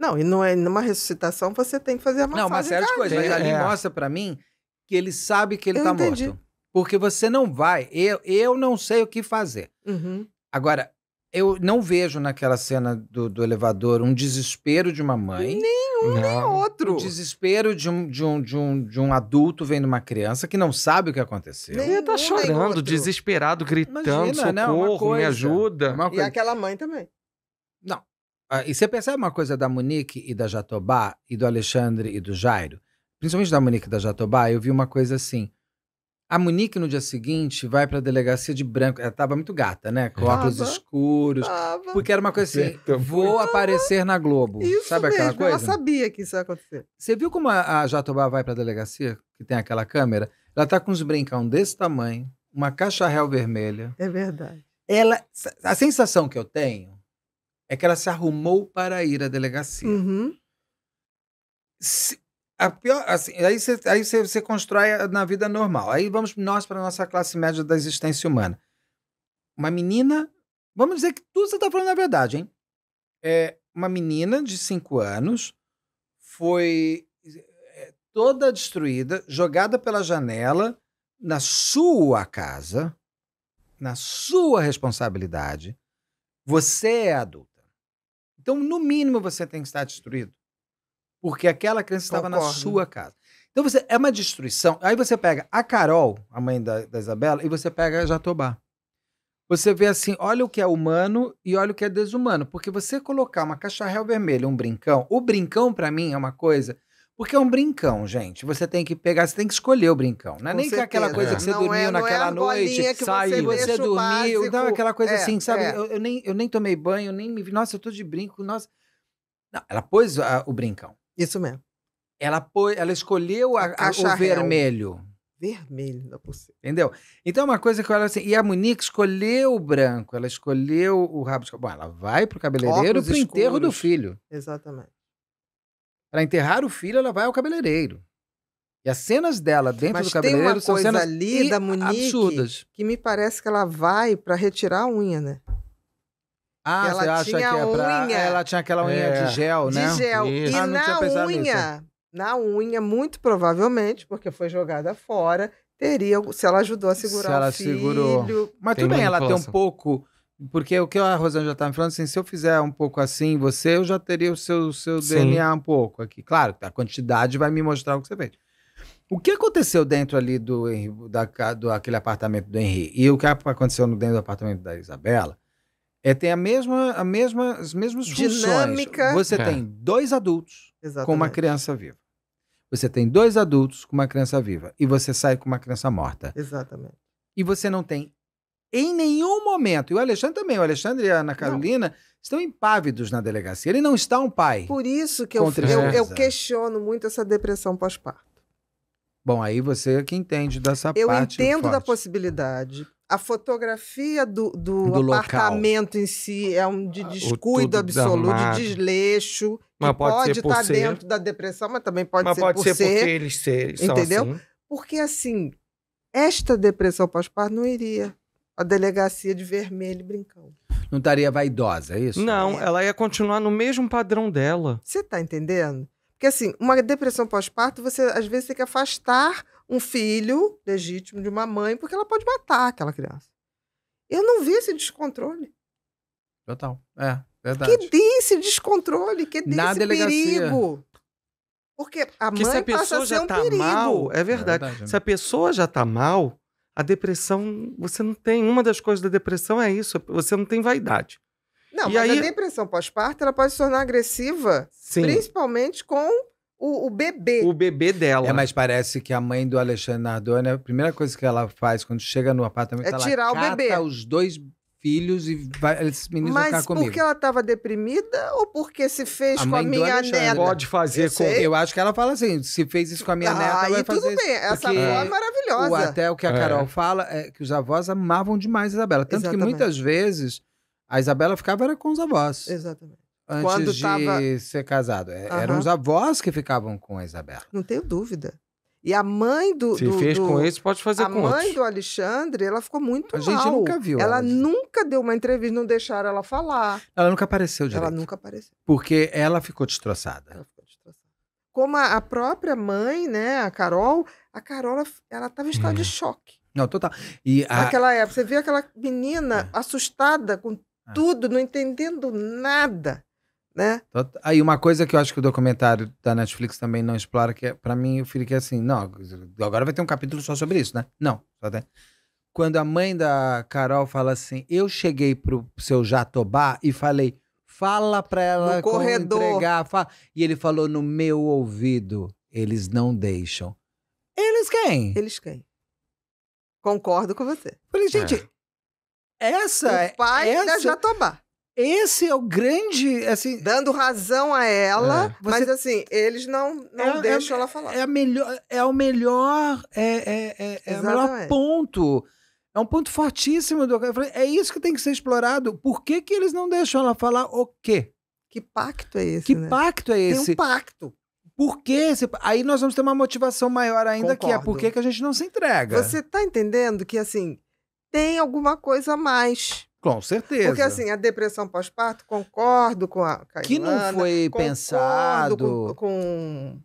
Não, e não é numa ressuscitação você tem que fazer a massagem. Não, uma série de coisas. Mas ali é. mostra para mim que ele sabe que ele eu tá entendi. morto. Porque você não vai. Eu, eu não sei o que fazer. Uhum. Agora, eu não vejo naquela cena do, do elevador um desespero de uma mãe. Nenhum, não. nem outro. O desespero de um, de, um, de, um, de um adulto vendo uma criança que não sabe o que aconteceu. Nem ele tá chorando, desesperado, gritando, Imagina, socorro, né? me ajuda. E aquela mãe também. Ah, e você percebe uma coisa da Monique e da Jatobá, e do Alexandre e do Jairo? Principalmente da Monique e da Jatobá, eu vi uma coisa assim. A Monique, no dia seguinte, vai pra delegacia de branco. Ela tava muito gata, né? Com tava, óculos escuros. Tava. Porque era uma coisa assim, vou tava. aparecer na Globo. Isso Sabe mesmo, aquela coisa? Ela sabia que isso ia acontecer. Você viu como a, a Jatobá vai pra delegacia, que tem aquela câmera? Ela tá com uns brincão desse tamanho, uma caixa réu vermelha. É verdade. Ela, a sensação que eu tenho é que ela se arrumou para ir à delegacia. Uhum. Se, pior, assim, aí você, aí você, você constrói na vida normal. Aí vamos nós para a nossa classe média da existência humana. Uma menina, vamos dizer que tudo você está falando na é verdade, hein? É, uma menina de cinco anos foi é, toda destruída, jogada pela janela na sua casa, na sua responsabilidade. Você é adulto. Então, no mínimo, você tem que estar destruído. Porque aquela criança estava na sua casa. Então, você, é uma destruição. Aí você pega a Carol, a mãe da, da Isabela, e você pega a Jatobá. Você vê assim, olha o que é humano e olha o que é desumano. Porque você colocar uma cacharel vermelha, um brincão, o brincão, para mim, é uma coisa porque é um brincão, gente. Você tem que pegar, você tem que escolher o brincão. Não é nem é certeza. aquela coisa que você não é- dormiu é, naquela é noite, que saiu, você, você dormiu. Não, é aquela coisa é, assim, sabe? Eu, eu, nem, eu nem tomei banho, nem me vi. Nossa, eu tô de brinco, nossa. Não, ela pôs a, o brincão. Isso mesmo. Ela, pôs, ela escolheu a, a, o vermelho. Vermelho, não é possível. Entendeu? Então é uma coisa que eu olho assim. E a Monique escolheu o branco, ela escolheu o rabo. De... Bom, ela vai pro cabeleireiro Óculos pro escuros. enterro do filho. Exatamente. Para enterrar o filho, ela vai ao cabeleireiro. E as cenas dela dentro Mas do cabeleireiro são cenas ali da Monique absurdas. Que me parece que ela vai para retirar a unha, né? Ah, ela você acha tinha que é pra... unha. Ela tinha aquela unha é. de gel, né? De gel. Isso. E ah, na unha, nisso. na unha, muito provavelmente, porque foi jogada fora, teria, se ela ajudou a segurar se ela o filho. Segurou. Mas tem tudo bem, ela tem um pouco porque o que a Rosana já está me falando, assim, se eu fizer um pouco assim você, eu já teria o seu, seu DNA um pouco aqui. Claro, a quantidade vai me mostrar o que você fez. O que aconteceu dentro ali do, da, do aquele apartamento do Henri e o que aconteceu dentro do apartamento da Isabela é tem a mesma, a mesma, as mesmas Dinâmica. funções. Você é. tem dois adultos Exatamente. com uma criança viva. Você tem dois adultos com uma criança viva e você sai com uma criança morta. Exatamente. E você não tem em nenhum momento, e o Alexandre também, o Alexandre e a Ana Carolina não. estão impávidos na delegacia. Ele não está um pai. Por isso que eu, eu, eu questiono muito essa depressão pós-parto. Bom, aí você é que entende dessa eu parte. Eu entendo forte. da possibilidade, a fotografia do, do, do apartamento local. em si é um de ah, descuido absoluto, de desleixo. Mas pode, pode estar tá ser. dentro da depressão, mas também pode mas ser pode por ser. ser. Porque eles ser, entendeu? Assim. Porque assim, esta depressão pós-parto não iria a delegacia de vermelho brincando. Não estaria vaidosa, é isso? Não, é. ela ia continuar no mesmo padrão dela. Você tá entendendo? Porque assim, uma depressão pós-parto, você às vezes tem que afastar um filho legítimo de uma mãe, porque ela pode matar aquela criança. Eu não vi esse descontrole. Total. É, verdade. Que desse descontrole, que desse perigo. Porque a porque mãe se a pessoa passa já a ser um tá perigo. Mal, é, é verdade. É verdade se a né? pessoa já tá mal, a depressão, você não tem. Uma das coisas da depressão é isso, você não tem vaidade. Não, e mas aí... a depressão pós-parto ela pode se tornar agressiva, Sim. principalmente com o, o, bebê. O bebê dela. É, mas parece que a mãe do Alexandre Nardone, a primeira coisa que ela faz quando chega no apartamento, é ela tirar o bebê. os dois filhos e vai, esses meninos Mas vão ficar comigo. Mas porque ela estava deprimida ou porque se fez a com a minha Alexandre. neta? Pode fazer eu com... Eu acho que ela fala assim, se fez isso com a minha ah, neta, vai fazer tudo bem, essa avó é maravilhosa. O, até o que a é. Carol é. fala é que os avós amavam demais a Isabela. Tanto Exatamente. que muitas vezes a Isabela ficava era com os avós. Exatamente. Antes Quando de tava... ser casado. Uhum. Eram os avós que ficavam com a Isabela. Não tenho dúvida. E a mãe do. Se do, fez do, com esse, pode fazer com outro. A mãe do Alexandre, ela ficou muito a mal. A gente nunca viu. Ela, ela nunca deu uma entrevista, não deixaram ela falar. Ela nunca apareceu direito. Ela nunca apareceu. Porque ela ficou destroçada. Ela ficou destroçada. Como a, a própria mãe, né, a Carol, a Carol, ela estava em estado hum. de uhum. choque. Não, total. E a... Naquela época, você vê aquela menina é. assustada com é. tudo, não entendendo nada né? Então, aí uma coisa que eu acho que o documentário da Netflix também não explora, que é, para mim eu fiquei assim, não, agora vai ter um capítulo só sobre isso, né? Não, só tem. Quando a mãe da Carol fala assim, eu cheguei pro seu Jatobá e falei, fala pra ela no corredor. entregar. Fala. E ele falou no meu ouvido, eles não deixam. Eles quem? Eles quem? Concordo com você. Falei, é. gente, é. essa... O é pai essa... da Jatobá. Esse é o grande, assim... Dando razão a ela, é. mas Você... assim, eles não, não é, é deixam é, ela falar. É, a melhor, é o melhor, é, é, é, é o melhor ponto. É um ponto fortíssimo do... É isso que tem que ser explorado. Por que que eles não deixam ela falar o quê? Que pacto é esse, Que né? pacto é esse? Tem um pacto. Por que esse... Aí nós vamos ter uma motivação maior ainda, Concordo. que é por que, que a gente não se entrega. Você tá entendendo que, assim, tem alguma coisa a mais com certeza. Porque assim, a depressão pós-parto, concordo com a Que não foi pensado. Com, com...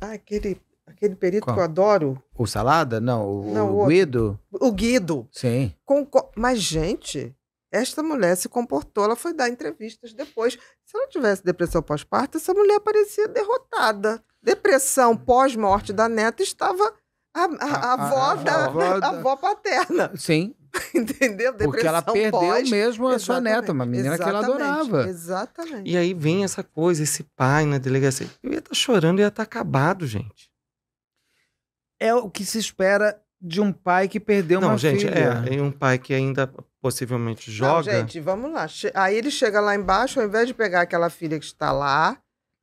Ah, aquele, aquele perito que eu adoro. O Salada? Não, o, não, o, o Guido. O Guido. Sim. Concor... Mas, gente, esta mulher se comportou, ela foi dar entrevistas depois. Se ela tivesse depressão pós-parto, essa mulher parecia derrotada. Depressão pós-morte da neta estava a, a, a, a avó, da, avó [LAUGHS] da, avó paterna. Sim, [LAUGHS] Entendeu? Depressão Porque ela perdeu mesmo a Exatamente. sua neta, uma menina Exatamente. que ela adorava. Exatamente. E aí vem essa coisa, esse pai na delegacia. Eu ia estar tá chorando, ia estar tá acabado, gente. É o que se espera de um pai que perdeu Não, uma gente, filha. Não, gente, é. Um pai que ainda possivelmente joga. Não, gente, vamos lá. Aí ele chega lá embaixo, ao invés de pegar aquela filha que está lá,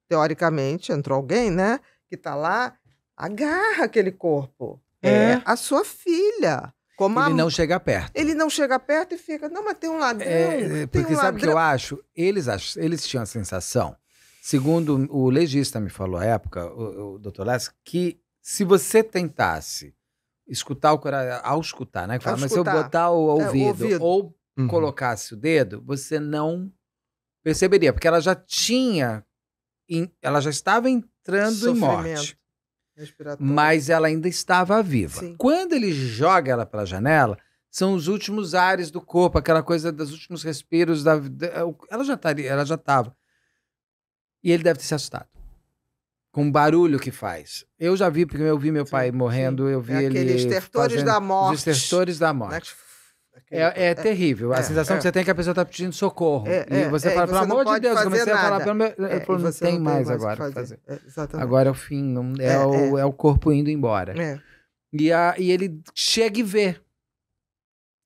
teoricamente, entrou alguém, né? Que está lá, agarra aquele corpo. É. é a sua filha. Como ele a... não chega perto. Ele não chega perto e fica, não, mas tem um ladrão. É, é porque um sabe o que eu acho? Eles, ach... eles tinham a sensação, segundo o legista me falou à época, o, o doutor Lessa, que se você tentasse escutar o coração, ao escutar, né? Fala, mas escutar. se eu botar o ouvido, é, o ouvido. ou uhum. colocasse o dedo, você não perceberia, porque ela já tinha, ela já estava entrando em morte mas ela ainda estava viva. Sim. Quando ele joga ela pela janela, são os últimos ares do corpo, aquela coisa dos últimos respiros da ela já ela já estava. E ele deve ter se assustado. Com o barulho que faz. Eu já vi, porque eu vi meu pai morrendo, eu vi é ele. Aqueles estertores da morte. Os estertores da morte. É, é, é, terrível. a é, sensação é. que você tem é que a pessoa está pedindo socorro. e você fala, pelo amor de Deus, comecei a falar, pelo meu... é, não, não tem mais, mais agora. Fazer. Fazer. exatamente. Agora o fim, não, é, o, é. o corpo indo embora. E, a, e ele chega e vê.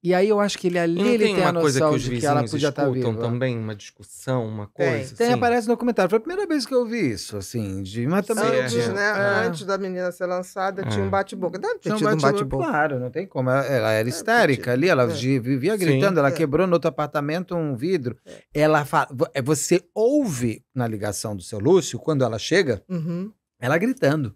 E aí eu acho que ele ali ele tem, tem a noção que de que ela podia tá estar viva. também uma discussão, uma coisa. Tem, assim. tem aparece no comentário. Foi a primeira vez que eu vi isso, assim, de mas também antes, né? É. Antes da menina ser lançada, é. tinha um é. bate-boca. Deve ter tinha tido um bate-boca. Um bate claro, não tem como. Ela, ela era histérica ali, ela é. vivia gritando, Sim. ela é. quebrou no outro apartamento um vidro. Ela fala, você ouve na ligação do seu Lúcio quando ela chega, uhum. ela gritando.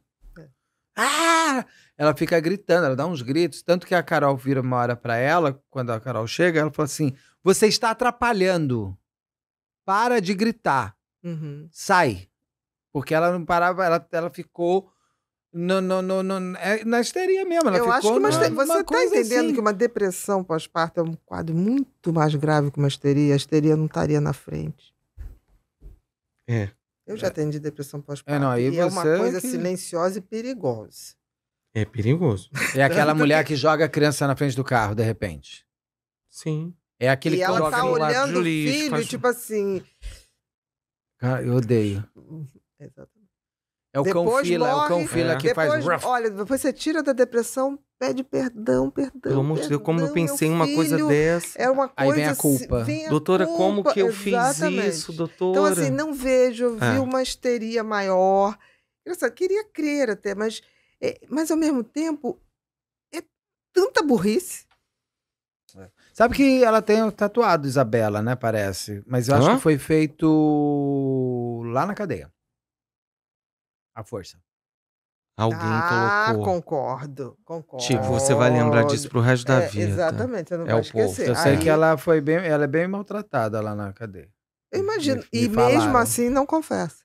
Ah! ela fica gritando, ela dá uns gritos. Tanto que a Carol vira uma hora para ela, quando a Carol chega, ela fala assim: Você está atrapalhando. Para de gritar. Uhum. Sai. Porque ela não parava, ela, ela ficou. No, no, no, no é, na histeria mesmo. Ela Eu acho que uma, você está entendendo assim. que uma depressão pós-parto é um quadro muito mais grave que uma histeria. A histeria não estaria na frente. É. Eu já atendi depressão pós-parto. É, não, e, você é uma coisa que... silenciosa e perigosa. É perigoso. É aquela mulher que joga a criança na frente do carro, de repente. Sim. É aquele e que ela joga tá no olhando lado o filho, faz... tipo assim. Cara, eu odeio. [LAUGHS] Exatamente. É o depois cão fila, morre, é o cão fila é. que depois, faz. Olha, depois você tira da depressão, pede perdão, perdão. Pelo amor de Deus, como eu pensei em uma coisa dessa. É uma coisa Aí vem a assim, culpa. Vem a doutora, culpa, como que eu exatamente. fiz isso, então, doutora? Então, assim, não vejo, eu vi é. uma histeria maior. Engraçado, queria crer até, mas é, mas, ao mesmo tempo, é tanta burrice. É. Sabe que ela tem tatuado Isabela, né? Parece. Mas eu acho Hã? que foi feito lá na cadeia. A força. Alguém ah, colocou. concordo, concordo. Tipo, você vai lembrar disso pro resto da é, vida. Exatamente, eu não é o esquecer. Povo. Eu sei que ela foi bem, ela é bem maltratada lá na cadeia. Eu imagino. Me, me e mesmo assim não confessa.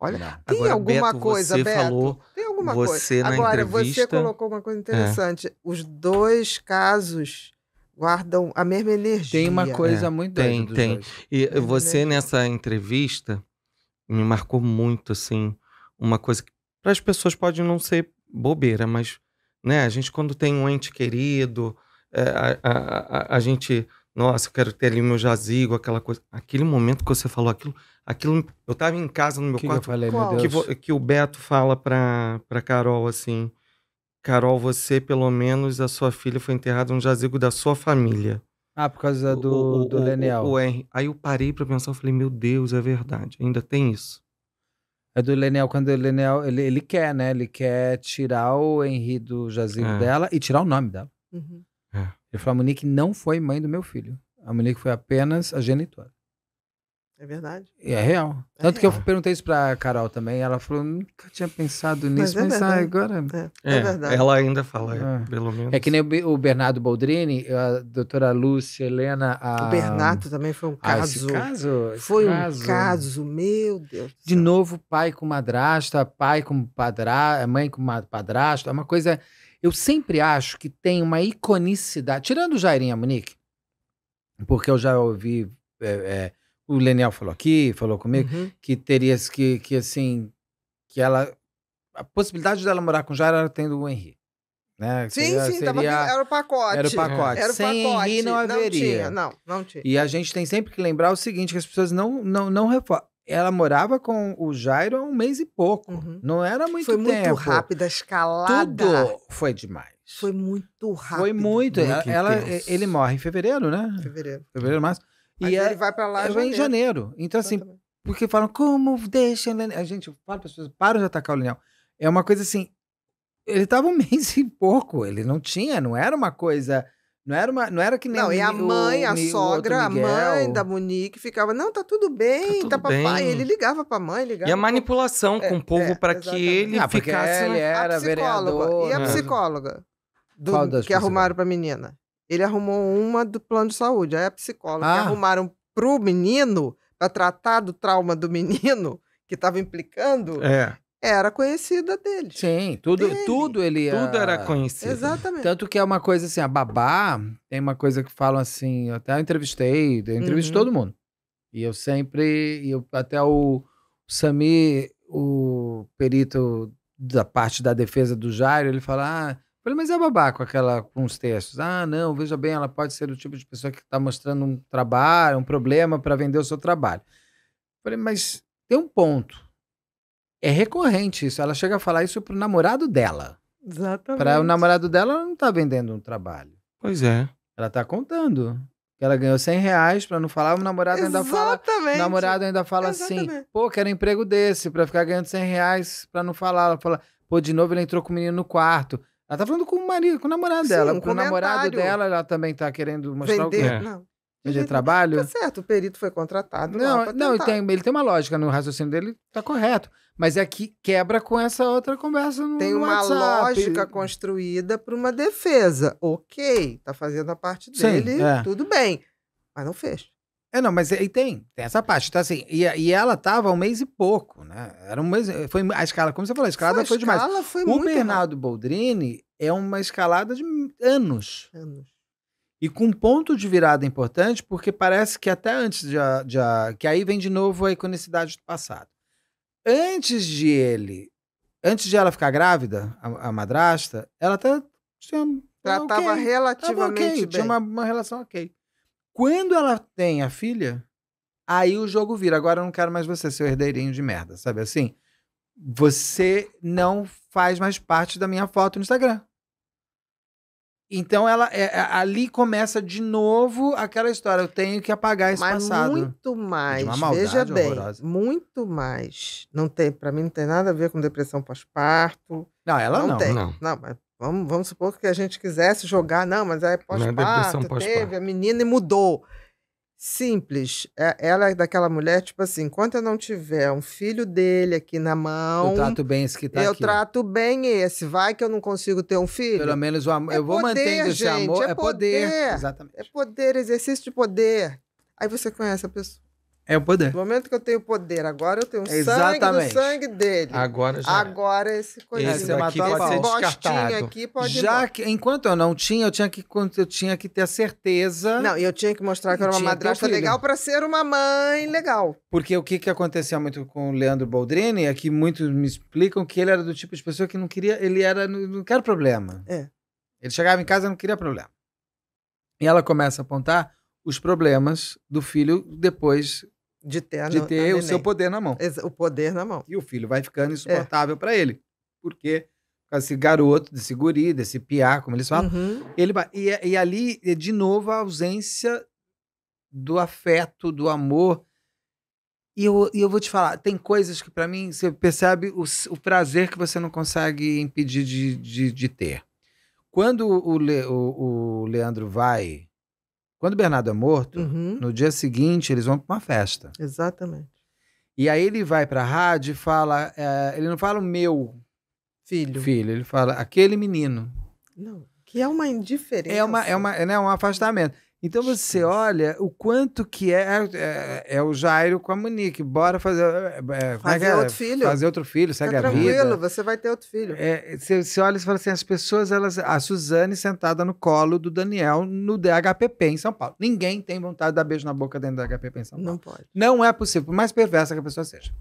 Olha, não. tem Agora, alguma Beto, coisa, você Beto? Falou tem alguma você coisa. Na Agora, entrevista... você colocou uma coisa é. interessante. É. Os dois casos guardam a mesma energia. Tem uma coisa é. muito Tem, tem. Dois. E você, energia. nessa entrevista, me marcou muito, assim, uma coisa que para as pessoas pode não ser bobeira, mas né, a gente, quando tem um ente querido, é, a, a, a, a gente nossa, eu quero ter ali o meu jazigo, aquela coisa. Aquele momento que você falou aquilo, aquilo eu tava em casa no meu que quarto, que, falei, meu que, que, o Beto fala pra, pra Carol assim, Carol, você pelo menos, a sua filha foi enterrada no jazigo da sua família. Ah, por causa do, o, do, do Leniel. O, o, Aí eu parei pra pensar, e falei, meu Deus, é verdade, ainda tem isso. É do Leniel, quando o Leniel, ele, ele quer, né, ele quer tirar o Henri do jazigo é. dela e tirar o nome dela. Uhum. Ele falou: a Monique não foi mãe do meu filho. A Monique foi apenas a genitora. É verdade? E é real. É Tanto real. que eu perguntei isso pra Carol também. Ela falou: nunca tinha pensado nisso, mas, é mas ah, agora. É, é, é, verdade. Ela ainda fala, é. pelo menos. É que nem o Bernardo Baldrini, a doutora Lúcia, Helena. A... O Bernardo também foi um ah, caso. Ah, caso foi caso. um caso, meu Deus. De novo, pai com madrasta, pai com padrasto, mãe com padrasto. É uma coisa eu sempre acho que tem uma iconicidade. Tirando o Jairinha Monique, porque eu já ouvi. É, é, o Leniel falou aqui, falou comigo, uhum. que teria que, que assim. Que ela. A possibilidade dela morar com o Jair era tendo o Henrique. Né? Sim, seria, sim, seria... Tava... era o pacote. Era o é. pacote. Era o Sem pacote. não haveria. Não tinha, não, não tinha. E a gente tem sempre que lembrar o seguinte, que as pessoas não, não, não reforçam ela morava com o Jairo há um mês e pouco. Uhum. Não era muito foi tempo. Foi muito rápida a escalada. Tudo foi demais. Foi muito rápido. Foi muito. ela, ela, ele morre em fevereiro, né? Fevereiro. Fevereiro, março. Mas e ele é, vai para lá é em janeiro. Então, assim, porque falam, como deixa... A gente fala para as pessoas, para de atacar o Leonel. É uma coisa assim, ele estava um [LAUGHS] mês e pouco. Ele não tinha, não era uma coisa não era, uma, não era que nem Não, e a mãe, o, a sogra, a mãe da Monique ficava, não, tá tudo bem, tá, tudo tá papai. Bem. Ele ligava pra mãe, ligava. E a manipulação é, com o povo é, para que ele ah, ficasse. Ele era a psicóloga. Vereador, e a né? psicóloga? Do, que psicólogas? arrumaram pra menina. Ele arrumou uma do plano de saúde. Aí a psicóloga ah. que arrumaram pro menino, pra tratar do trauma do menino que tava implicando. É era conhecida dele. Sim, tudo, dele. tudo ele era. Tudo era conhecido. Exatamente. Tanto que é uma coisa assim, a babá, tem uma coisa que falam assim, eu até entrevistei, eu entrevistei uhum. todo mundo. E eu sempre, eu, até o, Sami, o perito da parte da defesa do Jairo, ele fala, ah, falei, mas é babá com, aquela, com os textos. Ah, não, veja bem, ela pode ser o tipo de pessoa que está mostrando um trabalho, um problema para vender o seu trabalho. Eu falei, mas tem um ponto é recorrente isso. Ela chega a falar isso pro namorado dela. Exatamente. Para o namorado dela, ela não tá vendendo um trabalho. Pois é. Ela tá contando. Ela ganhou 100 reais pra não falar, o namorado Exatamente. ainda fala. O namorado ainda fala assim, Exatamente. assim: pô, quero um emprego desse, pra ficar ganhando 100 reais pra não falar. Ela fala, pô, de novo ele entrou com o menino no quarto. Ela tá falando com o marido, com o namorado Sim, dela. com o namorado dela, ela também tá querendo mostrar Vender, o quê? É. Não de é uhum. trabalho. Tá certo, o perito foi contratado. Não, não ele, tem, ele tem uma lógica no raciocínio dele, tá correto. Mas é que quebra com essa outra conversa no Tem uma WhatsApp. lógica construída para uma defesa. Ok, tá fazendo a parte dele, Sim, é. tudo bem. Mas não fez. É, não, mas aí tem, tem essa parte. Tá assim, e, e ela tava um mês e pouco, né? Era um mês. Foi a escala, como você falou, a escalada foi, a foi escala demais. Foi o Bernardo errado. Boldrini é uma escalada de anos. Anos. E com um ponto de virada importante, porque parece que até antes de, a, de a, que aí vem de novo a iconicidade do passado. Antes de ele, antes de ela ficar grávida, a, a madrasta, ela até tá, tinha, tratava okay, relativamente okay, bem. Tinha uma, uma relação ok. Quando ela tem a filha, aí o jogo vira. Agora eu não quero mais você, seu herdeirinho de merda, sabe assim? Você não faz mais parte da minha foto no Instagram. Então ela é, é, ali começa de novo aquela história. Eu tenho que apagar esse Mas passado. Muito mais. Maldade, veja bem, horrorosa. muito mais. Não tem, para mim não tem nada a ver com depressão pós-parto. Não, ela não. Não, tem. não. não mas vamos, vamos supor que a gente quisesse jogar, não, mas é pós-parto, é pós teve a menina e mudou simples. É, ela é daquela mulher, tipo assim, enquanto eu não tiver um filho dele aqui na mão. Eu trato bem esse que tá eu aqui. Eu trato bem esse. Vai que eu não consigo ter um filho. Pelo menos o amor. É eu vou manter esse amor. É, é poder. poder. Exatamente. É poder, exercício de poder. Aí você conhece a pessoa. É o poder. No momento que eu tenho poder, agora eu tenho Exatamente. sangue do sangue dele. Agora já. É. Agora esse coisinho esse daqui pode ser aqui pode já que, enquanto eu não tinha, eu tinha que eu tinha que ter a certeza. Não, e eu tinha que mostrar que eu era uma madrasta legal para ser uma mãe legal. Porque o que que acontecia muito com o Leandro Boldrini é que muitos me explicam que ele era do tipo de pessoa que não queria, ele era não quer problema. É. Ele chegava em casa não queria problema. E ela começa a apontar os problemas do filho depois de ter, de ter o seu poder na mão. O poder na mão. E o filho vai ficando é. insuportável é. para ele. Porque esse garoto, desse guri, desse piá, como eles falam, uhum. ele e, e, ali, é de novo, a ausência do afeto, do amor. E eu, e eu vou te falar, tem coisas que para mim, você percebe o, o, prazer que você não consegue impedir de, de, de ter. Quando o, Le, o, o Leandro vai quando o Bernardo é morto, uhum. no dia seguinte eles vão para uma festa. Exatamente. E aí ele vai para a rádio e fala, é, ele não fala o meu filho. filho, ele fala aquele menino. Não, que é uma indiferença. É, uma, é, uma, é né, um afastamento. Então você olha o quanto que é, é, é, é o Jairo com a Monique. Bora fazer. É, é, é fazer é, outro filho. Fazer outro filho, segue tá a vida. Tranquilo, você vai ter outro filho. você, você olha e fala assim: as pessoas, elas. A Suzane sentada no colo do Daniel no DHPP em São Paulo. Ninguém tem vontade de dar beijo na boca dentro do DHPP em São Paulo. Não pode. Não é possível, por mais perversa que a pessoa seja.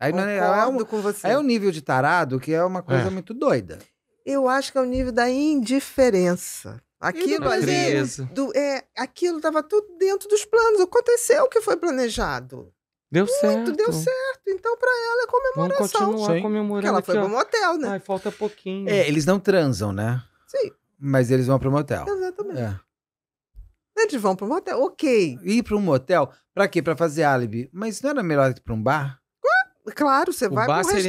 Aí não é, um, com você. É um nível de tarado que é uma coisa muito doida. Eu acho que é o nível da indiferença. Aquilo ali. Do, é, aquilo estava tudo dentro dos planos. Aconteceu o que foi planejado. Deu Muito, certo. Deu certo. Então, para ela é comemoração. Vamos continuar Sim. comemorando. Porque ela foi pro motel, né? Ai, falta pouquinho. É, eles não transam, né? Sim. Mas eles vão para o motel. Exatamente. É. Eles vão para motel, ok. Ir para um motel, para quê? Para fazer álibi. Mas não era melhor ir para um bar? Claro, você o vai para um restaurante.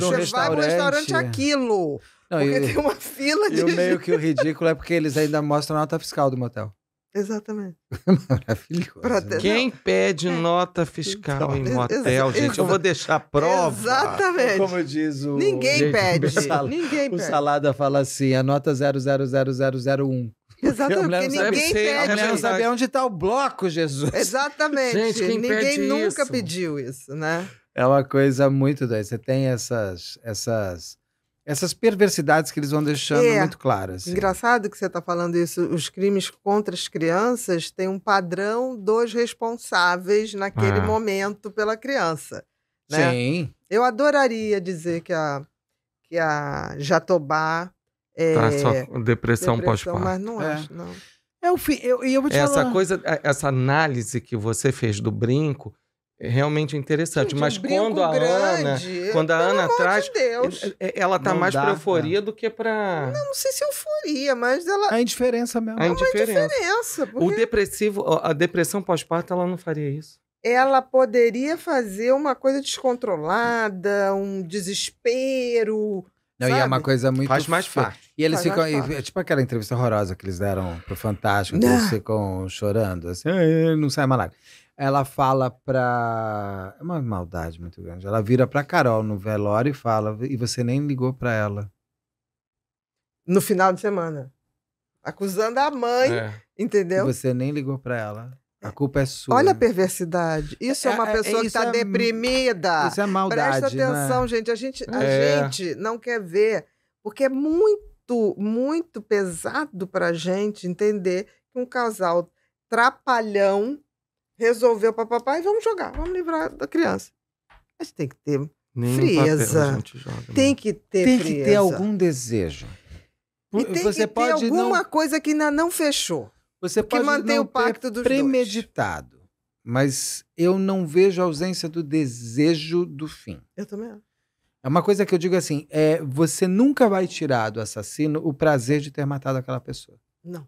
Você vai para restaurante aquilo. Não, porque tem uma fila de. E o meio que o ridículo é porque eles ainda mostram a nota fiscal do motel. Exatamente. [LAUGHS] Maravilhoso. Né? Ter... Quem não. pede é. nota fiscal então, em motel, gente, eu vou deixar a prova. Exatamente. Como diz o. Ninguém gente, pede. O sal... Ninguém o pede. Salada fala assim: a nota 000001. Exatamente, [LAUGHS] porque ninguém sei, pede. Eu quero saber onde está o bloco, Jesus. Exatamente. Gente, ninguém nunca isso? pediu isso, né? É uma coisa muito doida. Você tem essas, essas essas perversidades que eles vão deixando é. muito claras. Assim. Engraçado que você está falando isso. Os crimes contra as crianças têm um padrão dos responsáveis naquele ah. momento pela criança. Né? Sim. Eu adoraria dizer que a, que a Jatobá é tá só depressão, depressão pós-parto. Mas não é. acho, não. É o fim eu, eu vou te essa falar. coisa, é, essa análise que você fez do brinco é realmente interessante. Gente, é Mas um quando a grande, Ana, quando a pelo Ana amor traz, de Deus. É, ela tá não mais dá, pra euforia não. do que pra não, não, sei se euforia, mas ela a indiferença mesmo. A indiferença. indiferença porque... O depressivo, a depressão pós-parto, ela não faria isso. Ela poderia fazer uma coisa descontrolada, um desespero. Não, sabe? e é uma coisa muito. Faz mais parte. E eles Faz ficam. E, tipo aquela entrevista horrorosa que eles deram pro Fantástico, que eles ficam chorando, assim, não sai mais ela fala pra. É uma maldade muito grande. Ela vira pra Carol no velório e fala, e você nem ligou pra ela. No final de semana. Acusando a mãe, é. entendeu? E você nem ligou pra ela. A é. culpa é sua. Olha a perversidade. Isso é, é uma é, pessoa tá é, que está é, deprimida. Isso é maldade. Presta né? atenção, né? gente. A, gente, a é. gente não quer ver, porque é muito, muito pesado para gente entender que um casal trapalhão resolveu papai e vamos jogar, vamos livrar da criança. Mas tem que ter Nem frieza. Joga, né? tem que ter Tem frieza. que ter algum desejo. E tem Você que ter alguma não... coisa que ainda não fechou. Você pode manter o pacto dos premeditado, dois. mas eu não vejo a ausência do desejo do fim. Eu também acho. É uma coisa que eu digo assim: é, você nunca vai tirar do assassino o prazer de ter matado aquela pessoa. Não.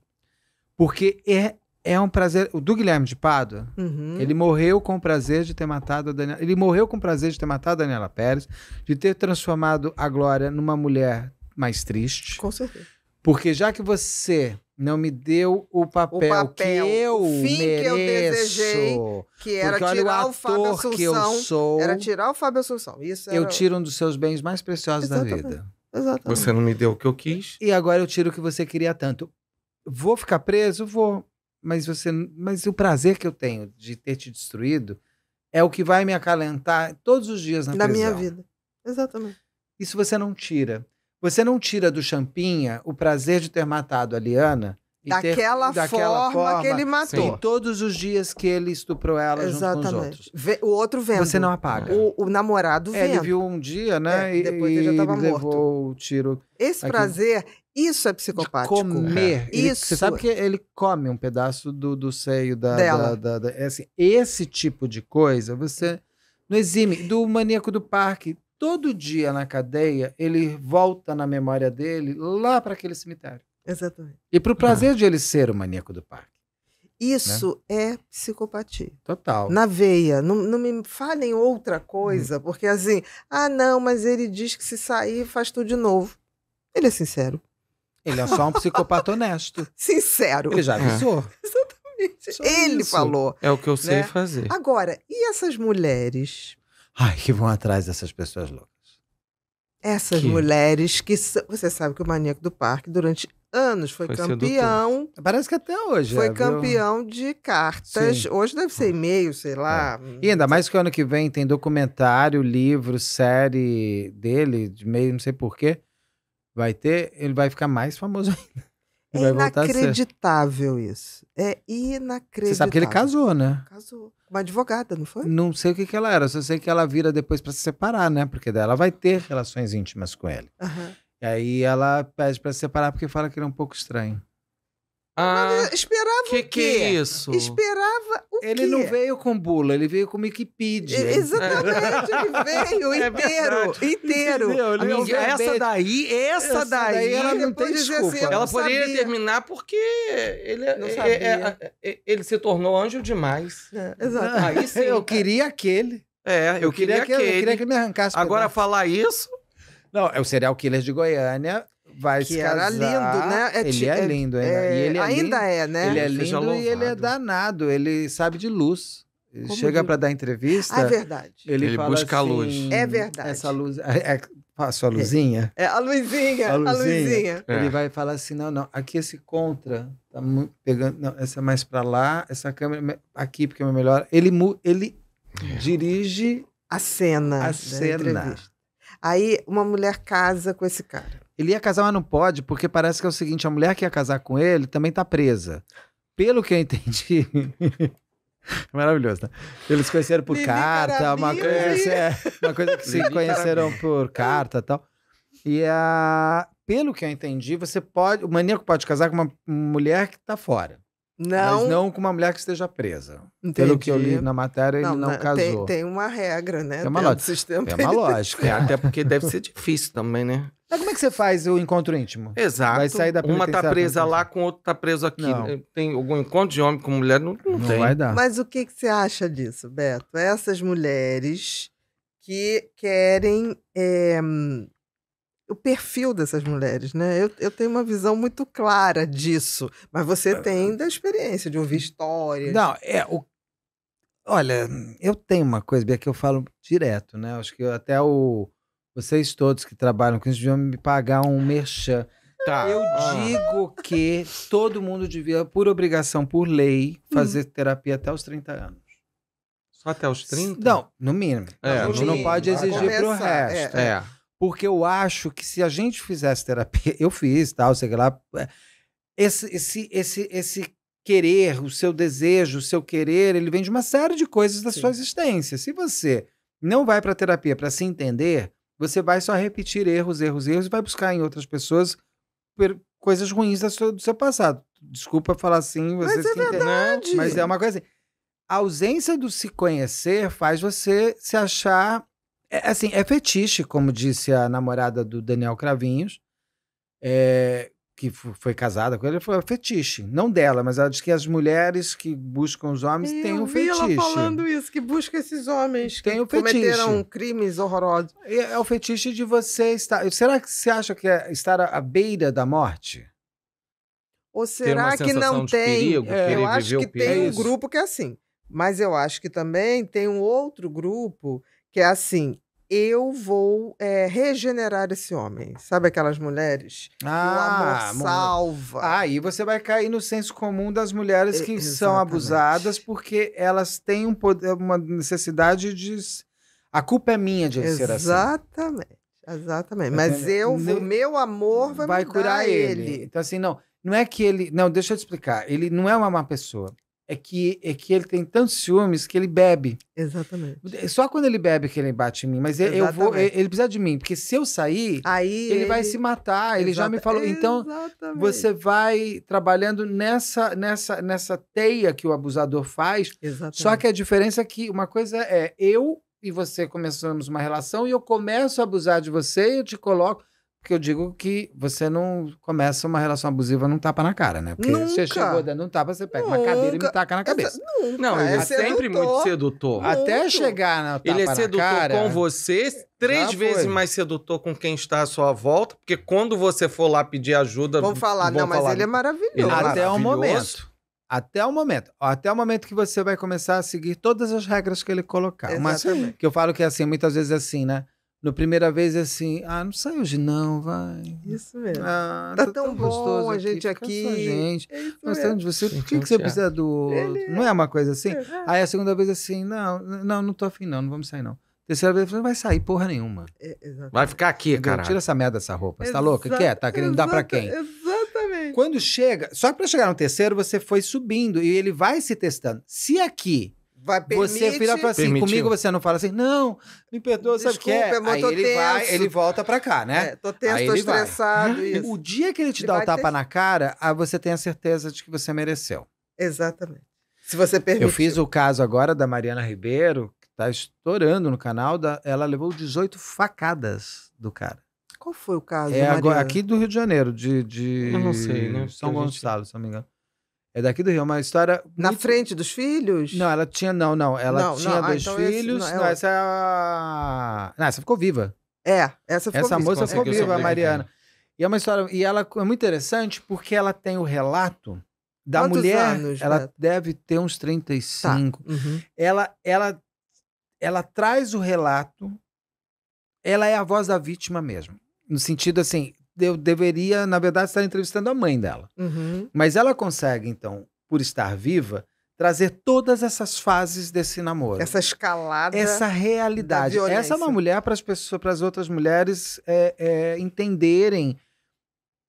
Porque é é um prazer. O do Guilherme de Pádua, uhum. ele morreu com o prazer de ter matado a Daniela. Ele morreu com o prazer de ter matado a Daniela Pérez, de ter transformado a Glória numa mulher mais triste. Com certeza. Porque já que você não me deu o papel, o papel que eu o fim mereço, que eu desejei, que era olha, tirar o, o Fábio Assunção, sou, era tirar o Fábio Assunção. Isso eu tiro um dos seus bens mais preciosos Exatamente. da vida. Exatamente. Você não me deu o que eu quis. E agora eu tiro o que você queria tanto. Vou ficar preso? Vou mas você, mas o prazer que eu tenho de ter te destruído é o que vai me acalentar todos os dias na da prisão. minha vida. Exatamente. Isso você não tira. Você não tira do Champinha o prazer de ter matado a Liana. Daquela, ter, daquela forma, forma, que ele matou. Sim. todos os dias que ele estuprou ela Exatamente. junto com os outros. Vê, o outro vendo. Você não apaga. O, o namorado vendo. É, ele viu um dia, né? É, depois e, ele já estava morto. levou o tiro. Esse aqui. prazer, isso é psicopático. De comer. É. Ele, Isso. Você sabe que ele come um pedaço do, do seio da. Dela. Da, da, da, é assim, esse tipo de coisa, você. No exime, do maníaco do parque. Todo dia na cadeia, ele volta na memória dele lá para aquele cemitério. Exatamente. E para o prazer ah. de ele ser o maníaco do parque. Né? Isso né? é psicopatia. Total. Na veia. Não, não me falem outra coisa, hum. porque assim, ah, não, mas ele diz que se sair faz tudo de novo. Ele é sincero. Ele é só um psicopata honesto. [LAUGHS] Sincero. Ele já avisou. É. Exatamente. Só Ele isso. falou. É o que eu sei né? fazer. Agora, e essas mulheres? Ai, que vão atrás dessas pessoas loucas. Essas que? mulheres que. Você sabe que o Maníaco do Parque, durante anos, foi, foi campeão. Parece que até hoje. Foi é, campeão viu? de cartas. Sim. Hoje deve ser ah. e-mail, sei lá. É. Hum, e ainda mais que ano que vem tem documentário, livro, série dele, de meio, não sei porquê vai ter, ele vai ficar mais famoso [LAUGHS] ainda. é inacreditável isso. É inacreditável. Você sabe que ele casou, né? Casou. Uma advogada, não foi? Não sei o que, que ela era, só sei que ela vira depois para se separar, né? Porque daí ela vai ter relações íntimas com ele. Uhum. E aí ela pede para se separar porque fala que ele é um pouco estranho. Ah, esperava que, o quê? Que é isso? Esperava o ele quê? Ele não veio com bula, ele veio com Wikipedia. É, exatamente, ele veio inteiro, [LAUGHS] é inteiro. Amiga, essa daí, essa, essa daí, daí, ela não tem assim, desculpa. Assim, ela poderia sabia. terminar porque ele, é, é, é, ele, se tornou anjo demais. exatamente. [LAUGHS] Sim, eu queria aquele. É, eu, eu queria, queria, aquele. Eu queria que ele me arrancasse. Agora pedaço. falar isso... Não, é o serial killer de Goiânia vai que se casar. era lindo, né? É, ele é, é lindo, ainda. É, e ele é ainda lindo, é, né? Ele é lindo e ele é danado. Ele sabe de luz. Ele chega para dar entrevista. Ah, é verdade. Ele, ele busca assim, a luz. É verdade. Essa luz. É, é a sua é. luzinha? É, a luzinha, a luzinha. A luzinha. Ele vai falar assim: não, não, aqui esse contra tá pegando, não, essa é mais para lá, essa câmera aqui porque é melhor. Ele, ele dirige a cena. A cena. Entrevista. Aí uma mulher casa com esse cara. Ele ia casar, mas não pode, porque parece que é o seguinte: a mulher que ia casar com ele também tá presa. Pelo que eu entendi. [LAUGHS] Maravilhoso, né? Eles conheceram por Lili carta, uma coisa, é, uma coisa que se conheceram por carta e tal. E a, pelo que eu entendi, você pode. O maníaco pode casar com uma mulher que tá fora. Não. Mas não com uma mulher que esteja presa. Entendi. Pelo que eu li na matéria, não, ele não, não casou. Tem, tem, uma regra, né? Tem uma lógica. Tem uma [LAUGHS] tá lógica. É, até porque deve ser difícil também, né? Mas como é que você faz o encontro íntimo? Exato. Vai sair da Uma tá presa é lá, com outro tá preso aqui. Não. É, tem algum encontro de homem com mulher? Não, não, não tem. vai dar. Mas o que, que você acha disso, Beto? Essas mulheres que querem é, o perfil dessas mulheres, né? Eu, eu tenho uma visão muito clara disso, mas você é. tem da experiência de ouvir histórias. Não, é o Olha, eu tenho uma coisa Bia, que eu falo direto, né? Acho que até o vocês todos que trabalham com isso deviam me pagar um merchan. Tá. Eu ah. digo que todo mundo devia, por obrigação, por lei, hum. fazer hum. terapia até os 30 anos. Só até os 30? Não, no mínimo. É, a gente mínimo. não pode exigir para pro resto. É, é. Porque eu acho que se a gente fizesse terapia, [LAUGHS] eu fiz, tal, sei lá. É, esse, esse, esse, esse querer, o seu desejo, o seu querer, ele vem de uma série de coisas da Sim. sua existência. Se você não vai para terapia para se entender, você vai só repetir erros, erros, erros e vai buscar em outras pessoas coisas ruins do seu passado. Desculpa falar assim, você mas se é Mas é uma coisa assim. A ausência do se conhecer faz você se achar. É, assim, é fetiche, como disse a namorada do Daniel Cravinhos. É, que foi casada com ele, foi é fetiche. Não dela, mas ela diz que as mulheres que buscam os homens e têm um fetiche. Eu vi ela falando isso, que busca esses homens Tem que fetiche cometeram crimes horrorosos. é o fetiche de você estar... Será que você acha que é estar à beira da morte? Ou será que não tem? Perigo, é, eu acho que tem um grupo que é assim. Mas eu acho que também tem um outro grupo que é assim, eu vou é, regenerar esse homem. Sabe aquelas mulheres? Ah, o amor salva. Aí você vai cair no senso comum das mulheres que Exatamente. são abusadas porque elas têm um poder, uma necessidade de. A culpa é minha de ser assim. Exatamente. Exatamente. Mas eu, o meu amor vai, vai curar ele. ele. Então, assim, não. Não é que ele. Não, deixa eu te explicar. Ele não é uma má pessoa é que, é que ele tem tantos ciúmes que ele bebe. Exatamente. É só quando ele bebe que ele bate em mim, mas eu, vou, ele precisa de mim, porque se eu sair, Aí ele, ele... vai se matar. Ele já me falou. Então, você vai trabalhando nessa, nessa, nessa teia que o abusador faz. Exatamente. Só que a diferença é que uma coisa é eu e você começamos uma relação e eu começo a abusar de você e eu te coloco que eu digo que você não começa uma relação abusiva num tapa na cara, né? Porque nunca. você chegou dando um tapa, você pega nunca. uma cadeira e me taca na cabeça. Essa, nunca. Não, ele é, é sempre sedutor. muito sedutor. Muito. Até chegar na tapa Ele é sedutor cara, com você, três vezes mais sedutor com quem está à sua volta, porque quando você for lá pedir ajuda... vamos falar, não, falar, mas ele é maravilhoso. Ele é até o um momento. Até o momento. Até o momento que você vai começar a seguir todas as regras que ele colocar. Exatamente. Mas, que eu falo que é assim, muitas vezes é assim, né? No primeira vez, assim, ah, não sai hoje não, vai. Isso mesmo. Ah, tá, tá tão, tão, gostoso bom a gente aqui. gente. Gostando de você. o que, que você precisa do outro? Ele... É não é uma coisa assim? É, é. Aí a segunda vez, assim, não, não, não tô afim não, não vamos sair não. Terceira vez, não vai sair porra nenhuma. É, vai ficar aqui, cara. Tira essa merda dessa roupa. Você tá louca? O que é? Tá querendo dar pra quem? Exatamente. Quando chega, só para chegar no terceiro, você foi subindo e ele vai se testando. Se aqui vai permite, Você vira pra assim, permitiu. comigo você não fala assim, não, me perdoa, sabe o que é? Amor, é aí ele tenso. vai, ele volta pra cá, né? É, tô tenso, aí tô estressado. Vai. Hum? Isso. O dia que ele te ele dá o tapa ter... na cara, aí você tem a certeza de que você mereceu. Exatamente. Se você permitir. Eu fiz o caso agora da Mariana Ribeiro, que tá estourando no canal, da... ela levou 18 facadas do cara. Qual foi o caso? É agora, aqui do Rio de Janeiro, de, de... Eu não sei, né? São Gonçalo, gente... se não me engano. É daqui do Rio, é uma história. Na muito... frente dos filhos? Não, ela tinha. Não, não. Ela não, tinha não. Ah, dois ah, então filhos. Esse, não, é não, essa é a. Não, essa ficou viva. É, essa ficou viva. Essa moça ficou viva, a Mariana. E é uma história. E ela é muito interessante porque ela tem o relato da Quantos mulher. Anos, ela Beto? deve ter uns 35. Tá. Uhum. Ela, ela, ela traz o relato. Ela é a voz da vítima mesmo. No sentido assim, eu deveria, na verdade, estar entrevistando a mãe dela. Uhum. Mas ela consegue, então, por estar viva, trazer todas essas fases desse namoro. Essa escalada. Essa realidade. Essa é uma mulher para as pessoas, para as outras mulheres é, é, entenderem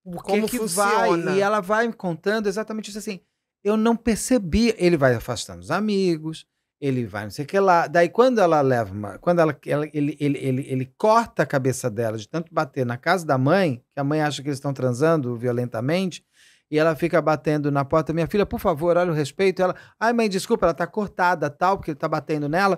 o Como que, que vai. E ela vai contando exatamente isso assim. Eu não percebi. Ele vai afastando os amigos, ele vai não sei o que lá. Daí quando ela leva uma, quando ela, ela ele, ele, ele, ele, corta a cabeça dela de tanto bater na casa da mãe, que a mãe acha que eles estão transando violentamente, e ela fica batendo na porta, minha filha, por favor, olha o respeito. Ela, ai mãe, desculpa, ela tá cortada, tal, porque ele tá batendo nela.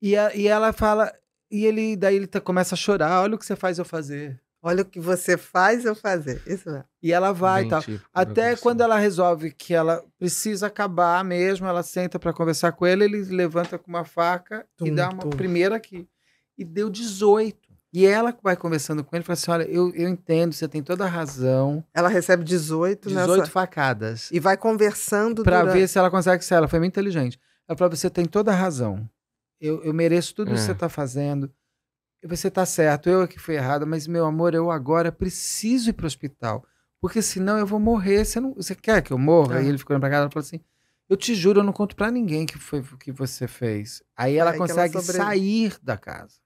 E, a, e ela fala, e ele, daí ele tá, começa a chorar, olha o que você faz eu fazer. Olha o que você faz eu fazer. Isso é. E ela vai e tal. É Até quando ela resolve que ela precisa acabar mesmo, ela senta para conversar com ele, ele levanta com uma faca tum, e dá uma tum. primeira aqui. E deu 18. E ela vai conversando com ele e fala assim: olha, eu, eu entendo, você tem toda a razão. Ela recebe 18, 18 nessa... facadas. E vai conversando. Pra durante... ver se ela consegue ser. Ela foi muito inteligente. Ela fala: você tem toda a razão. Eu, eu mereço tudo é. que você tá fazendo. E você tá certo, eu é que fui errada, mas meu amor, eu agora preciso ir pro hospital, porque senão eu vou morrer. Você não, você quer que eu morra? É. Aí ele ficou pra casa e falou assim: "Eu te juro, eu não conto para ninguém que foi que você fez". Aí ela é, consegue ela sobre... sair da casa.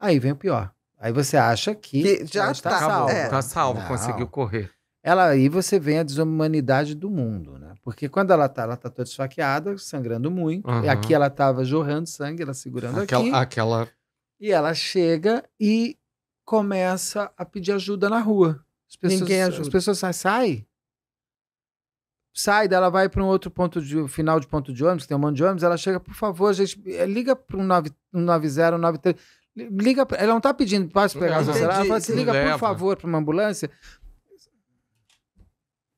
Aí vem o pior. Aí você acha que, que já está tá, tá salvo. É. Tá salvo, não. conseguiu correr. Ela aí você vê a desumanidade do mundo, né? Porque quando ela tá, ela tá toda esfaqueada, sangrando muito. Uhum. aqui ela tava jorrando sangue, ela segurando aquela, aqui. Aquela e ela chega e começa a pedir ajuda na rua. As pessoas, Ninguém ajuda. As pessoas saem, sai. Sai, ela vai para um outro ponto de final de ponto de ônibus, tem um monte de ônibus, ela chega, por favor, gente, eh, liga para um 90, 93. Liga, ela não está pedindo para pegar as ela fala assim, liga, por favor, para uma ambulância.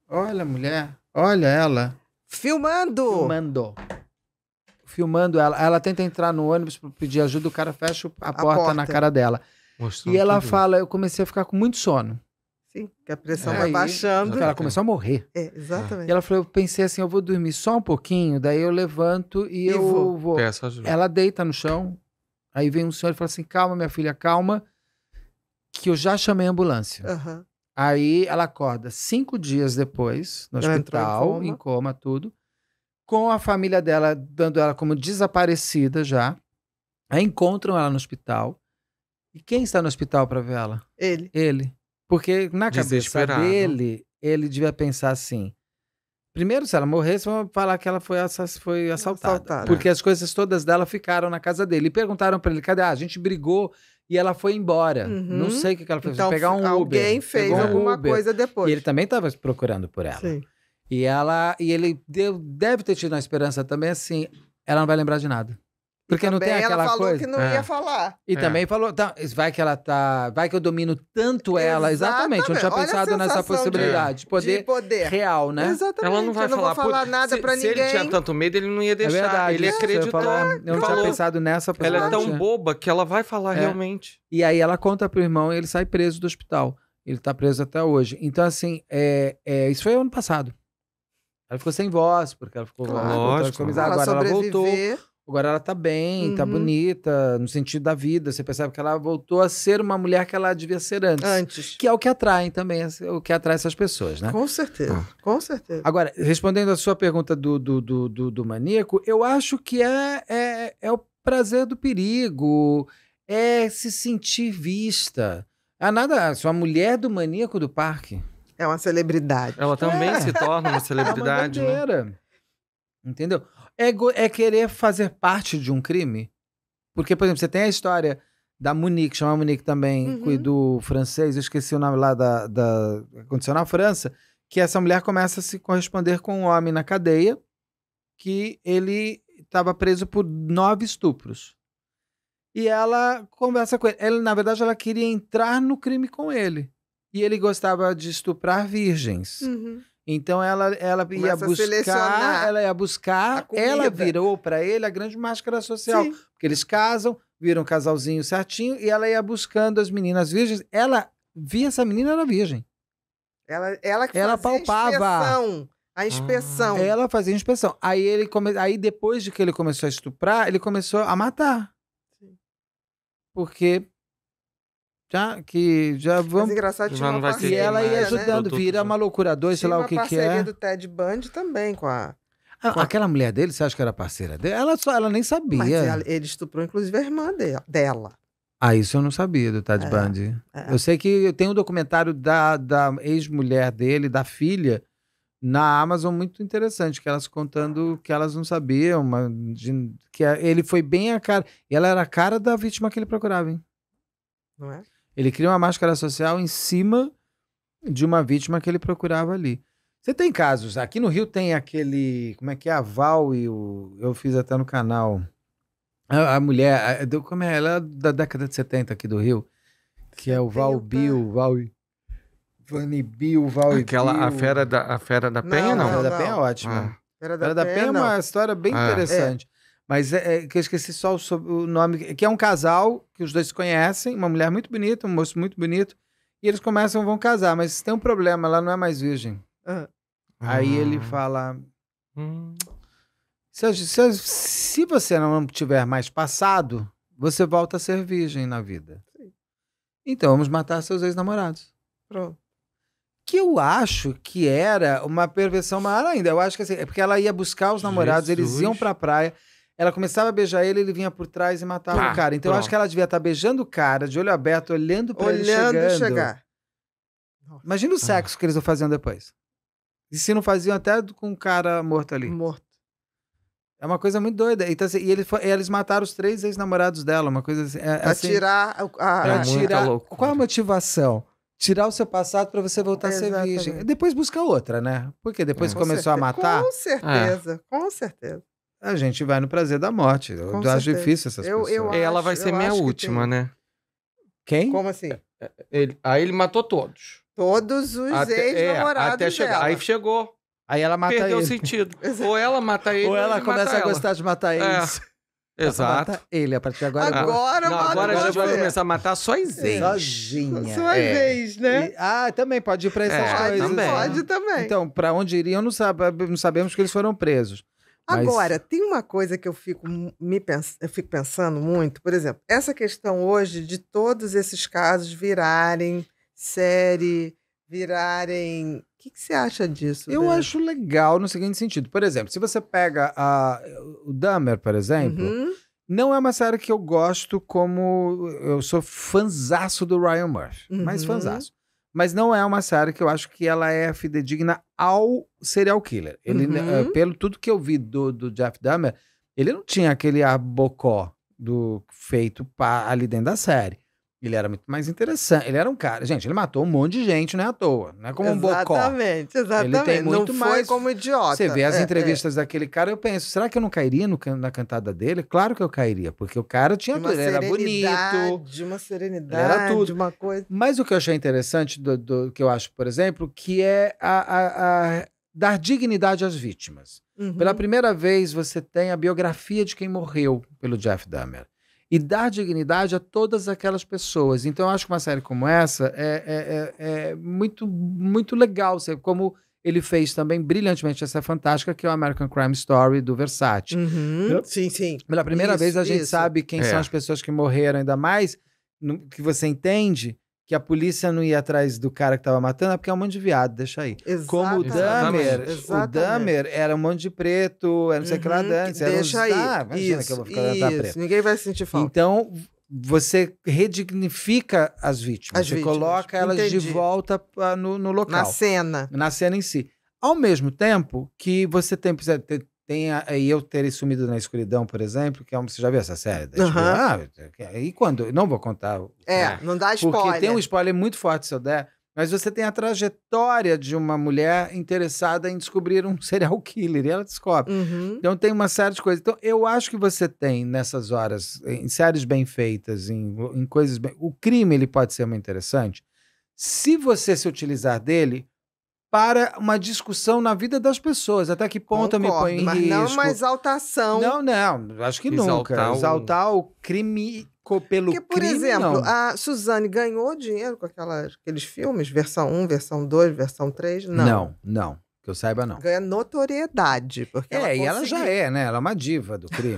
Olha, mulher, olha ela. Filmando! Filmando filmando ela. Ela tenta entrar no ônibus para pedir ajuda, o cara fecha a, a porta, porta, na cara dela. Mostrou e ela tudo. fala: Eu comecei a ficar com muito sono. Sim, que a pressão é, vai baixando. Ela começou a morrer. É, exatamente. E ela falou: Eu pensei assim, eu vou dormir só um pouquinho, daí eu levanto e, e eu vou. vou. Peço ajuda. Ela deita no chão. Aí vem um senhor e fala assim: Calma, minha filha, calma, que eu já chamei a ambulância. Uhum. Aí ela acorda cinco dias depois no ela hospital, em coma. em coma. tudo com a família dela, dando ela como desaparecida já. Aí encontram ela no hospital. E quem está no hospital para ver ela? Ele. Ele. Porque na cabeça dele, ele devia pensar assim: Primeiro, se ela morresse, vamos falar que ela foi, assass foi assaltada, assaltada. Porque as coisas todas dela ficaram na casa dele. E perguntaram para ele: cadê? Ah, a gente brigou e ela foi embora. Uhum. Não sei o que ela fez. Então, pegar um alguém Uber. Alguém fez alguma coisa depois. E ele também estava procurando por ela. Sim. E ela e ele deu, deve ter tido uma esperança também assim, ela não vai lembrar de nada. Porque não tem aquela coisa. ela falou que não é. ia falar. E é. também falou, tá, vai que ela tá, vai que eu domino tanto ela, exatamente. exatamente. Eu não tinha Olha pensado nessa possibilidade, de, poder, de poder real, né? Exatamente. Ela não vai eu falar, não falar nada se, ninguém. Se ele tinha tanto medo, ele não ia é deixar. É verdade, ele acreditou. Eu, eu não falou. tinha pensado nessa possibilidade. Ela é tão boba que ela vai falar é. realmente. E aí ela conta pro irmão e ele sai preso do hospital. Ele tá preso até hoje. Então assim, é, é isso foi ano passado. Ela ficou sem voz, porque ela ficou. Claro, lógico. Ah, ela agora ela voltou. Agora ela tá bem, tá uhum. tá bonita, no sentido da vida. Você percebe que ela voltou a ser uma mulher que ela devia ser antes. Antes. Que é o que atrai também, o que atrai essas pessoas, né? Com certeza, ah. com certeza. Agora, respondendo a sua pergunta do, do, do, do, do maníaco, eu acho que é, é, é o prazer do perigo, é se sentir vista. É nada, sou a mulher do maníaco do parque. É uma celebridade. Ela também é. se torna uma celebridade. [LAUGHS] É uma bandeira. Né? Entendeu? É, é querer fazer parte de um crime. Porque, por exemplo, você tem a história da Monique, chama Monique também, uhum. francês, eu esqueci o nome lá da, da. Aconteceu na França, que essa mulher começa a se corresponder com um homem na cadeia que ele estava preso por nove estupros. E ela conversa com ele. na verdade, ela queria entrar no crime com ele. E ele gostava de estuprar virgens. Uhum. Então ela, ela ia buscar, ela ia buscar, ela virou para ele a grande máscara social, Sim. porque eles casam, viram um casalzinho certinho e ela ia buscando as meninas virgens. Ela via essa menina era virgem. Ela ela que ela palpava. A inspeção. A ah. inspeção. Ah. Ela fazia a inspeção. Aí ele come... aí depois de que ele começou a estuprar, ele começou a matar. Sim. Porque já tá? Que já vamos. engraçado, tinha uma parceria. E ela né? ia ajudando, vira né? uma loucura dois, sei lá o que que é. Tinha uma do Ted Bundy também com a... Ah, com aquela mulher dele, você acha que era parceira dele? Ela, só, ela nem sabia. Mas ela, ele estuprou, inclusive, a irmã dela. Ah, isso eu não sabia do Ted é, Bundy. É. Eu sei que tem um documentário da, da ex-mulher dele, da filha, na Amazon muito interessante, que elas contando que elas não sabiam, de, que é, ele foi bem a cara. E ela era a cara da vítima que ele procurava, hein? Não é? Ele cria uma máscara social em cima de uma vítima que ele procurava ali. Você tem casos. Aqui no Rio tem aquele. Como é que é? A Val e o. Eu fiz até no canal. A, a mulher. A, como é? Ela é da década de 70 aqui do Rio. Que é o Val Bill, Val. Vani Bill, Val Aquela, Bill. a fera da, a fera da não, Penha, não? A fera da Penha é ótima. Ah. Fera da, fera da Penha, Penha é uma história bem ah. É. interessante. É. Mas é, é, que eu esqueci só o, o, nome. Que é um casal que os dois se conhecem, uma mulher muito bonita, um moço muito bonito. E eles começam, vão casar, mas tem um problema, ela não é mais virgem. Ah. Aí ele ah. fala. Hum. Se, se, se, você não tiver mais passado, você volta a ser virgem na vida. Então vamos matar seus ex-namorados. Pronto. Que eu acho que era uma perversão maior ainda. Eu acho que assim, é porque ela ia buscar os namorados, Jesus. eles iam pra praia. Ela começava a beijar ele, ele vinha por trás e matava Pá, o cara. Então pronto. eu acho que ela devia estar tá beijando o cara, de olho aberto, olhando pra olhando ele chegando. chegar. Imagina o ah. sexo ah. que eles vão fazendo depois. E se não faziam até com o cara morto ali. Morto. É uma coisa muito doida. Então, assim, e, ele foi, e eles mataram os três ex-namorados dela, uma coisa assim. É, pra assim, tirar a. Pra é tirar. Qual a motivação? Tirar o seu passado para você voltar a ser virgem. depois busca outra, né? Porque depois é, começou a matar. Com certeza, com certeza a gente vai no prazer da morte. Eu Com acho difícil essas eu, coisas. Eu Ela acho, vai ser minha última, que né? Quem? Como assim? É, é, ele, aí ele matou todos. Todos os é, ex-namorados. É, até chegar. Dela. Aí chegou. Aí ela mata Perdeu ele. Perdeu sentido. [LAUGHS] Ou ela mata ele. Ou ela ou começa a ela. gostar de matar eles. É. [LAUGHS] Exato. Mata ele a partir de agora. Agora, não, agora a gente vai começar a matar só as ex. Sozinha. Só as é. ex, né? E, ah, também pode ir pra essas é, coisas. Também. Pode também. Então, pra onde iriam, não, sabe, não sabemos que eles foram presos. Agora, tem uma coisa que eu fico, me pens... eu fico pensando muito, por exemplo, essa questão hoje de todos esses casos virarem série, virarem. O que, que você acha disso? Eu acho legal no seguinte sentido. Por exemplo, se você pega a... o Dahmer, por exemplo. Uhum. Não é uma série que eu gosto como. Eu sou fanzaço do Ryan Murphy, uhum. mas fanzaço mas não é uma série que eu acho que ela é fidedigna ao serial killer. Ele, eh, uhum. pelo tudo que eu vi do, do Jeff Dahmer, ele não tinha aquele abocó do feito pra, ali dentro da série. Ele era muito mais interessante. Ele era um cara. Gente, ele matou um monte de gente, não é à toa. Não é como exatamente, um bocó. Exatamente, exatamente. Ele tem muito não foi mais... como idiota. Você vê as é, é. entrevistas é. daquele cara, eu penso, será que eu não cairia no, na cantada dele? Claro que eu cairia, porque o cara tinha uma tudo. Ele era bonito. De uma serenidade, tudo, era tudo. uma coisa. Mas o que eu achei interessante, do, do que eu acho, por exemplo, que é a, a, a dar dignidade às vítimas. Uhum. Pela primeira vez, você tem a biografia de quem morreu pelo Jeff Dahmer e dar dignidade a todas aquelas pessoas. Então, eu acho que uma série como essa é, é, é, é muito, muito legal, sabe? como ele fez também brilhantemente essa fantástica, que é o American Crime Story do Versace. Uhum, sim, sim. Pela primeira isso, vez a gente sabe quem é. são as pessoas que morreram, ainda mais no, que você entende que a polícia não ia atrás do cara que tava matando, é porque é um monte de viado, deixa aí. Exatamente. Como o Dahmer, o Dahmer era um monte de preto, era não sei o que lá uhum, antes. Deixa uns... aí. Ah, imagina isso, que eu vou ficar isso. preto. Ninguém vai sentir falta. Então, você redignifica as vítimas. As você vítimas. coloca elas Entendi. de volta ah, no, no local. Na cena. Na cena em si. Ao mesmo tempo que você tem, tem a, e eu terei sumido na escuridão, por exemplo, que é uma, você já viu essa série? uhum. ah, é, e quando? Não vou contar. É, né? não dá spoiler. Porque tem um spoiler muito forte se eu der, mas você tem a trajetória de uma mulher interessada em descobrir um [LAUGHS] serial killer, e ela descobre. Uhum. Então tem uma série de coisas. Então eu acho que você tem nessas horas, em séries bem feitas, em, em coisas bem... O crime ele pode ser muito interessante, se você se utilizar dele para uma discussão na vida das pessoas. Até que ponto Concordo, eu me ponho em mas risco? não uma exaltação. Não, não, acho que Exaltar nunca. Exaltar o crime pelo Porque, por crime, exemplo, não. a Suzane ganhou dinheiro com aquelas, aqueles filmes, versão 1, versão 2, versão 3? Não. Não, não. Que eu saiba, não. Ganha notoriedade. Porque é, ela e ela já é, né? Ela é uma diva do crime.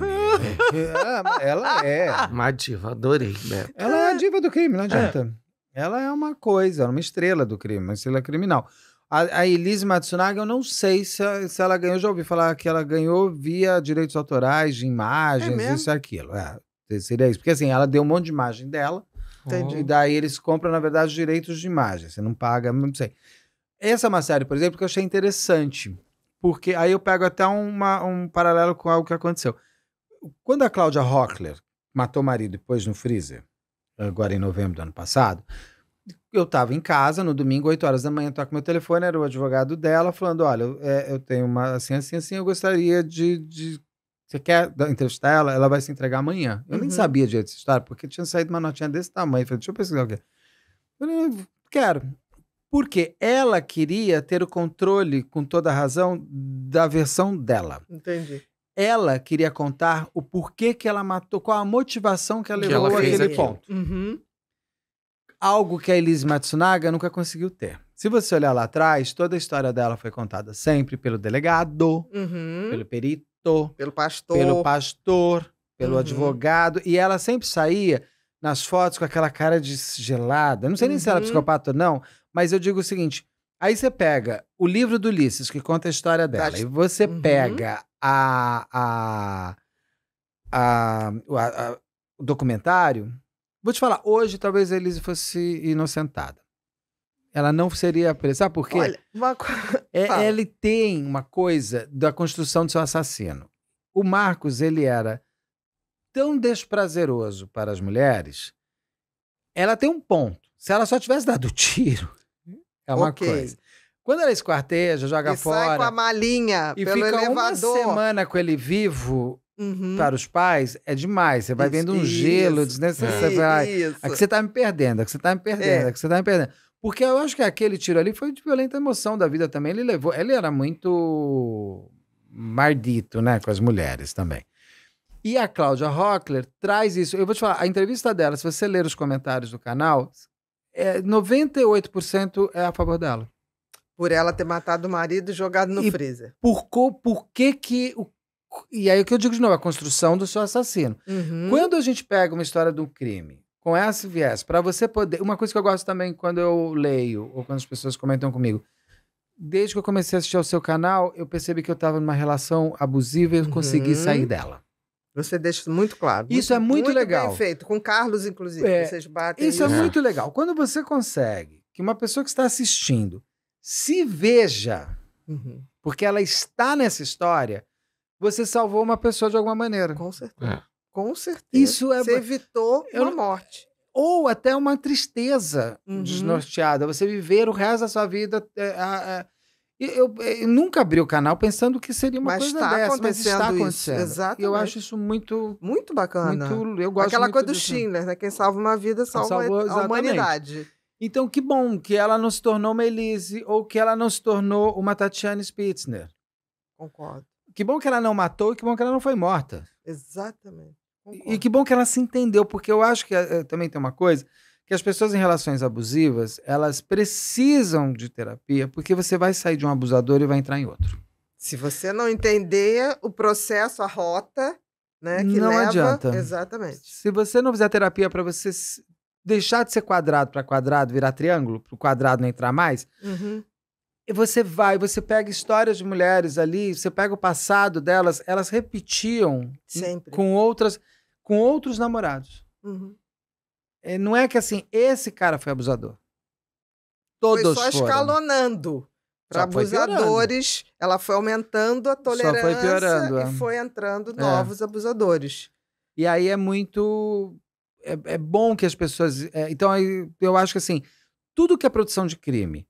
ela, [LAUGHS] é, ela, é. Uma diva, adorei. Né? Ela é a é. diva do crime, não é. adianta. É. Ela é uma coisa, uma estrela do crime, uma estrela criminal. A, a Elise Matsunaga, eu não sei se, se ela ganhou. Eu já ouvi falar que ela ganhou via direitos autorais de imagens, é isso e aquilo. É, seria isso. Porque assim, ela deu um monte de imagem dela. Entendi. E daí eles compram, na verdade, direitos de imagem. Você não paga, não sei. Essa é uma série, por exemplo, que eu achei interessante. Porque aí eu pego até uma, um paralelo com algo que aconteceu. Quando a Cláudia Rockler matou o marido depois no freezer, agora em novembro do ano passado, eu estava em casa no domingo, 8 horas da manhã, toca meu telefone, era o advogado dela, falando: olha, eu, é, eu tenho uma assim, assim, assim, eu gostaria de, de. Você quer entrevistar ela? Ela vai se entregar amanhã. Eu uhum. nem sabia direito dessa história, porque tinha saído uma notinha desse tamanho. falei, deixa eu pesquisar o quê. Eu falei, quero. Porque ela queria ter o controle, com toda a razão, da versão dela. Entendi ela queria contar o porquê que ela matou, qual a motivação que ela levou a àquele ponto. Uhum algo que a Elise Matsunaga nunca conseguiu ter. Se você olhar lá atrás, toda a história dela foi contada sempre pelo delegado, uhum. pelo perito, pelo pastor, pelo pastor, pelo uhum. advogado, e ela sempre saía nas fotos com aquela cara de gelada. Não sei nem uhum. se ela é uhum. psicopata ou não, mas eu digo o seguinte: aí você pega o livro do Ulisses, que conta a história dela, e você uhum. pega a, a, a, a, a o documentário, Vou te falar, hoje talvez a Elise fosse inocentada. Ela não seria presa. Sabe por quê? Olha, uma... [LAUGHS] é, tem uma coisa da construção de seu assassino. O Marcos, ele era tão desprazeroso para as mulheres. Ela tem um ponto. Se ela só tivesse dado o [LAUGHS] tiro, é uma okay. coisa. Quando ela esquarteja, joga e fora. Sai com a malinha e pelo fica elevador. uma semana com ele vivo, Uhum. Para os pais é demais. Você vai isso, vendo um isso, gelo desnecessário. Isso. Aqui é você está me perdendo, aqui você está me perdendo, é. aqui você está é. é tá me perdendo. Porque eu acho que aquele tiro ali foi de violenta emoção da vida também. Ele levou. Ele era muito mardito, né? Com as mulheres também. E a Cláudia Rockler traz isso. Eu vou te falar, a entrevista dela, se você ler os comentários do canal, é 98% é a favor dela. Por ela ter matado o marido e jogado no e freezer. Por, por que que. O e aí o que eu digo de novo, a construção do seu assassino. Uhum. Quando a gente pega uma história de um crime com esse viés, para você poder. Uma coisa que eu gosto também quando eu leio ou quando as pessoas comentam comigo. Desde que eu comecei a assistir ao seu canal, eu percebi que eu estava numa relação abusiva e eu uhum. consegui sair dela. Você deixa muito claro. Isso muito, é muito, muito legal. Muito feito. Com Carlos, inclusive. É, vocês batem. Isso, isso. é muito legal. Quando você consegue que uma pessoa que está assistindo se veja, uhum. porque ela está nessa história, você salvou uma pessoa de alguma maneira. Com certeza. É. Com certeza. Isso é... Você evitou Eu... uma morte. Ou até uma tristeza uhum. desnorteada. Você viver o resto da sua vida. É, eu, eu, é, eu, nunca abri o canal pensando que seria uma mas coisa está dessa, mas está acontecendo. Isso, exatamente. Eu acho isso muito... Muito bacana. Muito, eu gosto Aquela muito coisa do Schindler, né? Quem salva uma vida, salva salvou, a humanidade. Então, que bom que ela não se tornou uma Elise ou que ela não se tornou uma Tatiana Spitzner. Concordo. Que bom que ela não matou e que bom que ela não foi morta. Exatamente. E que bom que ela se entendeu, porque eu acho que é, também tem uma coisa que as pessoas em relações abusivas, elas precisam de terapia, porque você vai sair de um abusador e vai entrar em outro. Se você não entender o processo, a rota, né, que não leva... adianta. Exatamente. Se você não fizer terapia para você deixar de ser quadrado para quadrado, virar triângulo, para o quadrado não entrar mais, uhum você vai, você pega histórias de mulheres ali, você pega o passado delas, elas repetiam Sempre. com outras, com outros namorados. Uhum. É, não é que assim, esse cara foi abusador. Todos foi só escalonando. Para abusadores, piorando. ela foi aumentando a tolerância foi piorando, e é. foi entrando é. novos abusadores. E aí é muito. É, é bom que as pessoas. então, eu acho que assim, tudo que é produção de crime,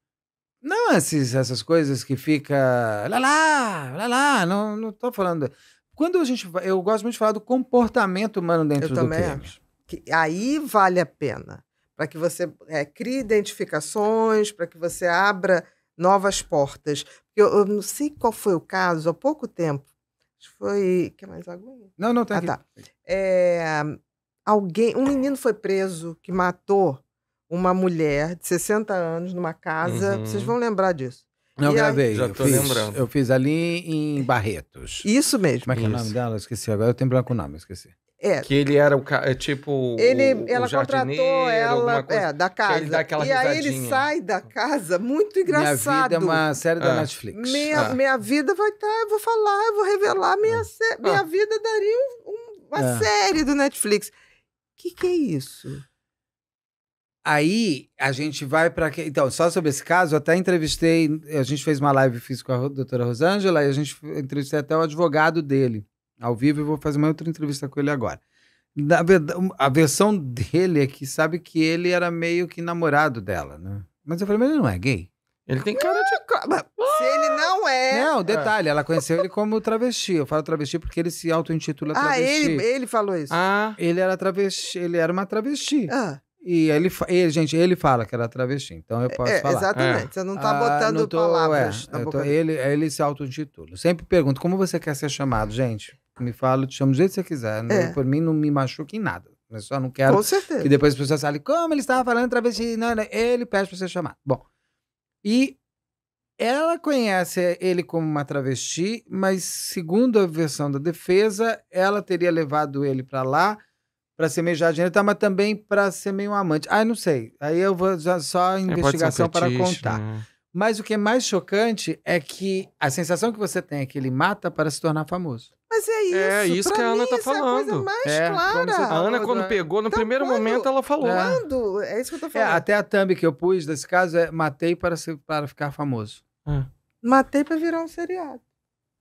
não esses, essas coisas que fica lá lá, lá lá, não, não tô falando. Quando a gente eu gosto muito de falar do comportamento humano dentro eu do também crime. Acho que aí vale a pena, para que você é, crie identificações, para que você abra novas portas. Eu, eu, não sei qual foi o caso, há pouco tempo. Foi. Quer mais alguma? Não, não, tem tá ah, tá. É, alguém, um menino foi preso que matou uma mulher de 60 anos numa casa. Uhum. Vocês vão lembrar disso. Não, e gravei. Aí... Já tô eu fiz, lembrando. Eu fiz ali em Barretos. Isso mesmo. Como é que é o nome dela? esqueci agora. Eu tenho branco o nome, esqueci. É. Que ele era o é tipo. Ele, o, ela o contratou ela coisa, é, da casa. Ele dá e risadinha. aí ele sai da casa, muito engraçado. Minha vida é uma série da ah. Netflix. Minha, ah. minha vida vai estar, tá, eu vou falar, eu vou revelar. Minha, ah. minha ah. vida daria um, uma ah. série do Netflix. O que, que é isso? Aí a gente vai para. Então, só sobre esse caso, eu até entrevistei. A gente fez uma live fiz com a doutora Rosângela e a gente entrevistei até o advogado dele ao vivo. Eu vou fazer uma outra entrevista com ele agora. Na verdade, a versão dele é que sabe que ele era meio que namorado dela, né? Mas eu falei, mas ele não é gay. Ele tem cara de. Se ele não é. Não, é. detalhe, ela conheceu ele como travesti. Eu falo travesti porque ele se auto-intitula ah, travesti. Ah, ele, ele falou isso. Ah. Ele era travesti, ele era uma travesti. Ah. E ele, ele, gente, ele fala que era travesti, então eu é, posso é, falar. Exatamente, é. você não está ah, botando tô, palavras é, na boca tô, ele, ele se autointitula. Eu sempre pergunto, como você quer ser chamado? Gente, me fala, te chamo do jeito que você quiser. Né? É. por mim, não me machuca em nada. Eu só não quero Com certeza. E depois as pessoas falem, como ele estava falando travesti? Não, não, ele pede para ser chamado. Bom, e ela conhece ele como uma travesti, mas segundo a versão da defesa, ela teria levado ele para lá para semejar dinheiro, tá, mas também para ser meio amante. Ah, não sei. Aí eu vou só é, investigação um para contar. Né? Mas o que é mais chocante é que a sensação que você tem é que ele mata para se tornar famoso. Mas é, é isso. É isso que a Ana está tá é falando. É é, clara. Tá a Ana, quando pegou, no então, primeiro quando, momento, ela falou. É. Quando? É isso que eu tô falando. até a thumb que eu pus desse caso é matei para, se, para ficar famoso. Matei para virar um seriado.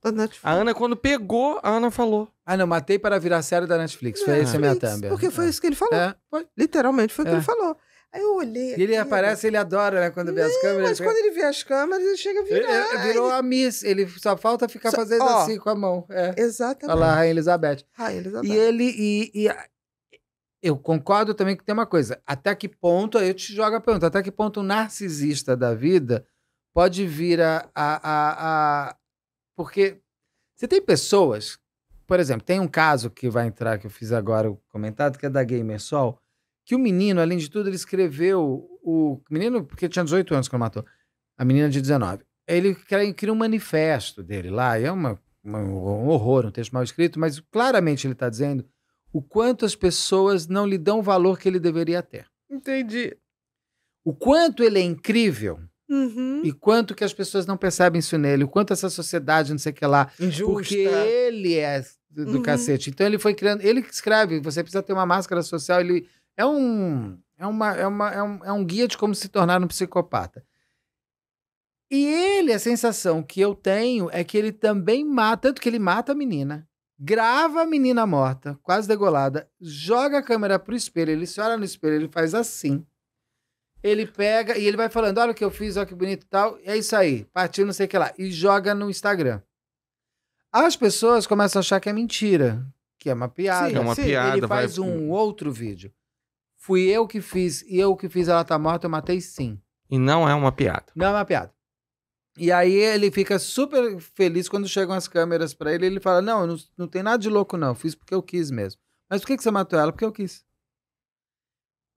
Da Netflix. A Ana, quando pegou, a Ana falou. Ah, não, matei para virar série da Netflix. Foi é. essa a minha thumb. É. Porque foi é. isso que ele falou. É. Literalmente foi o que ele falou. Aí eu olhei. E ele aparece, ele adora, né? Quando vê as câmeras. Mas quando ele vê as câmeras, ele chega a virar. Ele, ele virou ele... a Miss. Ele só falta ficar só... fazendo assim com a mão. É. Exatamente. Olha lá, Rainha Elizabeth. Rainha Elizabeth. E ele. E, e, eu concordo também que tem uma coisa. Até que ponto, aí eu te jogo a pergunta, até que ponto o narcisista da vida pode vir a, a, a, porque você tem pessoas, por exemplo, tem um caso que vai entrar, que eu fiz agora o comentado, que é da Gamersol, que o menino, além de tudo, ele escreveu. O menino, porque tinha 18 anos quando matou, a menina de 19. Ele cria um manifesto dele lá, é uma, uma, um horror, um texto mal escrito, mas claramente ele está dizendo o quanto as pessoas não lhe dão o valor que ele deveria ter. Entendi. O quanto ele é incrível Uhum. E quanto que as pessoas não percebem isso nele, o quanto essa sociedade, não sei o que lá. Injusta. Porque ele é do uhum. cacete. Então ele foi criando. Ele que escreve, você precisa ter uma máscara social. Ele é um. É, uma, é, uma, é, um, é um guia de como se tornar um psicopata. E ele, a sensação que eu tenho é que ele também mata, tanto que ele mata a menina, grava a menina morta, quase degolada, joga a câmera pro espelho, ele se olha no espelho, ele faz assim. Ele pega e ele vai falando: olha o que eu fiz, olha que bonito e tal. É isso aí, partiu não sei o que lá. E joga no Instagram. As pessoas começam a achar que é mentira, que é uma piada. Sim, é uma Sim, piada. Ele faz vai... um outro vídeo. Fui eu que fiz, e eu que fiz, ela tá morta, eu matei sim. E não é uma piada. Não é uma piada. E aí ele fica super feliz quando chegam as câmeras para ele. Ele fala: Não, não, não tem nada de louco, não. Fiz porque eu quis mesmo. Mas por que, que você matou ela? Porque eu quis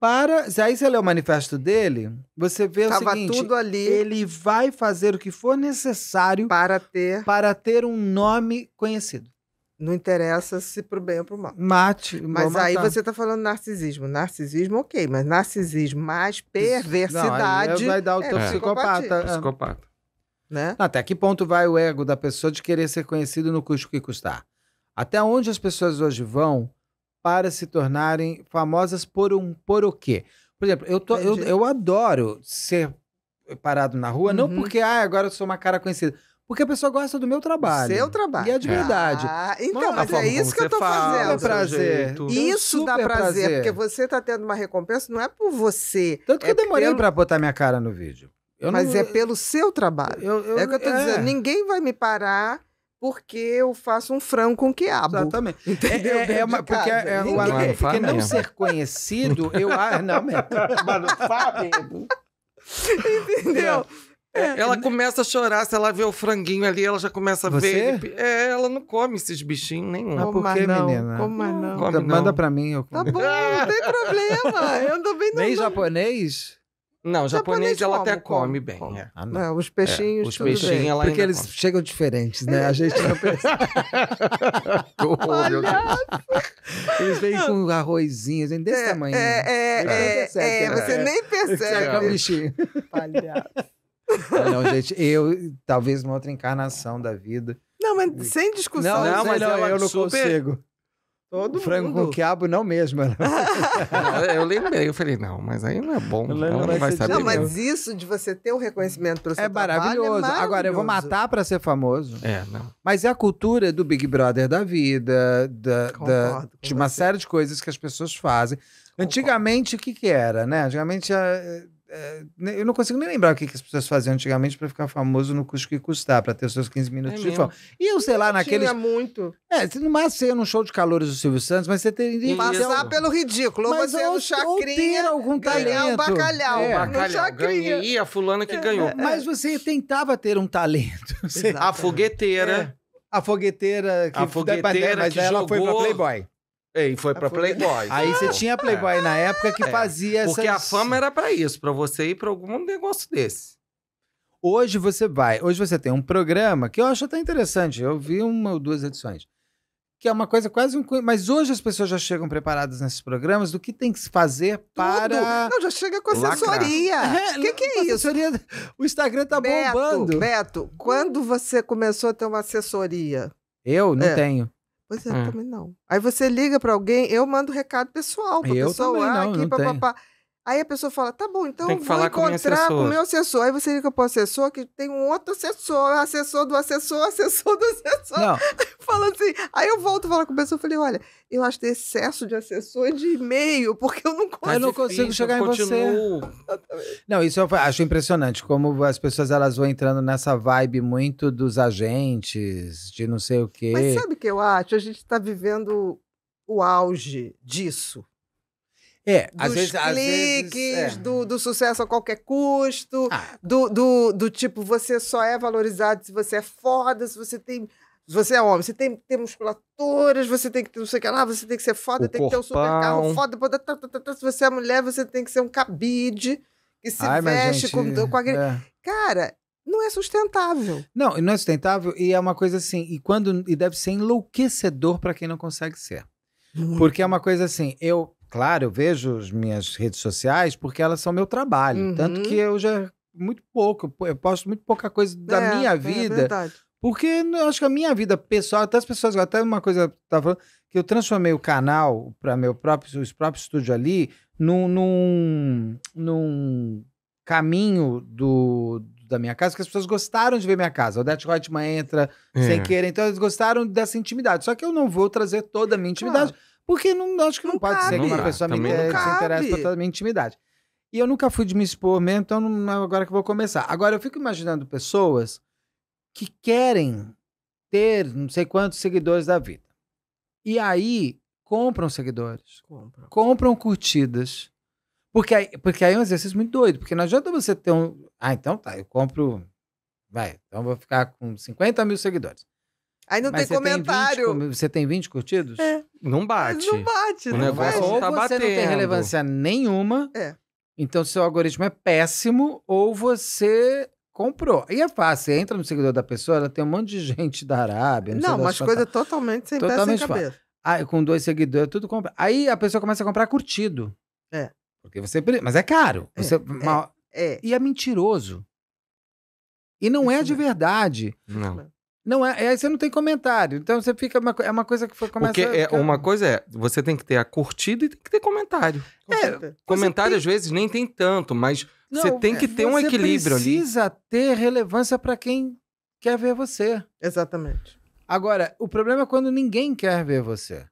para. Aí você lê o manifesto dele, você vê Tava o seguinte: tudo ali. ele vai fazer o que for necessário para ter, para ter um nome conhecido. Não interessa se pro bem ou pro mal. Mate. Mas aí você tá falando narcisismo. Narcisismo, ok, mas narcisismo mais perversidade. Não, vai dar o é, teu é. psicopata. É. Psicopata. Né? Até que ponto vai o ego da pessoa de querer ser conhecido no custo que custar? Até onde as pessoas hoje vão para se tornarem famosas por um por o quê? Por exemplo, eu, tô, eu, eu adoro ser parado na rua, uhum. não porque ah, agora eu sou uma cara conhecida. Porque a pessoa gosta do meu trabalho. Seu trabalho. E é de verdade. Ah, então, é mas, é isso que eu tô fala, fazendo. Dá prazer. Isso dá prazer, prazer, porque você tá tendo uma recompensa, não é por você. Tanto é que eu demorei pelo... para botar minha cara no vídeo. Eu mas não... é pelo seu trabalho. Eu, eu, é o que eu tô é. dizendo. Ninguém vai me parar porque eu faço um frango com quiabo. Exatamente. [LAUGHS] Entendeu? É, é, é uma, porque, é, é, uma, porque, porque não ser conhecido, eu ah, [LAUGHS] não, mano, Fábio. Entendeu? É. é, ela começa a chorar, se ela vê o franguinho ali, ela já começa a Você? ver. É, ela não come esses bichinhos nenhum. Mas por que, menina? Como não? Come, não. Manda pra mim. Eu... Tá bom, não tem [LAUGHS] problema. Eu também não. Nem não... japonês? Não, japonês, japonês ela como, até como, come bem. Como. É. Ah, não. Não, os peixinhos, é, os peixinhos bem, ela Porque eles come. chegam diferentes, né? A gente não pensa. [LAUGHS] oh, eles vêm com arrozinhos, vêm desse é, tamanho. É, é, é, é, é, você nem percebe. É, é um bichinho. Palhaço. Não, gente, eu, talvez uma outra encarnação da vida. Não, mas sem discussão. Não, não mas não, eu, eu não super... consigo. Todo frango mundo. com quiabo não mesmo. Né? [LAUGHS] eu lembrei, eu falei, não, mas aí não é bom. Ela não vai, vai saber. Não, mas isso de você ter o um reconhecimento pelo é seu é trabalho maravilhoso. é maravilhoso. Agora, eu vou matar para ser famoso. É, não. Mas é a cultura do Big Brother da vida, da, da de uma você. série de coisas que as pessoas fazem. Antigamente, o que que era, né? Antigamente, ah, é, né, eu não consigo nem lembrar o que, que as pessoas faziam antigamente para ficar famoso no custo que custar, para ter seus 15 minutos é de fama. E eu, sei lá, naqueles. Tinha muito. É, no máximo ia num show de calores do Silvio Santos, mas você teria. Passar pelo ridículo. Mas você ou, chacrinha, ou ter algum talento. Um bacalhau. É. bacalhau. Chacrinha. Ganhei a fulana que é, ganhou. Mas você tentava ter um talento. [LAUGHS] A fogueteira. É. A fogueteira que, a fogueteira mas que ela jogou... foi pra Playboy. E foi pra Playboy. Aí você tinha Playboy na é. época que é. fazia Porque a fama era para isso, para você ir pra algum negócio desse. Hoje você vai, hoje você tem um programa que eu acho até interessante. Eu vi uma ou duas edições. Que é uma coisa quase um. Mas hoje as pessoas já chegam preparadas nesses programas do que tem que se fazer para. Tudo. Não, já chega com assessoria. O é, que, que é isso? Assessoria... O Instagram tá Beto, bombando. Beto, quando você começou a ter uma assessoria? Eu não é. tenho. Pois é, é. também não. Aí você liga para alguém, eu mando recado pessoal pra eu pessoa, também ah, não, ah, aqui, não papapá. Aí a pessoa fala, tá bom, então vou falar encontrar com o meu assessor. Aí você liga para o assessor, que tem um outro assessor, assessor do assessor, [LAUGHS] assessor do assessor. Não. [LAUGHS] fala assim, aí eu volto a falar com a pessoa, falei, olha, eu acho que excesso de assessor de e-mail, porque eu não consigo. eu não consigo chegar em você. Não, isso eu acho impressionante, como as pessoas elas vão entrando nessa vibe muito dos agentes, de não sei o quê. Mas sabe o que eu acho? A gente está vivendo o auge disso. É, dos às vezes, cliques, vezes, é. do, do, sucesso a qualquer custo, ah. do, do, do, tipo, você só é valorizado se você é foda, se você tem. Se você é homem, você tem que ter musculaturas, você tem que ter não sei o que lá, você tem que ser foda, o tem corpão. que ter um super carro foda, foda tá tá, tá, tá, tá, se você é mulher, você tem que ser um cabide que se Ai, gente, com, com a é. Cara, não é sustentável. Não, não é sustentável e é uma coisa assim, e quando e deve ser enlouquecedor para quem não consegue ser. Porque é uma coisa assim, eu Claro, eu vejo as minhas redes sociais porque elas são meu trabalho. Uhum. Tanto que eu já. Muito pouco, eu posto muito pouca coisa da é, minha é vida. É verdade. Porque eu acho que a minha vida pessoal, até as pessoas, até uma coisa que tá falando, que eu transformei o canal para meu próprio, os próprios estúdio ali num, num, num caminho do, da minha casa, que as pessoas gostaram de ver minha casa. o Death Reutemann entra é. sem querer, então eles gostaram dessa intimidade. Só que eu não vou trazer toda a minha intimidade. Claro porque não, acho que não, não pode cabe. ser que uma pessoa me, se cabe. interesse pela minha intimidade. E eu nunca fui de me expor mesmo, então não é agora que eu vou começar. Agora, eu fico imaginando pessoas que querem ter não sei quantos seguidores da vida. E aí compram seguidores, compram, compram curtidas. Porque aí, porque aí é um exercício muito doido, porque não adianta você ter um. Ah, então tá, eu compro. Vai, então vou ficar com 50 mil seguidores. Aí não Mas tem comentário. Tem 20, você tem 20 curtidos? É. Não bate. Mas não bate. O não negócio bate. É ou tá você batendo. não tem relevância nenhuma. É. Então seu algoritmo é péssimo ou você comprou. E é fácil, entra no seguidor da pessoa, ela tem um monte de gente da Arábia. Não, não mas coisa tá. totalmente sem totalmente pé sem cabeça. Aí, ah, com dois seguidores, tudo compra. Aí a pessoa começa a comprar curtido. É. Porque você. Mas é caro. É, você, é, mal... é. E é mentiroso. E não é de verdade. Não. Não é, é, aí você não tem comentário. Então você fica uma, é uma coisa que foi começa. Porque é, ficar... uma coisa é você tem que ter a curtida e tem que ter comentário. É, comentário tem... às vezes nem tem tanto, mas não, você tem que é, ter um equilíbrio ali. Você precisa ter relevância para quem quer ver você. Exatamente. Agora, o problema é quando ninguém quer ver você.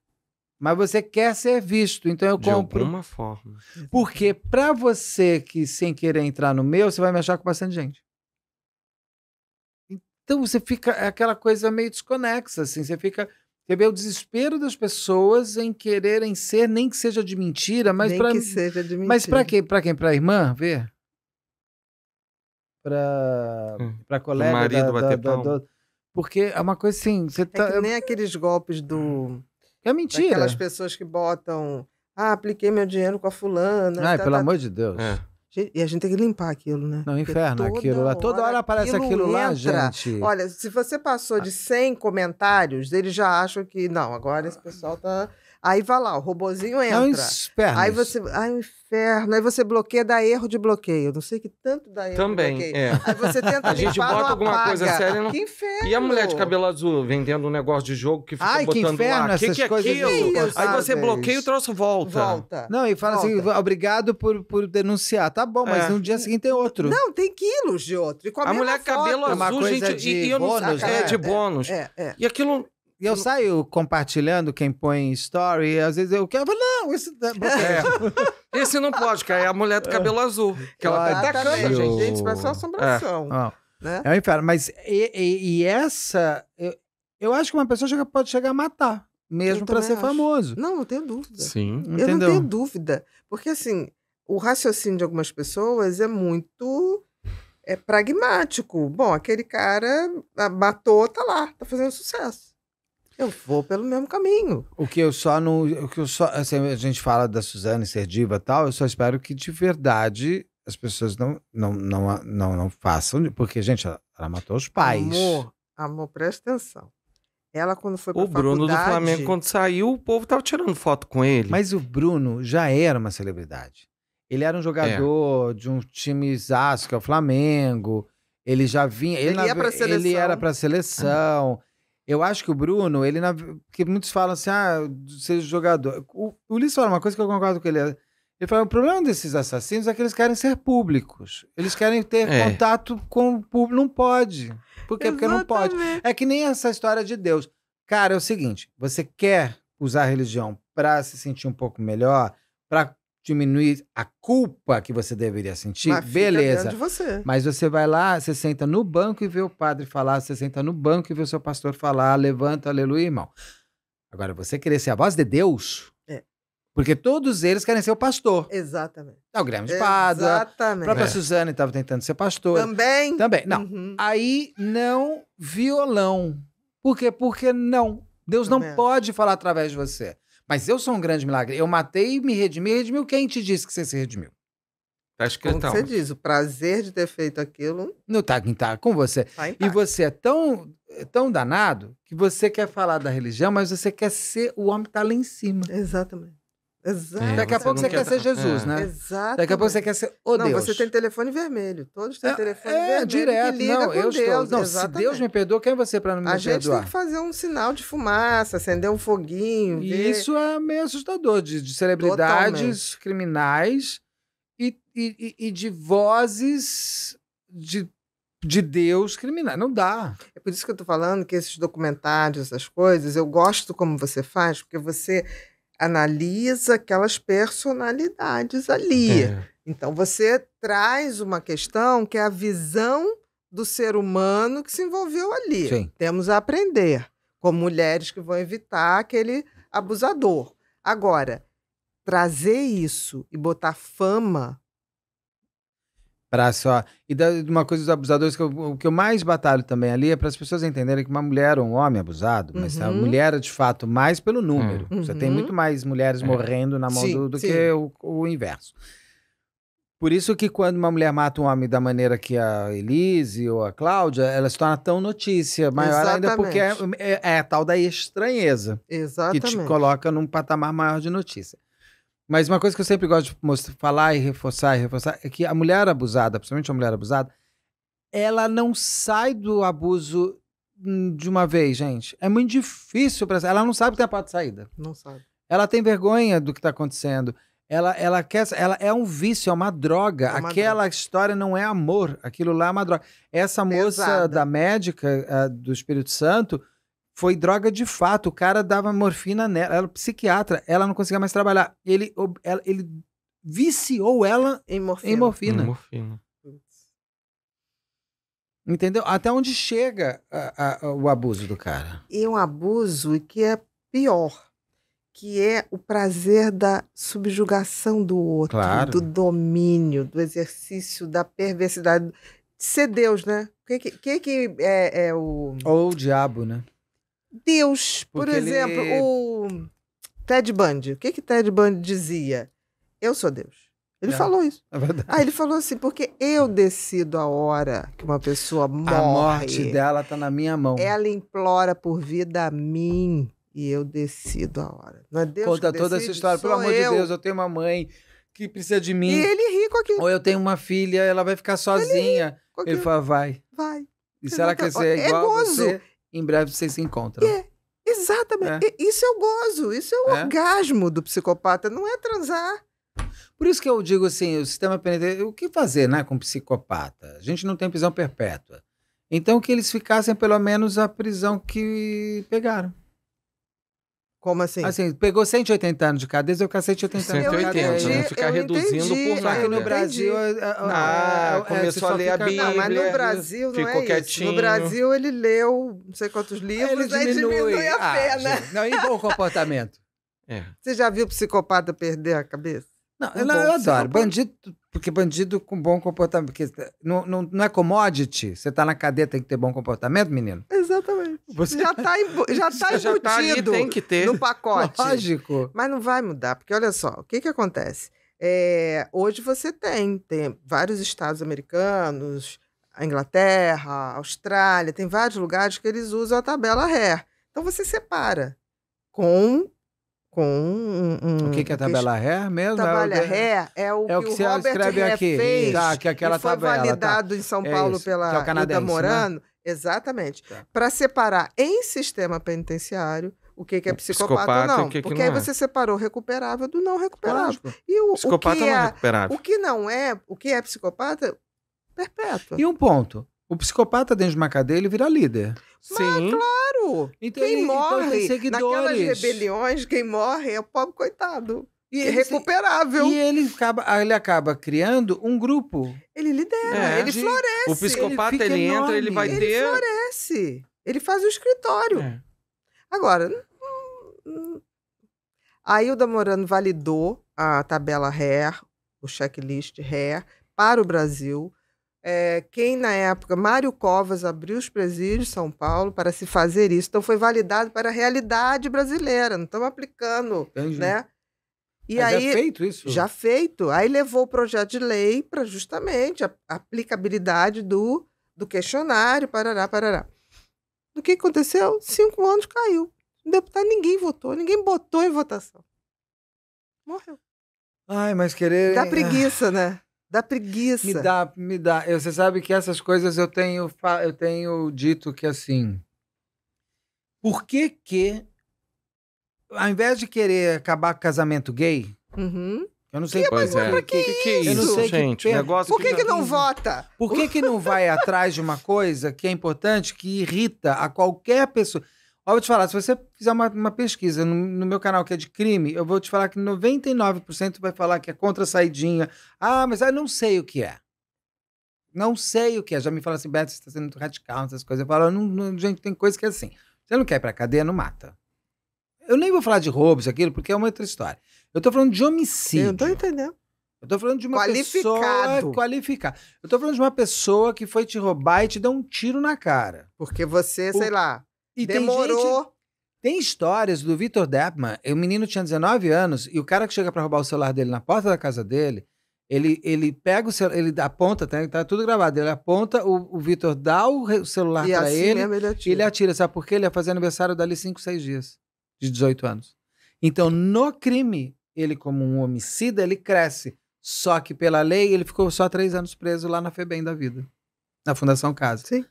Mas você quer ser visto, então eu compro. De alguma forma. Porque para você que sem querer entrar no meu, você vai me achar com bastante gente. Então você fica é aquela coisa meio desconexa, assim, você fica. Você vê o desespero das pessoas em quererem ser, nem que seja de mentira, mas para que seja de mentira. Mas para quem? Para quem? Para irmã? Ver? Para hum, para colega o marido da, bater da, da, porque é uma coisa assim, você é tá nem aqueles golpes do é mentira. Aquelas pessoas que botam ah, apliquei meu dinheiro com a fulana. Ai, tá, pelo tá, amor tá. de Deus. É. E a gente tem que limpar aquilo, né? Não, inferno aquilo lá. Toda hora aparece aquilo, aquilo lá, gente. Olha, se você passou de 100 ah. comentários, eles já acham que, não, agora esse pessoal tá Aí vai lá, o robozinho entra. É um inferno. Aí você. Ai, ah, é um inferno. Aí você bloqueia, dá erro de bloqueio. Não sei que tanto dá erro. Também. De bloqueio. É. Aí você [LAUGHS] tenta A gente bota alguma apaga. coisa séria. Não... Que inferno. E a mulher de cabelo azul vendendo um negócio de jogo que fica Ai, botando que inferno, lá. O que, que é aquilo? Aí você bloqueia e o troço volta. Volta. Não, e fala assim, volta. assim: obrigado por, por denunciar. Tá bom, mas é. no dia seguinte tem outro. Não, tem quilos de outro. E com a, a mulher de cabelo é azul, gente. De e, eu não bônus, né? É, de bônus. É, é. é. E aquilo e eu saio compartilhando quem põe story, às vezes eu quero, não, esse é. é tipo [LAUGHS] esse não pode, cara, é a mulher do é. cabelo azul, que ela tá atacando, gente, gente, vai ser uma assombração. É, né? é um inferno, mas e, e, e essa, eu, eu, acho que uma pessoa chega, pode chegar a matar, mesmo para ser acho. famoso. Não, não tenho dúvida. Sim. Eu Entendeu? não tenho dúvida, porque assim, o raciocínio de algumas pessoas é muito é pragmático. Bom, aquele cara ah, matou, tá lá, tá fazendo sucesso eu vou pelo mesmo caminho. O que eu só não. O que eu só, assim, a gente fala da Suzana Serdiva e tal, eu só espero que de verdade as pessoas não, não, não, não, não façam. Porque, gente, ela, ela matou os pais. Amor, amor, presta atenção. Ela, quando foi pra O Bruno do Flamengo, quando saiu, o povo tava tirando foto com ele. Mas o Bruno já era uma celebridade. Ele era um jogador é. de um time zaço, que é o Flamengo. Ele já vinha. Ele, ele ia na, pra seleção. Ele era pra seleção. Ah. Eu acho que o Bruno, ele. Na... Porque muitos falam assim, ah, seja jogador. O, o Ulisses fala uma coisa que eu concordo com ele. É, ele fala: o problema desses assassinos é que eles querem ser públicos. Eles querem ter é. contato com o público. Não pode. Por quê? Porque não pode. É que nem essa história de Deus. Cara, é o seguinte: você quer usar a religião para se sentir um pouco melhor, para diminuir a culpa que você deveria sentir, Mas beleza. De você. Mas você vai lá, você senta no banco e vê o padre falar, você senta no banco e vê o seu pastor falar, levanta, aleluia, irmão. Agora, você querer ser a voz de Deus, é. porque todos eles querem ser o pastor. Exatamente. É o Grêmio de Pada. Exatamente. A própria é. Suzane estava tentando ser pastor. Também. Também. Não. Uhum. Aí, não violão. Por quê? Porque não. Deus Também. não pode falar através de você. Mas eu sou um grande milagre. Eu matei, me redimi, redimiu. Quem te disse que você se redimiu? Tá escrito. Como você diz, o prazer de ter feito aquilo. Não tá, tá com você. Tá e tá. você é tão, é tão danado que você quer falar da religião, mas você quer ser o homem que tá lá em cima. Exatamente. Exato. Daqui a pouco você quer, quer ser Jesus, é. né? Exato. Daqui a pouco você quer ser o Deus. Não, você tem telefone vermelho. Todos têm ah, é, telefone vermelho. É, direto. não, eu Deus. estou. Não, se Deus me perdoa, quem é você para não me perdoar? A gente tem que fazer um sinal de fumaça, acender um foguinho. E ver... isso é meio assustador de, de celebridades Totalmente. criminais e, e, e, de vozes de, de Deus criminais. Não dá. É por isso que eu estou falando que esses documentários, essas coisas, eu gosto como você faz, porque você analisa aquelas personalidades ali. É. Então você traz uma questão que é a visão do ser humano que se envolveu ali. Sim. Temos a aprender, com mulheres que vão evitar aquele abusador. Agora, trazer isso e botar fama para só. E da, uma coisa dos abusadores que eu, o que eu mais batalho também ali é para as pessoas entenderem que uma mulher ou um homem abusado, uhum. mas a uhum. mulher é de fato mais pelo número. Uhum. Você tem muito mais mulheres é. morrendo na mão sim, do, do que o, o, inverso. Por isso que quando uma mulher mata um homem da maneira que a Elise ou a Cláudia, ela se torna tão notícia, maior Exatamente. ainda porque é, é, é, a tal da estranheza. Exatamente. Que te coloca num patamar maior de notícia. Mas uma coisa que eu sempre gosto de falar e reforçar e reforçar é que a mulher abusada, principalmente a mulher abusada, ela não sai do abuso de uma vez, gente. É muito difícil para ela não sabe que tem a porta de saída. Não sabe. Ela tem vergonha do que está acontecendo. Ela, ela quer, ela é um vício, é uma droga. É uma Aquela droga. história não é amor, aquilo lá é uma droga. Essa moça Pesada. da médica do Espírito Santo, foi droga de fato. O cara dava morfina nela, ela era é psiquiatra, ela não conseguia mais trabalhar. Ele, ela, ele viciou ela em morfina. Em morfina. Em morfina. Entendeu? Até onde chega a, a, o abuso do cara? E um abuso que é pior, que é o prazer da subjugação do outro, claro. do domínio, do exercício da perversidade. De ser Deus, né? O que, que, que é, é, o. Ou o diabo, né? Deus, por exemplo, ele... o Ted Bundy. O que que Ted Bundy dizia? Eu sou Deus. Ele é, falou isso. É verdade. Ah, ele falou assim, porque eu decido a hora que uma pessoa morre. A morte dela está na minha mão. Ela implora por vida a mim e eu decido a hora. Não é Deus Conta toda essa história. Pelo amor eu. de Deus, eu tenho uma mãe que precisa de mim. E ele é rico aqui. Ou eu tenho uma filha, ela vai ficar é sozinha. Ele, ele fala, vai. Vai. E se ela quer ser é igual é gozo. a você... Em breve vocês se encontram. É, exatamente. É. Isso é o gozo, isso é o é. orgasmo do psicopata, não é transar. Por isso que eu digo assim, o sistema penitenciário, o que fazer, né, com um psicopata? A gente não tem prisão perpétua. Então que eles ficassem pelo menos a prisão que pegaram. Como assim? Assim, pegou 180 anos de cadeia, eu ficar 180 anos 180, de cadeia. Né? Ficar reduzindo entendi, por nada. que no Brasil... É, é, ah, é, começou a ler a Bíblia. Não, mas no Brasil não ficou é quietinho. No Brasil ele leu não sei quantos livros, aí diminui, a ah, pena. [LAUGHS] Não, e bom comportamento? Você já viu psicopata perder a cabeça? Não, eu, adoro. Bandido porque bandido com bom comportamento. Porque tá, não, não, não é commodity. Você tá na cadeia, tem que ter bom comportamento, menino? Exatamente. Você já tá, [LAUGHS] tá já tá já tá tem que ter. no pacote. Lógico. Mas não vai mudar, porque olha só, o que que acontece? É, hoje você tem, tem vários estados americanos, a Inglaterra, a Austrália, tem vários lugares que eles usam a tabela RER. Então você separa com com um, um, o que, que é tabela ré mesmo? É tabela ré é o, é o que, que o Robert escreve ré aqui. fez tá, que é aquela e foi tabela, tá. validado tá. em São é Paulo é pela é Ida Morano. Né? Exatamente. Tá. Para separar em sistema penitenciário o que, que é psicopata, psicopata não. Que que porque não aí é. você separou recuperável do não recuperável. E o, psicopata o que não é, recuperável. O que não é, o que é psicopata, perpétua. E um ponto. O psicopata dentro de uma cadeia, ele vira líder. Mas, Sim. Claro povo. Então, quem ele, então, morre então naquelas rebeliões, quem morre é o pobre coitado. E é recuperável. e ele acaba, ah, ele acaba criando um grupo. Ele lidera, é. ele floresce. O psicopata, ele, ele entra, ele vai ele ter... Ele floresce. Ele faz o escritório. É. Agora, a Hilda Morano validou a tabela RER, o checklist RER, para o Brasil. É, quem na época, Mário Covas, abriu os presídios de São Paulo para se fazer isso. Então foi validado para a realidade brasileira, não estamos aplicando, Entendi. né? E Mas aí, já feito isso? Já feito. Aí levou o projeto de lei para justamente a aplicabilidade do, do questionário, parará, parará. O que aconteceu? Cinco anos caiu. O deputado tá, ninguém votou, ninguém botou em votação. Morreu. Ai, mas querer. Dá preguiça, né? Dá preguiça. Me dá, me dá. Eu, você sabe que essas coisas eu tenho, eu tenho dito que assim. Por que que, ao invés de querer acabar com casamento gay, uhum. eu não sei que, pois é. que, que, que, é isso? Eu não sei gente, que negócio Por que, que, não vota? Por que que não vai atrás de uma coisa que é importante, que irrita a qualquer pessoa? Eu vou te falar, se você fizer uma, uma pesquisa no, no, meu canal que é de crime, eu vou te falar que 99% vai falar que é contra a saidinha. Ah, mas eu não sei o que é. Não sei o que é. Já me fala assim, Beto, você está sendo muito radical, essas coisas. Eu falo, não, não, gente, tem coisa que é assim. Você não quer ir pra cadeia, não mata. Eu nem vou falar de roubos, aquilo, porque é uma outra história. Eu estou falando de homicídio. Eu tô entendendo. Eu tô falando de uma pessoa qualificada. Eu tô falando de uma pessoa que foi te roubar e te deu um tiro na cara. Porque você, sei lá, e Demorou. Tem, gente, tem histórias do Vitor Deppman. O menino tinha 19 anos e o cara que chega para roubar o celular dele na porta da casa dele, ele, ele pega o celular, ele aponta, tá, tá tudo gravado. Ele aponta, o, o Vitor dá o celular para assim ele. e ele atira. ele atira. Sabe por quê? Ele ia fazer aniversário dali 5, 6 dias, de 18 anos. Então, no crime, ele, como um homicida, ele cresce. Só que pela lei, ele ficou só três anos preso lá na FEBEM da vida, na Fundação Casa. Sim.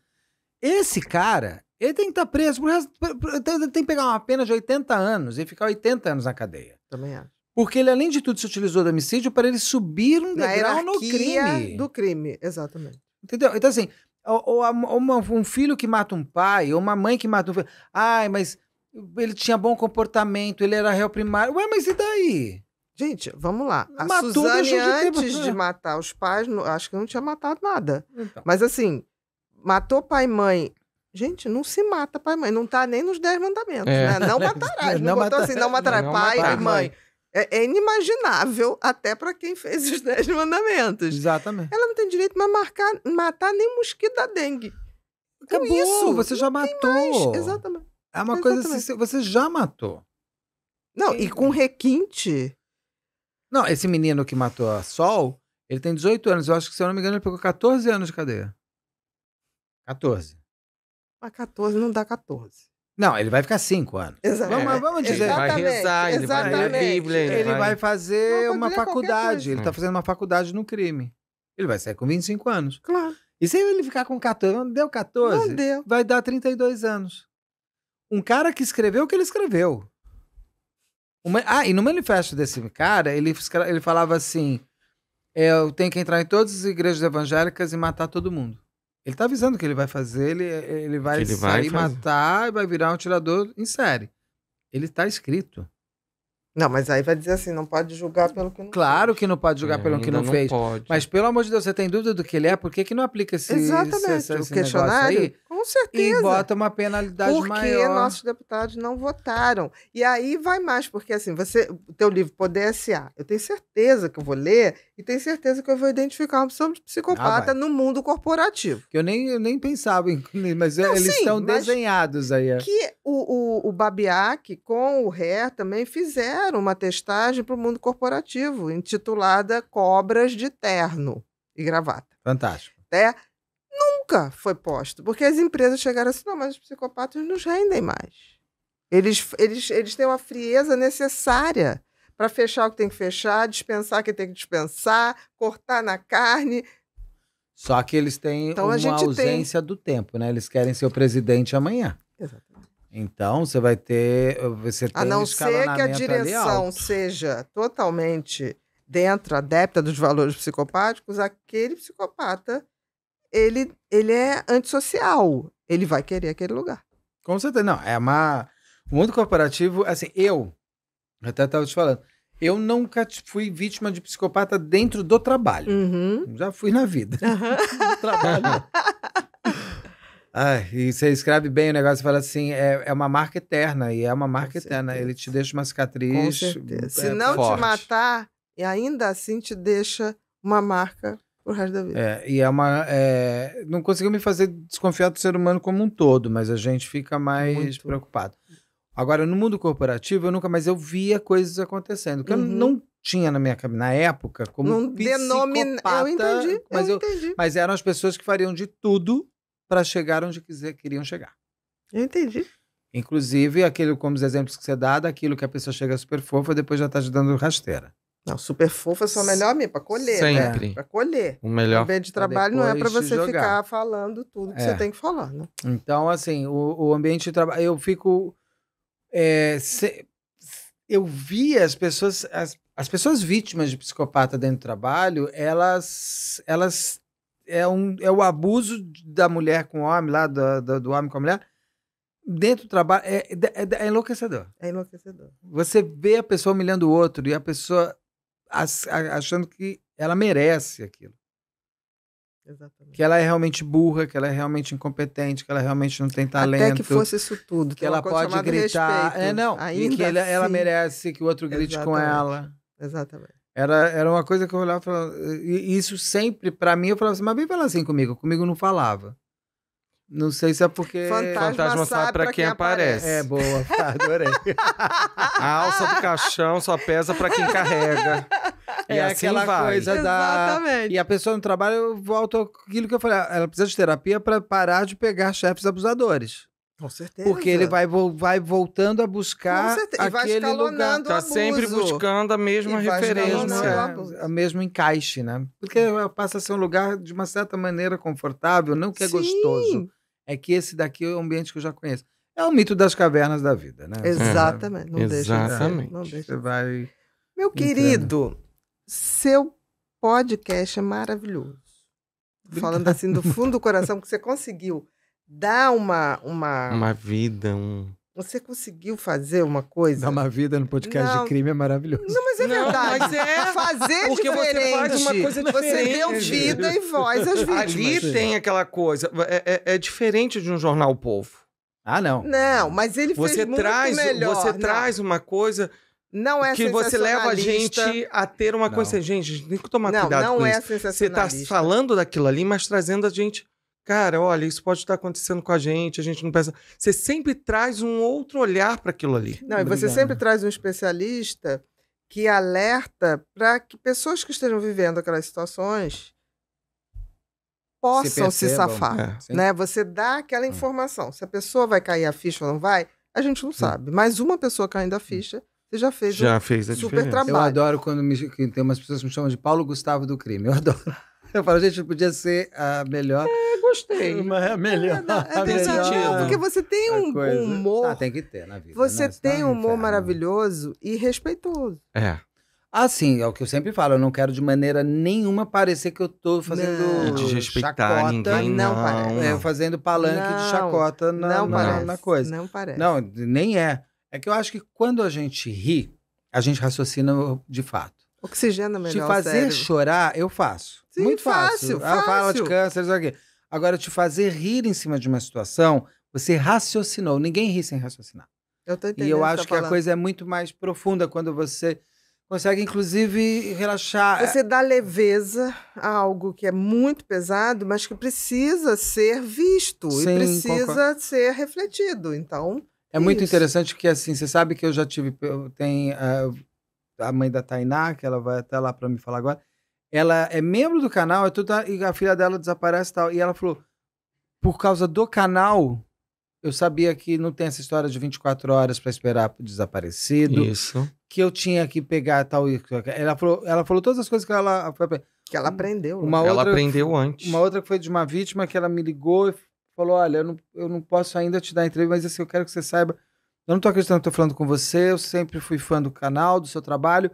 Esse cara, ele tem que estar tá preso pro resto. Então tem que pegar uma pena de 80 anos e ficar 80 anos na cadeia. Também acho. Porque ele, além de tudo, se utilizou do homicídio para ele subir um degrau no crime. do crime, exatamente. Entendeu? Então, assim, ou, ou uma, um filho que mata um pai, ou uma mãe que mata um filho. Ai, mas ele tinha bom comportamento, ele era réu primário. Ué, mas e daí? Gente, vamos lá. A Matou, Suzane, antes de, de matar os pais, acho que não tinha matado nada. Então. Mas assim, matou pai e mãe Gente, não se mata pai e mãe. Não tá nem nos dez mandamentos, é. né? Não [LAUGHS] matarás. não, não botou matar... assim, não matarás não, não pai matar, e mãe. mãe. É, é, inimaginável até para quem fez os dez mandamentos. Exatamente. Ela não tem direito mais marcar, matar nem mosquito da dengue. Acabou, isso, você já matou. Exatamente. É uma Exatamente. coisa assim, você já matou. Não, e com requinte. Não, esse menino que matou a Sol, ele tem 18 anos. Eu acho que, se eu não me engano, ele pegou 14 anos de cadeia. 14. Mas 14 não dá 14. Não, ele vai ficar cinco anos. Exatamente. Vamos, é, vamos dizer. Ele vai rezar, ele Exatamente. vai ler a Bíblia. Ele, ele vai... vai... fazer não, uma faculdade. Ele está fazendo uma faculdade no crime. Ele vai sair com 25 anos. Claro. E se ele ficar com 14, não deu 14? Não deu. Vai dar 32 anos. Um cara que escreveu o que ele escreveu. Uma... Ah, e no manifesto desse cara, ele, ele falava assim: eu tenho que entrar em todas as igrejas evangélicas e matar todo mundo. Ele tá avisando que ele vai fazer, ele, ele vai ele sair vai matar e vai virar um tirador em série. Ele tá escrito. Não, mas aí vai dizer assim, não pode julgar pelo que não Claro fez. que não pode julgar é, pelo que não, não fez. Pode. Mas pelo amor de Deus, você tem dúvida do que ele é? Por que, que não aplica esse, Exatamente. Esse, esse o questionário? Aí? Com certeza. E bota uma penalidade porque maior. Porque nossos deputados não votaram. E aí vai mais, porque assim, você, o teu livro Poder S.A., eu tenho certeza que eu vou ler e tenho certeza que eu vou identificar uma de psicopata ah, no mundo corporativo. Que eu nem, eu nem pensava, em, [LAUGHS] mas não, eles sim, estão desenhados aí. É. Que o, o, o Babiak com o Ré também fizeram fizeram uma testagem para o mundo corporativo, intitulada Cobras de Terno e Gravata. Fantástico. Até nunca foi posto, porque as empresas chegaram assim, não, mas os psicopatas nos rendem mais. Eles, eles, eles têm uma frieza necessária para fechar o que tem que fechar, dispensar o que tem que dispensar, cortar na carne. Só que eles têm então, uma ausência tem... do tempo, né? Eles querem ser o presidente amanhã. Exato. Então, você vai ter. Você a não um ser que a direção seja totalmente dentro, adepta dos valores psicopáticos, aquele psicopata ele, ele é antissocial. Ele vai querer aquele lugar. Com certeza. Não, é uma. O mundo corporativo, assim, eu. Até estava te falando. Eu nunca fui vítima de psicopata dentro do trabalho. Uhum. Já fui na vida. Uhum. [LAUGHS] no trabalho. [LAUGHS] Ai, e você escreve bem o negócio e fala assim: é, é uma marca eterna, e é uma marca Com eterna. Certeza. Ele te deixa uma cicatriz. É, Se não forte. te matar, e ainda assim te deixa uma marca pro resto da vida. É, e é uma. É, não conseguiu me fazer desconfiar do ser humano como um todo, mas a gente fica mais Muito. preocupado. Agora, no mundo corporativo, eu nunca mais eu via coisas acontecendo. Que uhum. eu não tinha na minha na época como não um psicopata. Denomina... Eu entendi, mas, eu, entendi. mas eram as pessoas que fariam de tudo para chegar onde quiser, queriam chegar. Eu entendi. Inclusive, aquele, como os exemplos que você dá, daquilo que a pessoa chega super fofa, depois já está te dando rasteira. Não, super fofa é só melhor mesmo, para colher. Né? Sempre. Né? Para colher. O melhor. O ambiente de trabalho não é para você ficar falando tudo que é. você tem que falar, né? Então, assim, o, o ambiente de trabalho, eu fico. É, se, eu vi as pessoas, as, as pessoas vítimas de psicopata dentro do trabalho, elas, elas é, um, é o abuso da mulher com o homem, lá do, do, do homem com a mulher, dentro do trabalho, é, é, é, é, enlouquecedor. É enlouquecedor. Você vê a pessoa humilhando o outro e a pessoa achando que ela merece aquilo. Exatamente. Que ela é realmente burra, que ela é realmente incompetente, que ela realmente não tem talento. Até que fosse isso tudo. Que ela pode gritar. É, não. Ainda e que ela, ela assim. merece que o outro grite Exatamente. com ela. Exatamente. Era, era uma coisa que eu olhava e falava, isso sempre, para mim, eu falava assim, mas vem falar assim comigo, comigo não falava. Não sei se é porque. Fantasma, Fantasma sabe pra quem, quem aparece. aparece. É, boa, [LAUGHS] adorei. a alça do caixão só pesa pra quem carrega. É e é assim aquela vai. coisa Exatamente. E a pessoa no trabalho, eu volto aquilo que eu falei, ah, ela precisa de terapia para parar de pegar chefes abusadores. Com certeza. Porque ele vai, vai voltando a buscar aquele lugar. está sempre buscando a mesma referência. a é, mesmo encaixe, né? Porque é, passa a ser um lugar, de uma certa maneira, confortável, não que é Sim. gostoso. É que esse daqui é o um ambiente que eu já conheço. É o mito das cavernas da vida, né? Exatamente. É. Não Exatamente. Deixa de não Você vai... Meu querido, entrando. seu podcast é maravilhoso. Falando assim do fundo do coração que você conseguiu dá uma. Uma, uma vida, um. Você conseguiu fazer uma coisa? Dar uma vida no podcast não. de crime é maravilhoso. Não, mas é não, verdade. Mas é fazer Porque diferente. Você faz uma coisa diferente. Você deu vida e voz às vítimas. Ali tem aquela coisa. É, é, é diferente de um jornal Povo. Ah, não. Não, mas ele você fez muito traz, melhor. Você não. traz uma coisa... Não é que você leva a gente a ter uma não. coisa. Assim, gente, a gente tem que tomar não, cuidado. Não, não é isso. Tá sensacionalista. Você está falando daquilo ali, mas trazendo a gente cara, olha, isso pode estar acontecendo com a gente, a gente não pensa. Você sempre traz um outro olhar para aquilo ali. Não, e você sempre traz um especialista que alerta para que pessoas que estejam vivendo aquelas situações possam se, se safar, é, né? Você dá aquela hum. informação. Se a pessoa vai cair a ficha ou não vai, a gente não hum. sabe. Mas uma pessoa caindo a hum. ficha, você já fez já um fez a super diferença. trabalho. Eu adoro quando me, tem umas pessoas que me chamam de Paulo Gustavo do crime. Eu adoro. [LAUGHS] Eu falo, gente, podia ser a melhor. É, gostei. mas é melhor. É, não, é melhor [LAUGHS] porque você tem um humor. Ah, tem que ter na vida. Você não, né? tá tem um humor inferno. maravilhoso e respeitoso. É. Assim, é o que eu sempre falo, eu não quero de maneira nenhuma parecer que eu tô fazendo não. desrespeitar chacota, ninguém, não, não parece. É, fazendo palanque não, de chacota na, não na, na coisa. Não parece. Não, nem é. É que eu acho que quando a gente ri, a gente raciocina de fato. Oxigena melhor. Se fazer chorar, eu faço. Sim, Muito fácil. fácil. Ah, fala de câncer, isso aqui. Agora, te fazer rir em cima de uma situação, você raciocinou. Ninguém ri sem raciocinar. Eu tô entendendo. E eu acho tá que a coisa é muito mais profunda quando você consegue, inclusive, relaxar. Você dá leveza a algo que é muito pesado, mas que precisa ser visto Sim, e precisa concordo. ser refletido. Então. É isso. muito interessante que, assim, você sabe que eu já tive. tem uh, eh, a mãe da Tainá, que ela vai até lá para me falar agora. Ela é membro do canal, é toda, e a filha dela desaparece e tal. E ela falou: por causa do canal, eu sabia que não tem essa história de 24 horas para esperar o desaparecido. Isso. Que eu tinha que pegar tal e ela falou, ela falou todas as coisas que ela que ela aprendeu. Né? Uma né? outra, ela aprendeu antes. Uma outra que foi de uma vítima que ela me ligou e falou: "Olha, eu não, eu não posso ainda te dar entrevista, mas assim, eu quero que você saiba, eu não tô acreditando que tô falando com você, eu sempre fui fã do canal, do seu trabalho,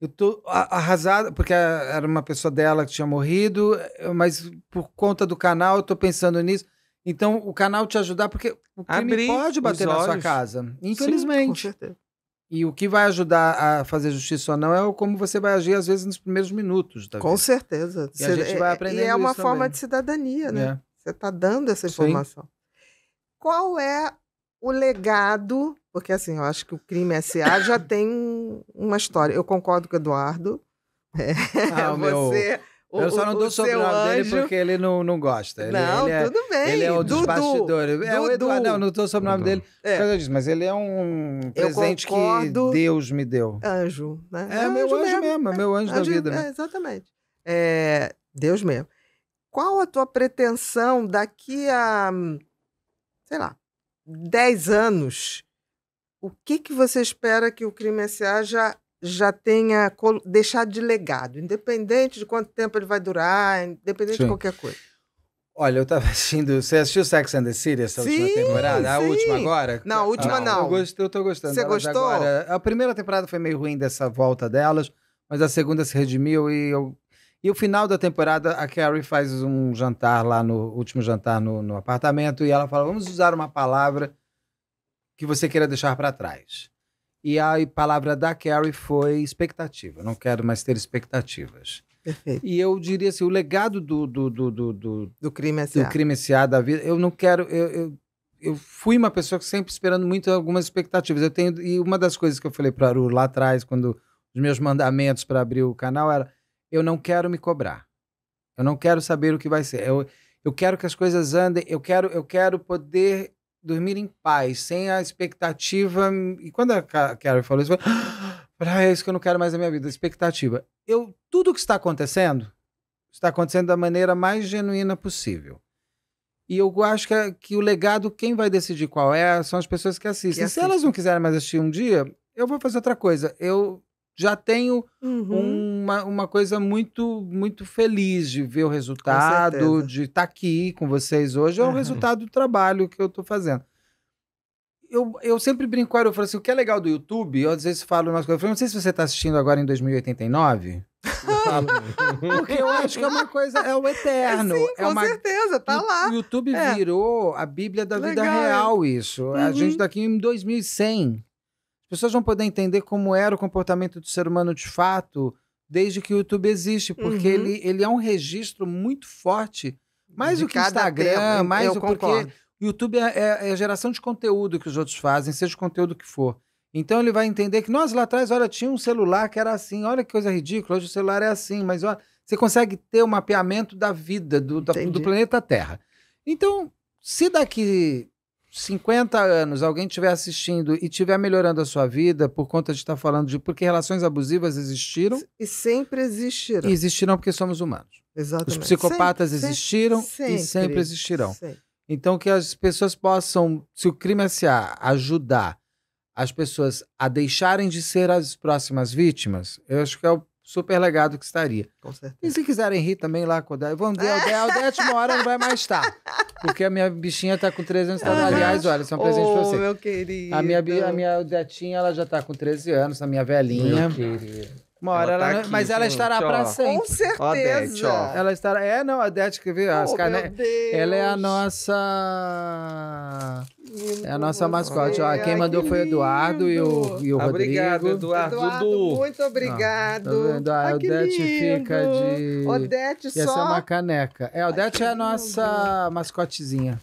eu tô arrasado, porque era uma pessoa dela que tinha morrido, eh, mas por conta do canal eu tô pensando nisso. Então, o canal te ajudar, porque o crime Abrir pode bater na sua casa, infelizmente. Sim, com certeza. E o que vai ajudar a fazer justiça ou não é como você vai agir, às vezes, nos primeiros minutos. Tá com certeza. E você, a gente é, vai é, aprendendo E é uma forma também. de cidadania, né? É. Você está dando essa informação. Sim. Qual é o legado porque assim, eu acho que o crime S.A. já [COUGHS] tem uma história. Eu concordo com o Eduardo. É, ah, [LAUGHS] você. Meu... O, eu só não dou o sobrenome dele porque ele não, não gosta. Ele, não, ele é, tudo bem. Ele é o dos Dudu. bastidores. É o Eduardo. Não, não dou o sobrenome dele. É. disse mas ele é um presente que Deus me deu. Anjo, né? É, meu anjo mesmo, mesmo é meu anjo, anjo da vida. É, exatamente. É, Deus mesmo. Qual a tua pretensão daqui a, sei lá, 10 anos? o que, que você espera que o Crime S.A. já, já tenha deixado de legado, independente de quanto tempo ele vai durar, independente Sim. de qualquer coisa? Olha, eu tava [LAUGHS] assistindo. Você assistiu Sex and the City essa sim, última temporada? A última agora? Não, a última ah, não. não. Eu, gost, eu tô gostando. Você gostou? Agora. A primeira temporada foi meio ruim dessa volta delas, mas a segunda se redimiu e eu. E o final da temporada, a Carrie faz um jantar lá no último jantar no, no apartamento e ela fala: vamos usar uma palavra que você queira deixar para trás. E a palavra da Carrie foi expectativa. Não quero mais ter expectativas. Perfeito. E eu diria assim, o legado do do, do, do, do, do crime S.A. Do crime S.A. da vida, eu não quero... Eu, eu, eu, fui uma pessoa que sempre esperando muito algumas expectativas. Eu tenho E uma das coisas que eu falei para Aru lá atrás, quando os meus mandamentos para abrir o canal era eu não quero me cobrar. Eu não quero saber o que vai ser. Eu, eu quero que as coisas andem, eu quero, eu quero poder dormir em paz, sem a expectativa. E quando a Carrie falou isso, eu falei, [GASPS] ah, é isso que eu não quero mais na minha vida, expectativa. Eu, tudo que está acontecendo, está acontecendo da maneira mais genuína possível. E eu acho que, é, que o legado, quem vai decidir qual é, são as pessoas que assistem. Que assistem. Se elas não quiserem mais assistir um dia, eu vou fazer outra coisa. Eu já tenho uhum. uma, uma coisa muito muito feliz de ver o resultado, de estar tá aqui com vocês hoje. É uhum. o resultado do trabalho que eu estou fazendo. Eu, eu sempre brinco, eu falo assim, o que é legal do YouTube, eu às vezes falo umas coisas, eu falo, não sei se você está assistindo agora em 2089, [LAUGHS] porque eu acho que é uma coisa, é o eterno. É sim, é com uma, certeza, tá lá. O YouTube é. virou a Bíblia da Legal. vida real, isso. Uhum. A gente daqui uhum. tá em 2100 pessoas vão poder entender como era o comportamento do ser humano de fato desde que o YouTube existe, porque uhum. ele, ele é um registro muito forte, mais de do que Instagram, tempo, mais do que o YouTube é, é, é, a geração de conteúdo que os outros fazem, seja o conteúdo que for. Então ele vai entender que, nós lá atrás, olha, tinha um celular que era assim, olha que coisa ridícula, hoje o celular é assim, mas olha, você consegue ter o um mapeamento da vida, do, da, do planeta Terra. Então, se daqui 50 anos alguém estiver assistindo e estiver melhorando a sua vida por conta de estar tá falando de porque relações abusivas existiram e sempre existirão. E existirão porque somos humanos. Exatamente. Os psicopatas sempre, existiram sempre, e sempre existirão. Sempre. Então que as pessoas possam, se o crime é S.A. ajudar as pessoas a deixarem de ser as próximas vítimas, eu acho que é o super legado que estaria. Com certeza. E se quiserem rir também lá com o Dé, vamos dizer, o Aldete uma hora não vai mais estar. Porque a minha bichinha está com 13 anos. Tá aliás, olha, isso é um presente oh, pra você. meu querido. A minha, a minha Odetinha, ela já está com 13 anos, a minha velhinha. Meu querido. Uma hora ela, tá ela aqui, mas ela estará para sempre. Com certeza. Ó, ó. Ela estará. É, não, a Dete que viu oh, as carne... Ela é a nossa. é a nossa mascote. Ó, quem mandou que foi o Eduardo e o, e o ah, obrigado, Rodrigo. Eduardo, Eduardo. Muito tá obrigado. Eduardo. tá Odete fica de. Odete só. E essa é uma caneca. É, Odete Ai, é a nossa mascotezinha.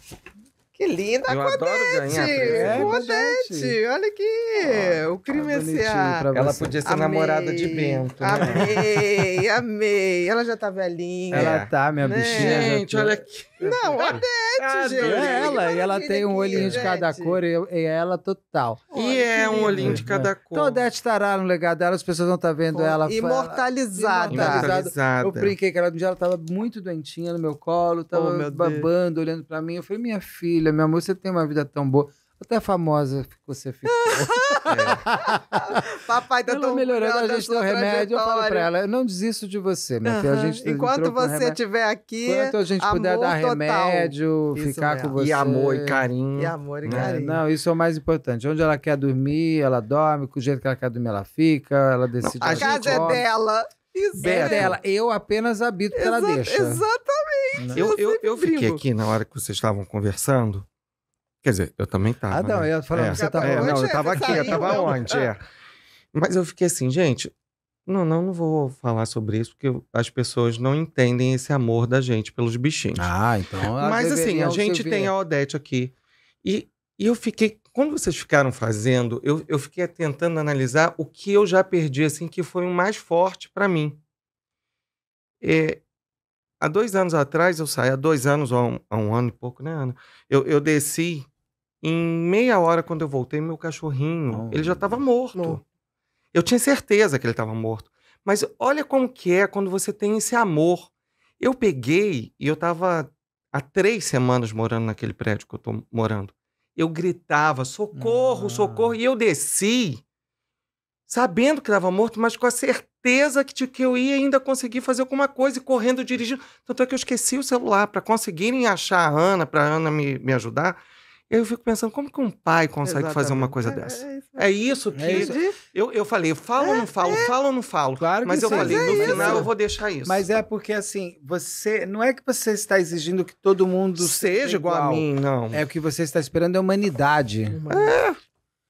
Que linda, Eu Codete. adoro ganhar prêmio. Codete, é, olha aqui. Ah, o crime tá é S.A. Ela podia ser amei, namorada de Bento. Né? Amei, amei. Ela já tá velhinha. Ela tá, minha né? bichinha. Gente, olha aqui. Não, Odete, ah, gente. É ela, e ela tem um olhinho aqui, de cada gente. cor, e, e ela total. E olha, é um olhinho de cada cor. Então, Odete estará no legado dela, as pessoas não estão tá vendo ela. Imortalizada. imortalizada. Eu brinquei que ela, um dia ela tava muito doentinha no meu colo, tava oh, meu babando, Deus. olhando pra mim. Eu falei, minha filha, meu amor, você tem uma vida tão boa. Até famosa ficou, você ficou. é. [LAUGHS] Papai tá tão melhorando, a gente deu remédio. Eu falo pra ela, eu não desisto de você, minha filha. A gente, tá Enquanto você estiver aqui, enquanto a gente puder dar total. remédio, isso ficar mesmo. com você. E amor e carinho. E amor e né? carinho. não, isso é o mais importante. Onde ela quer dormir, ela dorme. Com o jeito que ela quer dormir, ela fica. Ela decide. A, a casa é dela. Isso. É dela. Eu apenas habito que ela deixa. Exatamente. Né? eu, eu, eu fiquei aqui na hora que vocês estavam conversando. Quer dizer, eu também tava. Ah, não, né? eu ia falar, é, você tava é, Não, eu tava aqui, saiu, eu tava não. onde, é. [LAUGHS] Mas eu fiquei assim, gente, não, não, não vou falar sobre isso, porque as pessoas não entendem esse amor da gente pelos bichinhos. Ah, então. Mas assim, a gente tem a Odete aqui. E, e eu fiquei. Quando vocês ficaram fazendo, eu, eu fiquei tentando analisar o que eu já perdi, assim, que foi o mais forte para mim. É, Há dois anos atrás, eu saí, há dois anos, há um, há um ano e pouco, né, Ana? Eu, eu desci, em meia hora, quando eu voltei, meu cachorrinho, oh, ele já estava morto. Eu tinha certeza que ele estava morto. Mas olha como que é quando você tem esse amor. Eu peguei, e eu estava há três semanas morando naquele prédio que eu estou morando. Eu gritava, socorro, ah. socorro, e eu desci sabendo que estava morto, mas com a certeza que, que eu ia ainda conseguir fazer alguma coisa, e correndo, dirigindo. Tanto é que eu esqueci o celular para conseguirem achar a Ana, para a Ana me, me ajudar. Eu fico pensando, como que um pai consegue Exatamente. fazer uma coisa é, dessa? É isso. é isso, que. É isso. Eu, eu falei, falo ou não é, falo, é. falo ou não falo. Claro que Mas eu falei, no final eu vou deixar isso. Mas é porque, assim, você. Não é que você está exigindo que todo mundo seja, seja igual, igual, a mim, não. É o que você está esperando é humanidade. É.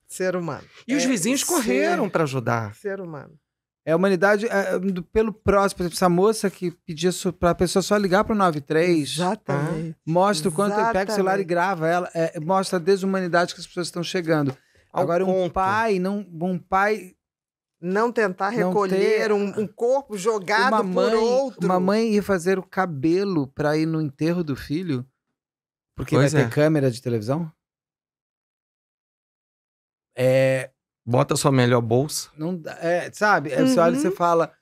Ser humano. E é os vizinhos correram para ajudar. Ser humano. É a humanidade é, é, do, pelo próximo. Por exemplo, essa moça que pedia para a pessoa só ligar para o 93. Exatamente. Ah, mostra o quanto ele pega o celular e grava ela. É, mostra a desumanidade que as pessoas estão chegando. Ao Agora, ponto. um pai, não, um pai. Não tentar não recolher ter, um, um, corpo jogado uma mãe, por outro. Uma mãe ir fazer o cabelo para ir no enterro do filho, porque pois vai é. ter câmera de televisão? É, bota sua melhor bolsa. Não dá, é, sabe? Uhum. Você olha e você uhum. fala,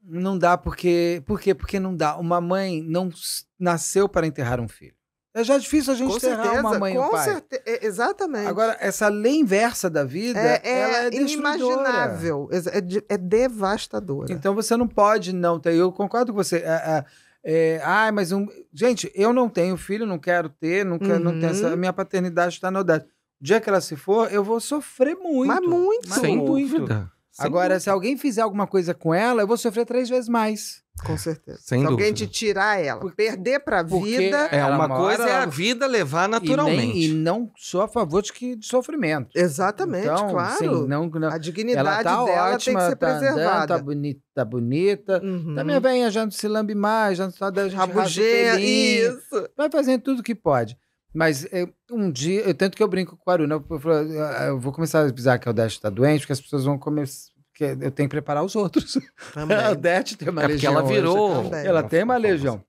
não dá porque... Por quê? Porque não dá. Uma mãe não nasceu para enterrar um filho. É já difícil a gente com enterrar certeza, uma mãe e um pai. Certeza, exatamente. Agora, essa lei inversa da vida, é, é, ela é inimaginável, é, é, devastadora. Então você não pode não ter. Eu concordo com você. É, é, ah, mas um, gente, eu não tenho filho, não quero ter, não, quero, uhum. não tenho essa, uhum. minha paternidade está na idade. O dia que ela se for, eu vou sofrer muito. Mas muito. Mas sem muito. dúvida. Agora, se alguém fizer alguma coisa com ela, eu vou sofrer três vezes mais. Com certeza. Sem se alguém te tirar ela, perder pra Porque vida. É, uma coisa é a vida levar naturalmente. E, nem, e não só a favor de, que, de sofrimento. Exatamente, então, claro. Sim, não, não, a dignidade tá dela ótima, tem que ser tá preservada. Andando, tá bonita, tá bonita. Uhum. Também vem, a gente se lambe mais, a gente só das Rabugeia, isso. Vai fazendo tudo que pode. Mas um dia, tanto que eu brinco com o Aruna, eu, ah, ah, eu vou começar a avisar que o Odete está doente, porque as pessoas vão começar. Porque eu tenho que preparar os outros. Também. [LAUGHS] a Odete tem uma é legião. Porque ela virou. Hoje, ela tem uma legião.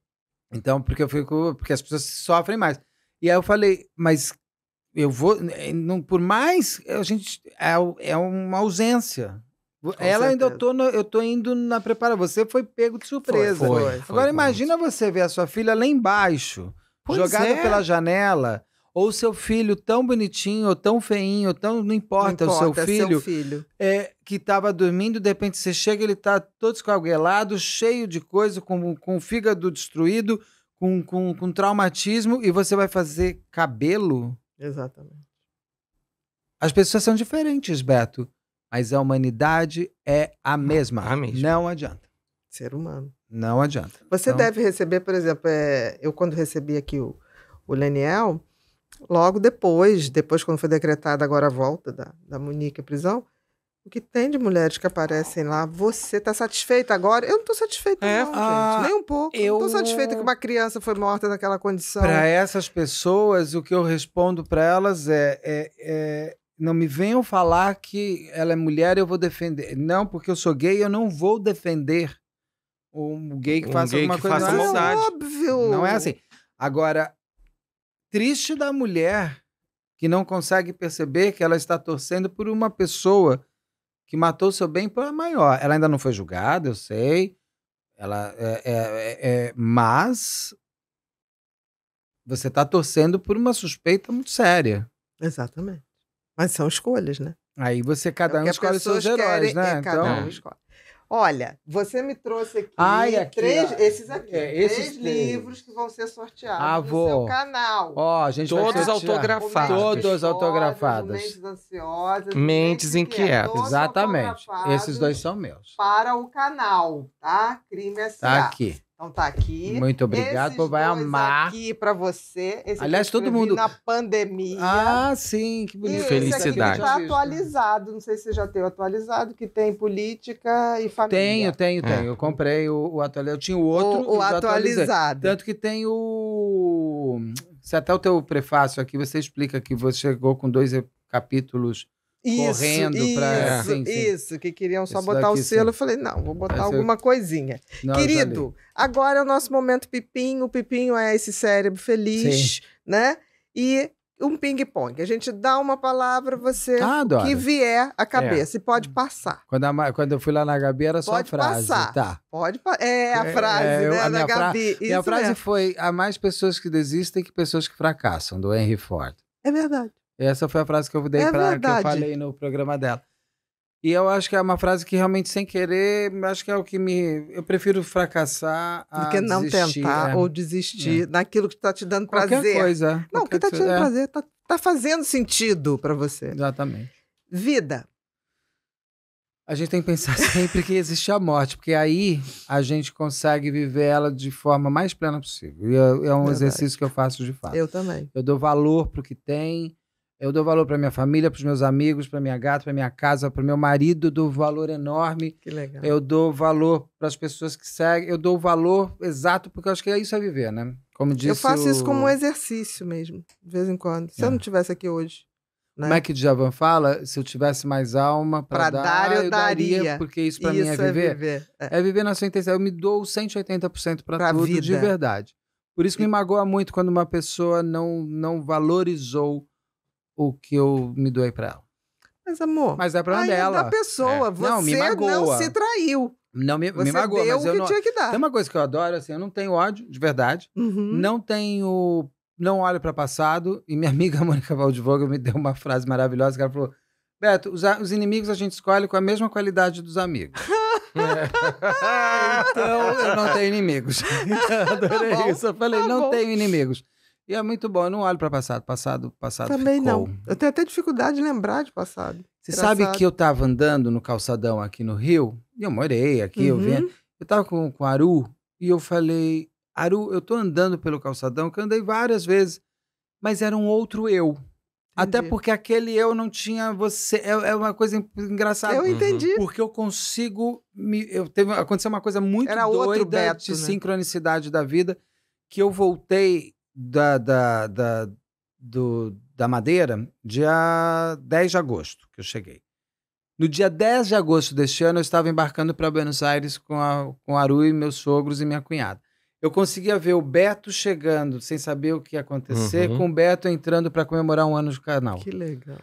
Então, porque eu fico. Porque as pessoas sofrem mais. E aí eu falei, mas eu vou. Eh, não, por mais. A gente. É, é uma ausência. Com ela certeza. ainda eu tô, no, eu tô indo na preparação. Você foi pego de surpresa. Foi, foi, Agora foi, imagina você ver a sua filha lá embaixo Pois jogado é. pela janela, ou seu filho tão bonitinho, ou tão feinho, ou tão não importa, não importa o seu é filho, seu filho, É, que estava dormindo, de repente você chega, ele está todo escoguelado, cheio de coisa, com, com o fígado destruído, com, com, com traumatismo, e você vai fazer cabelo? Exatamente. As pessoas são diferentes, Beto, mas a humanidade é a mesma. A mesma. Não adianta. Ser humano. Não adianta. Você então... deve receber, por exemplo, é, eu quando recebi aqui o, o Leniel, logo depois, depois quando foi decretada agora a volta da, da Monique à prisão, o que tem de mulheres que aparecem lá, você está satisfeita agora? Eu não estou satisfeita é, não, ah, gente, nem um pouco. Eu não estou satisfeita que uma criança foi morta naquela condição. Para essas pessoas, o que eu respondo para elas é, é, é, não me venham falar que ela é mulher e eu vou defender. Não, porque eu sou gay, eu não vou defender um gay que um faça gay alguma que coisa. Faça não é óbvio. Não é assim. Agora, triste da mulher que não consegue perceber que ela está torcendo por uma pessoa que matou seu bem para maior. Ela ainda não foi julgada, eu sei. Ela é, é, é, é mas você está torcendo por uma suspeita muito séria. Exatamente. Mas são escolhas, né? Aí você cada é um escolhe seus heróis, querem, né? É, cada então, um escolhe. Olha, você me trouxe aqui, Ai, aqui três, esses aqui, é, esses três, três livros que vão ser sorteados ah, no vou. seu canal. Ó, a gente todos autografados, todos autografados. Mentes ansiosas, mentes inquietas, exatamente. Esses dois são meus. Para o canal, tá? Crime S.A. Tá aqui. Então tá aqui. Muito obrigado, Esses vai amar. aqui para você. Esse Aliás, todo mundo na pandemia. Ah, sim, que bonito. E tá Felicidade. Está atualizado, não sei se você já tem o atualizado que tem política e família. Tenho, tenho, é. tenho. Eu comprei o, o atualizado, eu tinha o outro, o, o atualizado. Tanto que tem o se até o teu prefácio aqui você explica que você chegou com dois capítulos isso, correndo para isso, assim, isso, que queriam só botar daqui, o selo. Sim. Eu falei, não, vou botar alguma eu... coisinha. Não, Querido, agora é o nosso momento pipinho. O pipinho é esse cérebro feliz, sim. né? E um ping-pong. A gente dá uma palavra, você ah, que vier à é. cabeça. É. E pode passar. Quando, a, quando eu fui lá na Gabi, era só pode a frase. Passar. Tá. Pode passar. É a é, frase, é, eu, né, A da Gabi. Fra... Minha frase foi: há mais pessoas que desistem que pessoas que fracassam, do Henry Ford. É verdade. Essa foi a frase que eu dei é para que eu falei no programa dela. E eu acho que é uma frase que realmente, sem querer, acho que é o que me. Eu prefiro fracassar do que não desistir, tentar é. ou desistir é. naquilo que está te dando qualquer prazer. Coisa, não, o que está te dando é. prazer está tá fazendo sentido para você. Exatamente. Vida. A gente tem que pensar [LAUGHS] sempre que existe a morte, porque aí a gente consegue viver ela de forma mais plena possível. E é, é um Verdade. exercício que eu faço de fato. Eu também. Eu dou valor para o que tem eu dou valor para minha família, para os meus amigos, para minha gata, para minha casa, para o meu marido, dou valor enorme. Que legal. Eu dou valor para as pessoas que seguem, eu dou valor exato porque eu acho que é isso é viver, né? Como disse Eu faço o... isso como um exercício mesmo, de vez em quando. Se é. eu não estivesse aqui hoje, né? Como é que o Javan fala? Se eu tivesse mais alma para dar, dar, eu, eu daria, daria, porque isso para mim é, é viver. É viver, é. é viver na sua intensidade. Eu me dou 180% para tudo vida. de verdade. Por isso que me magoa muito quando uma pessoa não, não valorizou o que eu me doei pra ela. Mas, amor. Mas é problema é dela. da pessoa. É. Você não, me magoa. não se traiu. Não me, você me magoa, deu mas eu o que não... tinha que dar. Tem uma coisa que eu adoro, assim, eu não tenho ódio, de verdade. Uhum. Não tenho... Não olho para passado. E minha amiga [LAUGHS] Mônica Valdivoga me deu uma frase maravilhosa que ela falou... Beto, os, os inimigos a gente escolhe com a mesma qualidade dos amigos. [LAUGHS] então, eu não tenho inimigos. Tá [LAUGHS] Adorei tá isso. Eu falei, tá não bom. tenho inimigos. E é muito bom, eu não olho para passado, passado, passado Também ficou. não. Eu tenho até dificuldade de lembrar de passado. Você Engraçado. sabe que eu estava andando no calçadão aqui no Rio, e eu morei aqui, uhum. eu vim. Uhum. Eu estava com, com Aru, e eu falei, Aru, eu estou andando pelo calçadão, que eu andei várias vezes, mas era um outro eu. Entendi. Até porque aquele eu não tinha você. É, é uma coisa engraçada. Eu uhum. entendi. Porque eu consigo. Me, eu teve, aconteceu uma coisa muito Era doida Beto, de né? sincronicidade da vida, que eu voltei da, da, da, do, da Madeira dia 10 de agosto, que eu cheguei. No dia 10 de agosto deste ano, eu estava embarcando para Buenos Aires com, a, com Aru e meus sogros e minha cunhada. Eu conseguia ver o Beto chegando, sem saber o que ia acontecer, uhum. com o Beto entrando para comemorar um ano de canal. Que legal.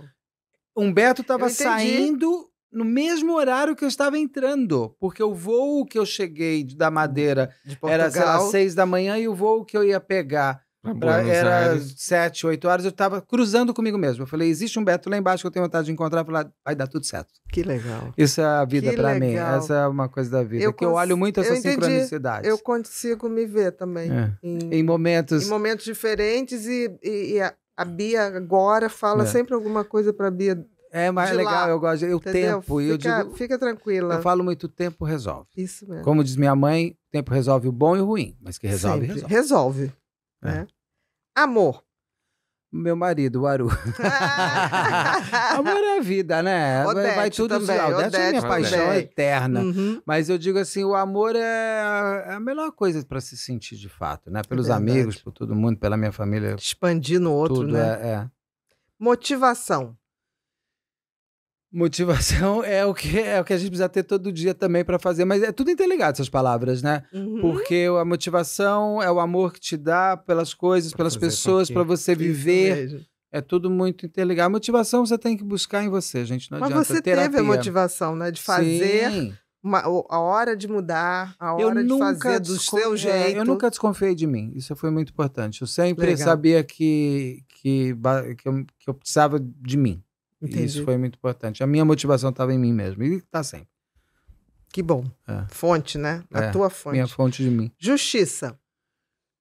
Beto estava saindo no mesmo horário que eu estava entrando, porque o voo que eu cheguei da Madeira era, às seis da manhã e o voo que eu ia pegar Pra, era Aires. sete, oito horas, eu estava cruzando comigo mesmo. Eu falei, existe um Beto lá embaixo que eu tenho vontade de encontrar. falei, vai dar tudo certo. Que legal. Isso é a vida para mim. Essa é uma coisa da vida. Eu que eu olho muito essa eu sincronicidade. Eu consigo me ver também. É. Em, em, momentos... Em momentos diferentes e, e, e a, a, Bia agora fala é. sempre alguma coisa para Bia é mais de é legal, lá, eu gosto. Eu entendeu? tempo. Fica, eu digo, fica tranquila. Eu falo muito, tempo resolve. Isso mesmo. Como diz minha mãe, tempo resolve o bom e o ruim, mas que resolve, Sempre. resolve. Resolve. É. Né? Amor. Meu marido, o Aru. [LAUGHS] amor é a vida, né? Odete Vai tudo também, lá. Odete, Odete é minha Odete. paixão eterna. Uhum. Mas eu digo assim, o amor é a melhor coisa para se sentir de fato, né? Pelos é amigos, por todo mundo, pela minha família. Expandir no outro, né? É, é. Motivação. Motivação é o que é o que a gente precisa ter todo dia também para fazer, mas é tudo interligado essas palavras, né? Uhum. Porque a motivação é o amor que te dá pelas coisas, pra pelas pessoas, para você viver. É tudo muito interligado. A motivação você tem que buscar em você, gente. Não mas adianta. você Terapia. teve a motivação, né, de fazer Uma, a hora de mudar, a hora eu de fazer do seu é, jeito. Eu nunca desconfiei de mim. Isso foi muito importante. Eu sempre Legal. sabia que que, que eu, que eu precisava de mim. Entendi. E isso foi muito importante. A minha motivação estava em mim mesmo. E está sempre. Que bom. É. Fonte, né? A é, tua fonte. Minha fonte de mim. Justiça.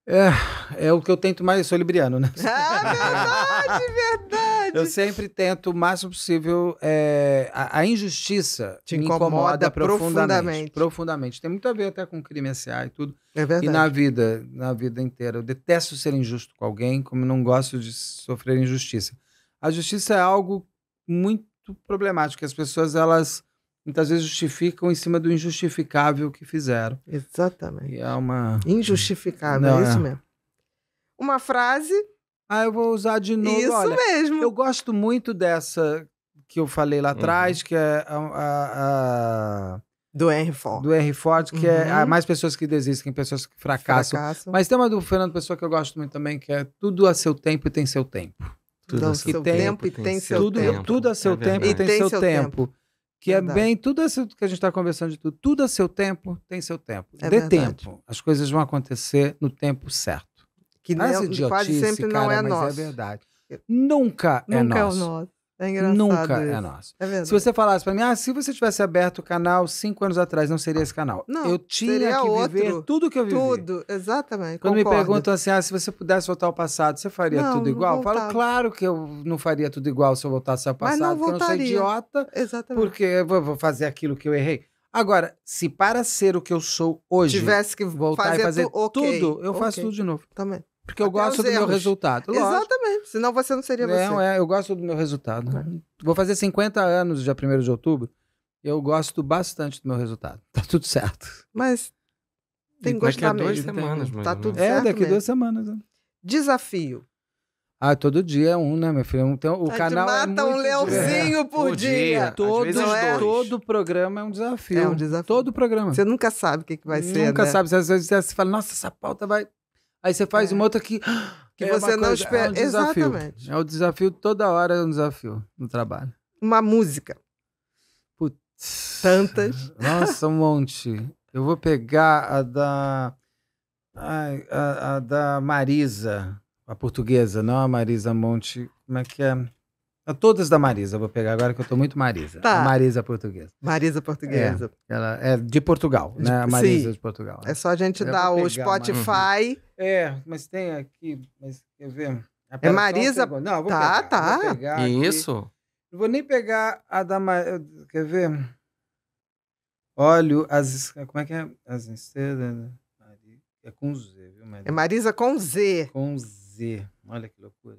É, é o que eu tento mais. Eu sou libriano, né? [LAUGHS] Ah, verdade, verdade. Eu sempre tento o máximo possível. É, a, a, injustiça te incomoda, incomoda profundamente, profundamente, profundamente. Tem muito a ver até com crime SA e tudo. É verdade. E na vida, na vida inteira. Eu detesto ser injusto com alguém, como não gosto de sofrer injustiça. A justiça é algo muito problemático. As pessoas, elas muitas vezes justificam em cima do injustificável que fizeram. Exatamente. E é uma... Injustificável, Não, é isso é. mesmo. Uma frase... Ah, eu vou usar de novo. Isso Olha, mesmo. Eu gosto muito dessa que eu falei lá atrás, uhum. que é a, a, a... Do Henry Ford. Do Henry Ford, que uhum. é há uhum. mais pessoas que desistem, pessoas que fracassam. fracassam. Mas tem uma do Fernando Pessoa que eu gosto muito também, que é tudo a seu tempo e tem seu tempo. Tudo a então, seu tem, tempo e tem seu tudo, tempo. Tudo a seu é tempo e tem, tem seu, seu tempo. tempo. Que verdade. é bem, tudo isso que a gente está conversando de tudo, tudo a seu tempo tem seu tempo. É Dê verdade. tempo. As coisas vão acontecer no tempo certo. Que não, idiotice, quase sempre cara, não é, é nosso. É verdade. Nunca, é Nunca é nosso. É o nosso. É engraçado. Nunca é isso. é nosso. É Se você falasse para mim, ah, se você tivesse aberto o canal cinco anos atrás, não seria esse canal. Não. Eu tinha que outro, viver tudo que eu vivi. Tudo, exatamente. Quando concordo. me perguntam assim, ah, se você pudesse voltar ao passado, você faria não, tudo igual? Eu falo, claro que eu não faria tudo igual se eu voltasse ao passado, Mas não porque eu não sou idiota. Exatamente. Porque eu vou fazer aquilo que eu errei. Agora, se para ser o que eu sou hoje tivesse que voltar fazer e fazer tu, okay. tudo, eu okay. faço tudo de novo. Também. Porque eu Até gosto do erros. meu resultado. Lógico. Exatamente. Senão você não seria não, você. Não, é, eu gosto do meu resultado. Tá. Vou fazer 50 anos já 1 de outubro. Eu gosto bastante do meu resultado. [LAUGHS] Tá tudo certo. Mas tem que gostar daqui a duas semanas, tem... Tá tudo é, certo. É, daqui a duas semanas. Né? Desafio. Ah, todo dia é um, né, meu filho? Então, o a tá, canal é mata é muito um leãozinho é. por dia. dia. Todo, é. é? todo programa é um desafio. É um desafio. Todo programa. Você nunca sabe o que, que vai nunca ser, Nunca né? sabe. Às vezes você fala, nossa, essa pauta vai... Aí você faz é. uma outra que. [GASPS] Que é, é você não coisa, é espera. É um desafio. Exatamente. É o um desafio, toda hora é um desafio no trabalho. Uma música. Putz. Tantas. [LAUGHS] Nossa, um monte. Eu vou pegar a da. a, a da Marisa, a portuguesa, não a Marisa Monte. Como é que é? Todas da Marisa, vou pegar agora que eu tô muito Marisa. Tá. Marisa portuguesa. Marisa portuguesa. É, ela é de Portugal, né? A Marisa sim. de Portugal. Né? É só a gente dar o Spotify. Uhum. É, mas tem aqui, mas quer ver? É Marisa. Um Não, vou tá, pegar. tá. Isso. Não vou nem pegar a da Marisa. Quer ver? Olho as. Como é que é? As É com Z, viu, Marisa? É Marisa com Z. Com Z. Olha que loucura.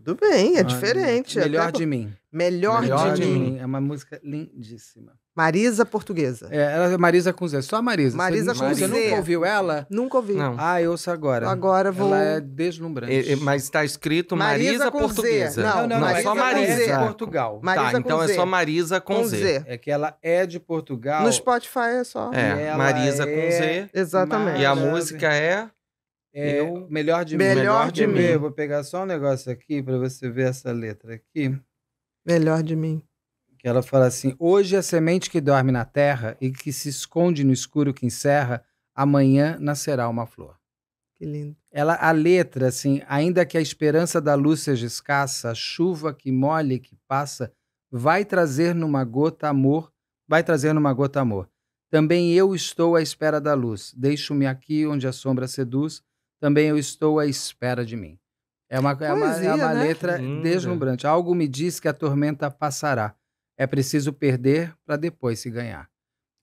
Tudo bem, é ah, diferente. Melhor de mim. Melhor, melhor de, de mim. mim. É uma música lindíssima. Marisa Portuguesa. É, ela é Marisa com Z, só Marisa. Marisa Você, com Marisa. Z. Você nunca ouviu ela? Nunca ouvi. Não. Ah, eu ouço agora. Agora vou... Ela é deslumbrante. E, mas está escrito Marisa, Marisa Portuguesa. Não, não, não, é Marisa tá, então é só Marisa. É Portugal. Marisa tá, então Z. é só Marisa com, com Z. Z. É que ela é de Portugal. No Spotify é só. É, Marisa é... com Z. Exatamente. E a música é... É, eu, melhor de melhor, melhor de, mim. Vou pegar só um negócio aqui para você ver essa letra aqui. Melhor de mim. Que ela fala assim: Hoje a semente que dorme na terra e que se esconde no escuro que encerra, amanhã nascerá uma flor. Que lindo. Ela, a letra, assim, ainda que a esperança da luz seja escassa, a chuva que molha e que passa, vai trazer numa gota amor, vai trazer numa gota amor. Também eu estou à espera da luz. Deixo-me aqui onde a sombra seduz também eu estou à espera de mim. É uma, Poesia, é uma, é uma né? letra Linda. deslumbrante. Algo me diz que a tormenta passará. É preciso perder para depois se ganhar.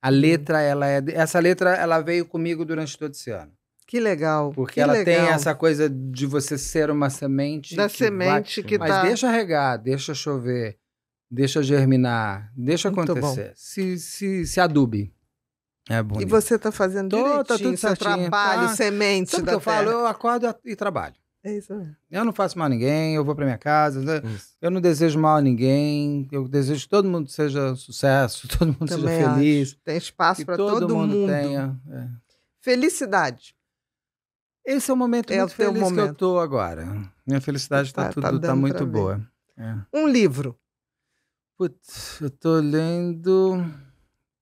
A uhum. letra, ela é. Essa letra, ela veio comigo durante todo esse ano. Que legal. Porque que ela legal. tem essa coisa de você ser uma semente. Da que semente vai, que mas tá. Mas deixa regar, deixa chover, deixa germinar, deixa acontecer. Se, se, se adube. É bonito. E você está fazendo tá tudo, direitinho, tá tudo seu trabalho, tá? semente Sabe da que eu falo? Eu acordo e trabalho. É isso mesmo. Eu não faço mal a ninguém, eu vou para minha casa. Isso. Eu não desejo mal a ninguém. Eu desejo que todo mundo seja sucesso, [LAUGHS] todo mundo Também seja feliz. Acho. Tem espaço para todo, todo, mundo. mundo. Tenha, é. Felicidade. Esse é o momento é muito o feliz momento. que eu estou agora. Minha felicidade está tá, tá, tudo, tá, tá muito boa. É. Um livro. Putz, eu estou lendo.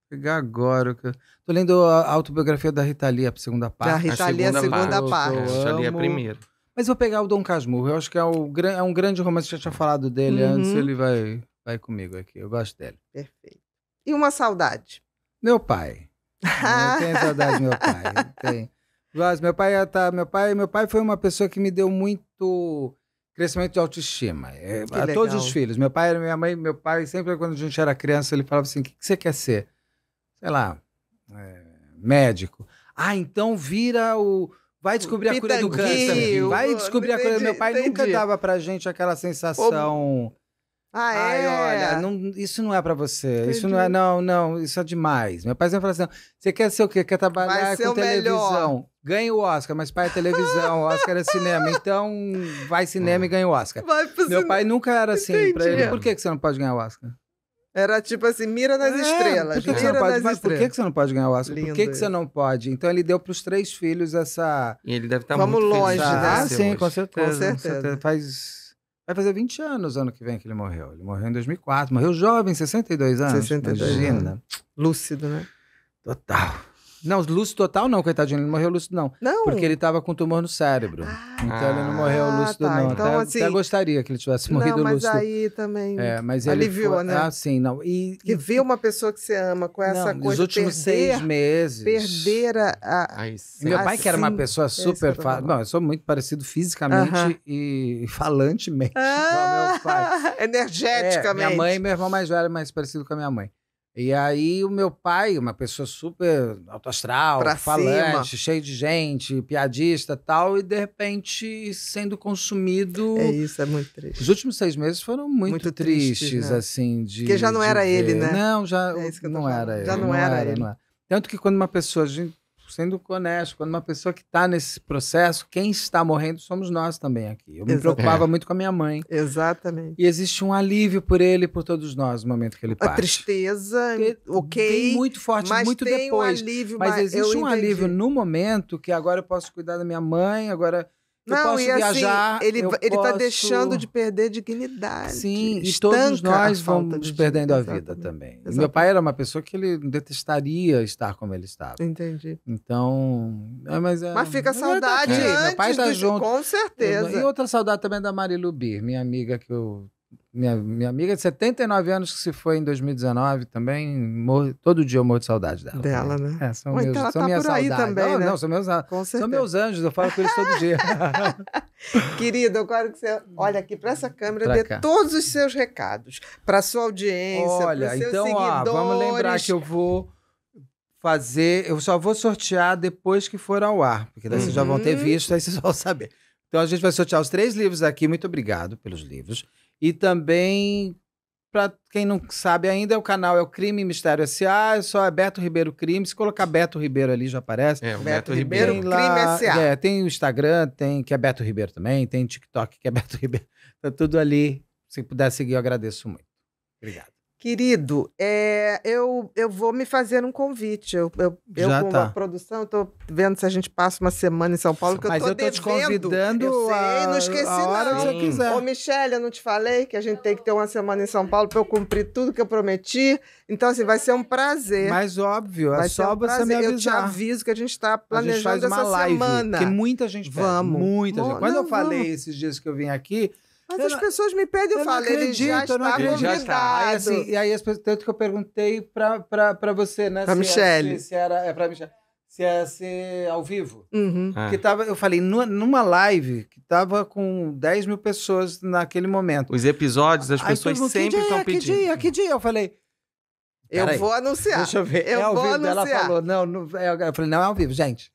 Pegar agora. Que... Tô lendo a autobiografia da Rita Lee, a segunda parte. Da Rita Lee, a segunda parte. parte. Rita Lee a primeira. Mas vou pegar o Dom Casmurro. Eu acho que é, o, é um grande romance. já tinha falado dele uhum. antes. Ele vai, vai comigo aqui. Eu gosto dele. Perfeito. E uma saudade? Meu pai. [LAUGHS] eu tenho saudade do meu pai. Tem. Gosto. Meu pai, é, tá, meu pai, meu pai foi uma pessoa que me deu muito crescimento de autoestima. É, a legal. todos os filhos. Meu pai, minha mãe, meu pai, sempre quando a gente era criança, ele falava assim: o que, que você quer ser? sei lá, é, médico. Ah, então vira o. Vai descobrir o a cura do câncer. Vai descobrir entendi, a cura do meu pai. Entendi. Nunca dava pra gente aquela sensação. Ah, é? Ai, olha, não, isso não é para você. Entendi. Isso não é, não, não, isso é demais. Meu pai sempre falou assim: você quer ser o quê? Quer trabalhar com televisão? ganhe Ganha o Oscar, mas pai é televisão, [LAUGHS] Oscar é cinema. Então, vai cinema e hum. ganha o Oscar. Meu cinema. pai nunca era assim. Entendi. Pra ele, por que, que você não pode ganhar o Oscar? Era tipo assim, mira nas é, estrelas. Por que, mira que pode, nas estrelas. por que, você não pode ganhar o Oscar? Lindo por que, que você não pode? Então ele deu para os três filhos essa. E ele deve estar tá muito longe, feliz. né? Ah, ah, sim, com certeza, com certeza. Com certeza. Faz. Vai fazer 20 anos ano que vem que ele morreu. Ele morreu em 2004. Morreu jovem, 62 anos. 62 Imagina. Anos. Lúcido, né? Total. Não, lúcido total não, coitadinho. Ele não morreu lúcido, não. Não. Porque ele tava com tumor no cérebro. Ah, então ele não morreu lúcido, tá, não. Então, até, assim, até gostaria que ele tivesse morrido não, mas lúcido. Mas aí também. É, mas ele aliviou, foi, né? Ah, sim, não. E, e, ver uma pessoa que você ama com essa não, coisa. Nos últimos perder, seis meses. Perder a. a Ai, meu pai, que era uma pessoa super. É fa... Não, eu sou muito parecido fisicamente uh -huh. e falantemente ah, com meu pai. [LAUGHS] Energeticamente. É, minha mãe e meu irmão mais velho, mais parecido com a minha mãe. E aí o meu pai, uma pessoa super autoastral, pra falante, cima. cheio de gente, piadista tal, e de repente sendo consumido. É isso, é muito triste. Os últimos seis meses foram muito, muito tristes, né? assim. De, Porque já não era ver. ele, né? Não, já é não, era ele, já não, não era, era ele. Não era. Tanto que quando uma pessoa, a gente sendo honesto, quando uma pessoa que está nesse processo, quem está morrendo somos nós também aqui. Eu me preocupava muito com a minha mãe. Exatamente. E existe um alívio por ele e por todos nós no momento que ele passa. A tristeza, ok. Tem muito forte, mas muito depois. Um alívio, mas existe um entendi. alívio no momento que agora eu posso cuidar da minha mãe, agora não, posso e assim, viajar. Assim, ele ele tá posso... tá deixando de perder dignidade. Sim, e todos nós vamos perdendo a vida também. Exatamente. Meu pai era uma pessoa que ele detestaria estar como ele estava. Entendi. Então. É, mas, é, mas fica a é saudade é, antes meu pai tá do... junto. Com certeza. E outra saudade também é da Marilu Bir, minha amiga que eu minha, minha amiga de 79 anos que se foi em 2019 também, mor todo dia eu morro de saudade dela. Dela, né? É, são, então meus, então são tá minhas saudades. Também, não, né? não, são meus, são meus anjos, eu falo com eles todo dia. [LAUGHS] Querido, eu quero que você olhe aqui para essa câmera e dê cá. todos os seus recados para sua audiência, para seus então, seguidores. então, vamos lembrar que eu vou fazer, eu só vou sortear depois que for ao ar, porque daí uhum. vocês já vão ter uhum. visto, aí vocês vão saber. Então a gente vai sortear os três livros aqui. Muito obrigado pelos livros. E também, para quem não sabe ainda, é o canal é o Crime Mistério S.A., é só é Beto Ribeiro Crime. Se colocar Beto Ribeiro ali, já aparece. É, Beto, Beto Ribeiro tem lá, Crime S.A. É, tem o Instagram, tem, que é Beto Ribeiro também, tem TikTok, que é [LAUGHS] Beto Ribeiro. Tá tudo ali. Se puder seguir, eu agradeço muito. Obrigado. Querido, é, eu, eu vou me fazer um convite. Eu, eu, eu com tá. a produção, estou vendo se a gente passa uma semana em São Paulo, que Mas eu estou eu te convidando. Eu sei, a, não esqueci a hora não. Que quiser. Ô, Michelle, eu não te falei que a gente tem que ter uma semana em São Paulo para eu cumprir tudo que eu prometi. Então, assim, vai ser um prazer. Mas óbvio, é vai é só um você me avisar. Eu te aviso que a gente está planejando a gente faz uma essa live, semana. Porque muita gente vamos. muita gente. Quando não, eu falei vamos. esses dias que eu vim aqui, mas eu as não, pessoas me pedem, eu, eu falo, acredito, ele já está não acredito. convidado. assim, e aí, as pessoas, tanto que eu perguntei para você, né? Para é Michelle. Se, se era, é, para Michelle se ia é, ser é ao vivo. Uhum. É. Que tava, eu falei, numa live que tava com 10 mil pessoas naquele momento. Os episódios, as pessoas sempre estão pedindo. Que dia, que dia? Eu falei. Eu vou anunciar. Deixa eu ver. Eu é ao vou vivo. Anunciar. Ela falou, não, não, eu falei, não é ao vivo, gente.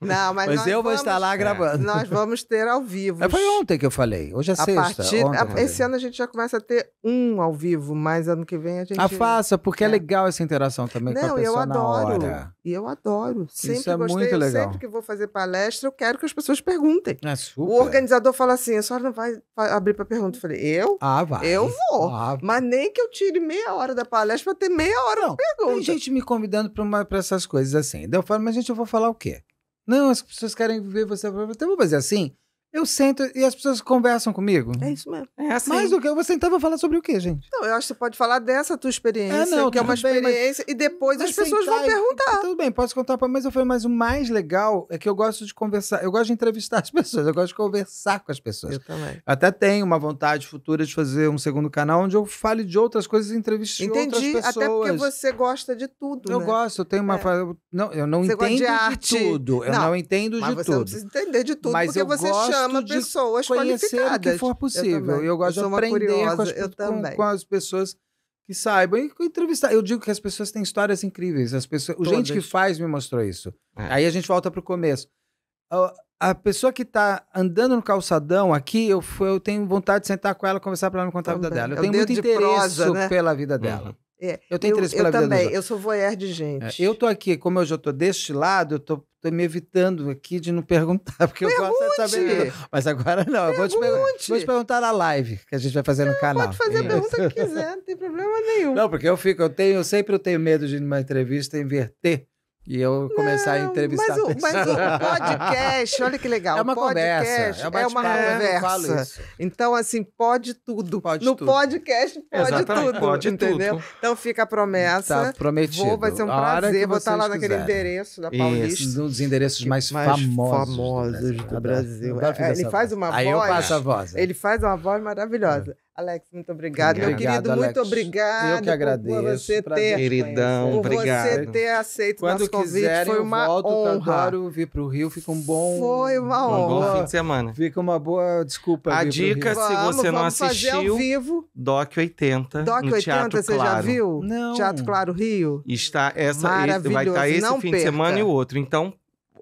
Não, mas, mas eu vou vamos, estar lá é. gravando. Nós vamos ter ao vivo. É, foi ontem que eu falei. Hoje é a sexta. Partir, a, esse ano a gente já começa a ter um ao vivo, mas ano que vem a gente. Ah, faça, porque é, é legal essa interação também Não, com a pessoa eu adoro, na hora. E eu adoro. Sempre Isso é gostei. Muito legal. sempre que vou fazer palestra, eu quero que as pessoas perguntem. É super. O organizador fala assim: a senhora não vai abrir para pergunta. Eu falei, eu? Ah, vai. Eu vou. Ah, mas nem que eu tire meia hora da palestra para ter meia hora não, de pergunta. Tem gente me convidando para essas coisas assim. Daí eu falo, mas gente, eu vou falar o quê? Não, as pessoas querem ver você. Então vou fazer assim. Eu sento e as pessoas conversam comigo. É isso mesmo. É assim. Mas o que eu vou sentar vou falar sobre o quê, gente? Não, eu acho que você pode falar dessa tua experiência, é, não, que é uma bem, experiência, mas... e depois mas as pessoas vão perguntar. Tudo bem, posso contar para mas eu falei, mas o mais legal é que eu gosto de conversar, eu gosto de entrevistar [LAUGHS] as pessoas, eu gosto de conversar com as pessoas. Eu também. Até tenho uma vontade futura de fazer um segundo canal onde eu fale de outras coisas e entreviste Entendi, outras pessoas. Entendi, até porque você gosta de tudo, Eu né? gosto, eu tenho uma... É. Eu não, eu não você entendo de, de, tudo, eu não, não entendo de tudo. mas eu você não precisa entender de tudo, mas porque eu você gosto chama ama pessoas conhecer o que for possível. Eu, eu gosto eu de aprender com, as, eu com, com as pessoas que saibam e entrevistar. Eu digo que as pessoas têm histórias incríveis. As pessoas, o gente que faz me mostrou isso. É. Aí a gente volta para o começo. A pessoa que está andando no calçadão aqui, eu, eu tenho vontade de sentar com ela, conversar para ela me contar Também. a vida dela. Eu é tenho muito interesse prosa, né? pela vida uhum. dela. Uhum. É, eu tenho eu, interesse pela eu vida também, dos Eu sou voyeur de é, gente. É, eu tô aqui, como eu já tô deste lado, eu tô, tô me evitando aqui de não perguntar, [LAUGHS] porque Pergunte. eu gosto de saber. Mas agora não, Pergunte. eu vou te, vou te, perguntar na live que a gente vai fazer não, no canal. Pode fazer a é. pergunta que [LAUGHS] quiser, não tem problema nenhum. Não, porque eu fico, eu tenho, eu sempre eu tenho medo de numa entrevista inverter e eu começar não, a entrevistar mas o, mas o podcast, olha que legal. É uma podcast, conversa. É, é uma conversa. Então, assim, pode tudo. Pode no tudo. podcast, pode Exatamente, tudo. Pode entendeu? Tudo. Então fica a promessa. Tá prometido. Vou, vai ser um prazer. botar tá lá naquele quiserem. endereço da Paulista. Isso, um dos endereços mais, mais famosos, famosos, do Brasil. Do Brasil. É, ele faz uma Aí voz. Aí eu passo a voz. É. Ele faz uma voz maravilhosa. É. Alex, muito obrigado. obrigado Meu querido, Alex. muito obrigado. Eu que agradeço. Por você ter, queridão, por obrigado. você ter aceito Quando nosso quiserem, convite. Foi uma volto, honra. adoro vir para o Rio. Fica um bom... Foi uma honra. Um bom fim de semana. Fica uma boa desculpa. A dica, se vamos, você não assistiu, vivo. DOC 80 DOC no 80, Teatro você Claro. já viu? Não. Teatro Claro Rio. Está essa, vai estar tá esse não fim perca. de semana e o outro. Então,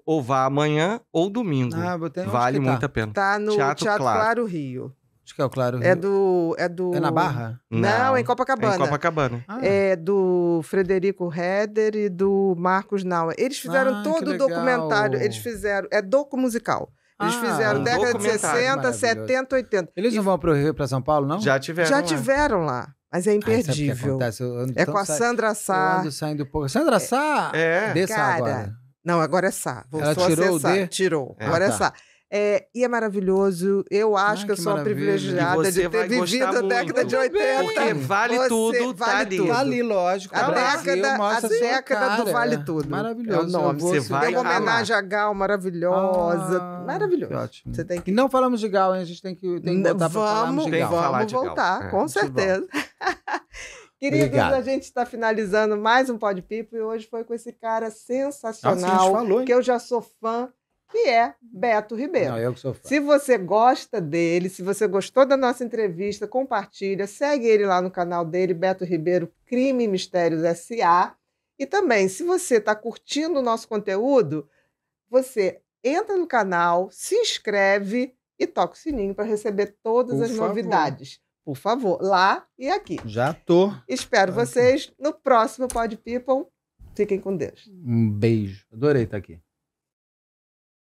ou vá amanhã ou domingo. Ah, vale tá. muito a pena. Tá no Teatro, Teatro claro. claro Rio. Acho que é o Claro É do. É, do... é na Barra? Não, Não em Copacabana. É em Copacabana. Ah. É do Frederico Heder e do Marcos Nau. Eles fizeram ah, todo o documentário. Eles fizeram. É docu musical. Eles ah, fizeram um década de 60, 70, 80. Eles não vão pro Rio para São Paulo, não? Já tiveram. Já tiveram lá. Mas é imperdível. é com a Sandra Sá. Eu ando saindo pouco. Sandra Sá? É. Dê Cara, agora. Não, agora é Sá. Vou Ela tirou acessar. o D? Tirou. Ah, é, agora tá. é Sá. É, e é maravilhoso. Eu acho Ai, que eu sou uma privilegiada de ter vivido a década muito. de 80. Porque vale você tudo, tá vale tá tudo. Vale, lógico. A Brasil, década, a década do Vale Tudo. Maravilhoso. É o nome. Você vai Deu uma homenagem a Gal maravilhosa. Ah, maravilhoso. Ótimo. Você tem que... E não falamos de Gal, hein? A gente tem que, tem que voltar vamos, de Gal. Vamos falar de Gal. voltar, é, com certeza. [LAUGHS] Queridos, Obrigado. a gente está finalizando mais um Pod Pipo e hoje foi com esse cara sensacional Nossa, falou, que eu já sou fã que é Beto Ribeiro. Não, eu que sou fã. Se você gosta dele, se você gostou da nossa entrevista, compartilha, segue ele lá no canal dele, Beto Ribeiro Crime e Mistérios S.A. E também, se você está curtindo o nosso conteúdo, você entra no canal, se inscreve e toca o sininho para receber todas Por as favor. novidades. Por favor, lá e aqui. Já tô. Espero tá vocês no próximo Pod People. Fiquem com Deus. Um beijo. Adorei estar tá aqui.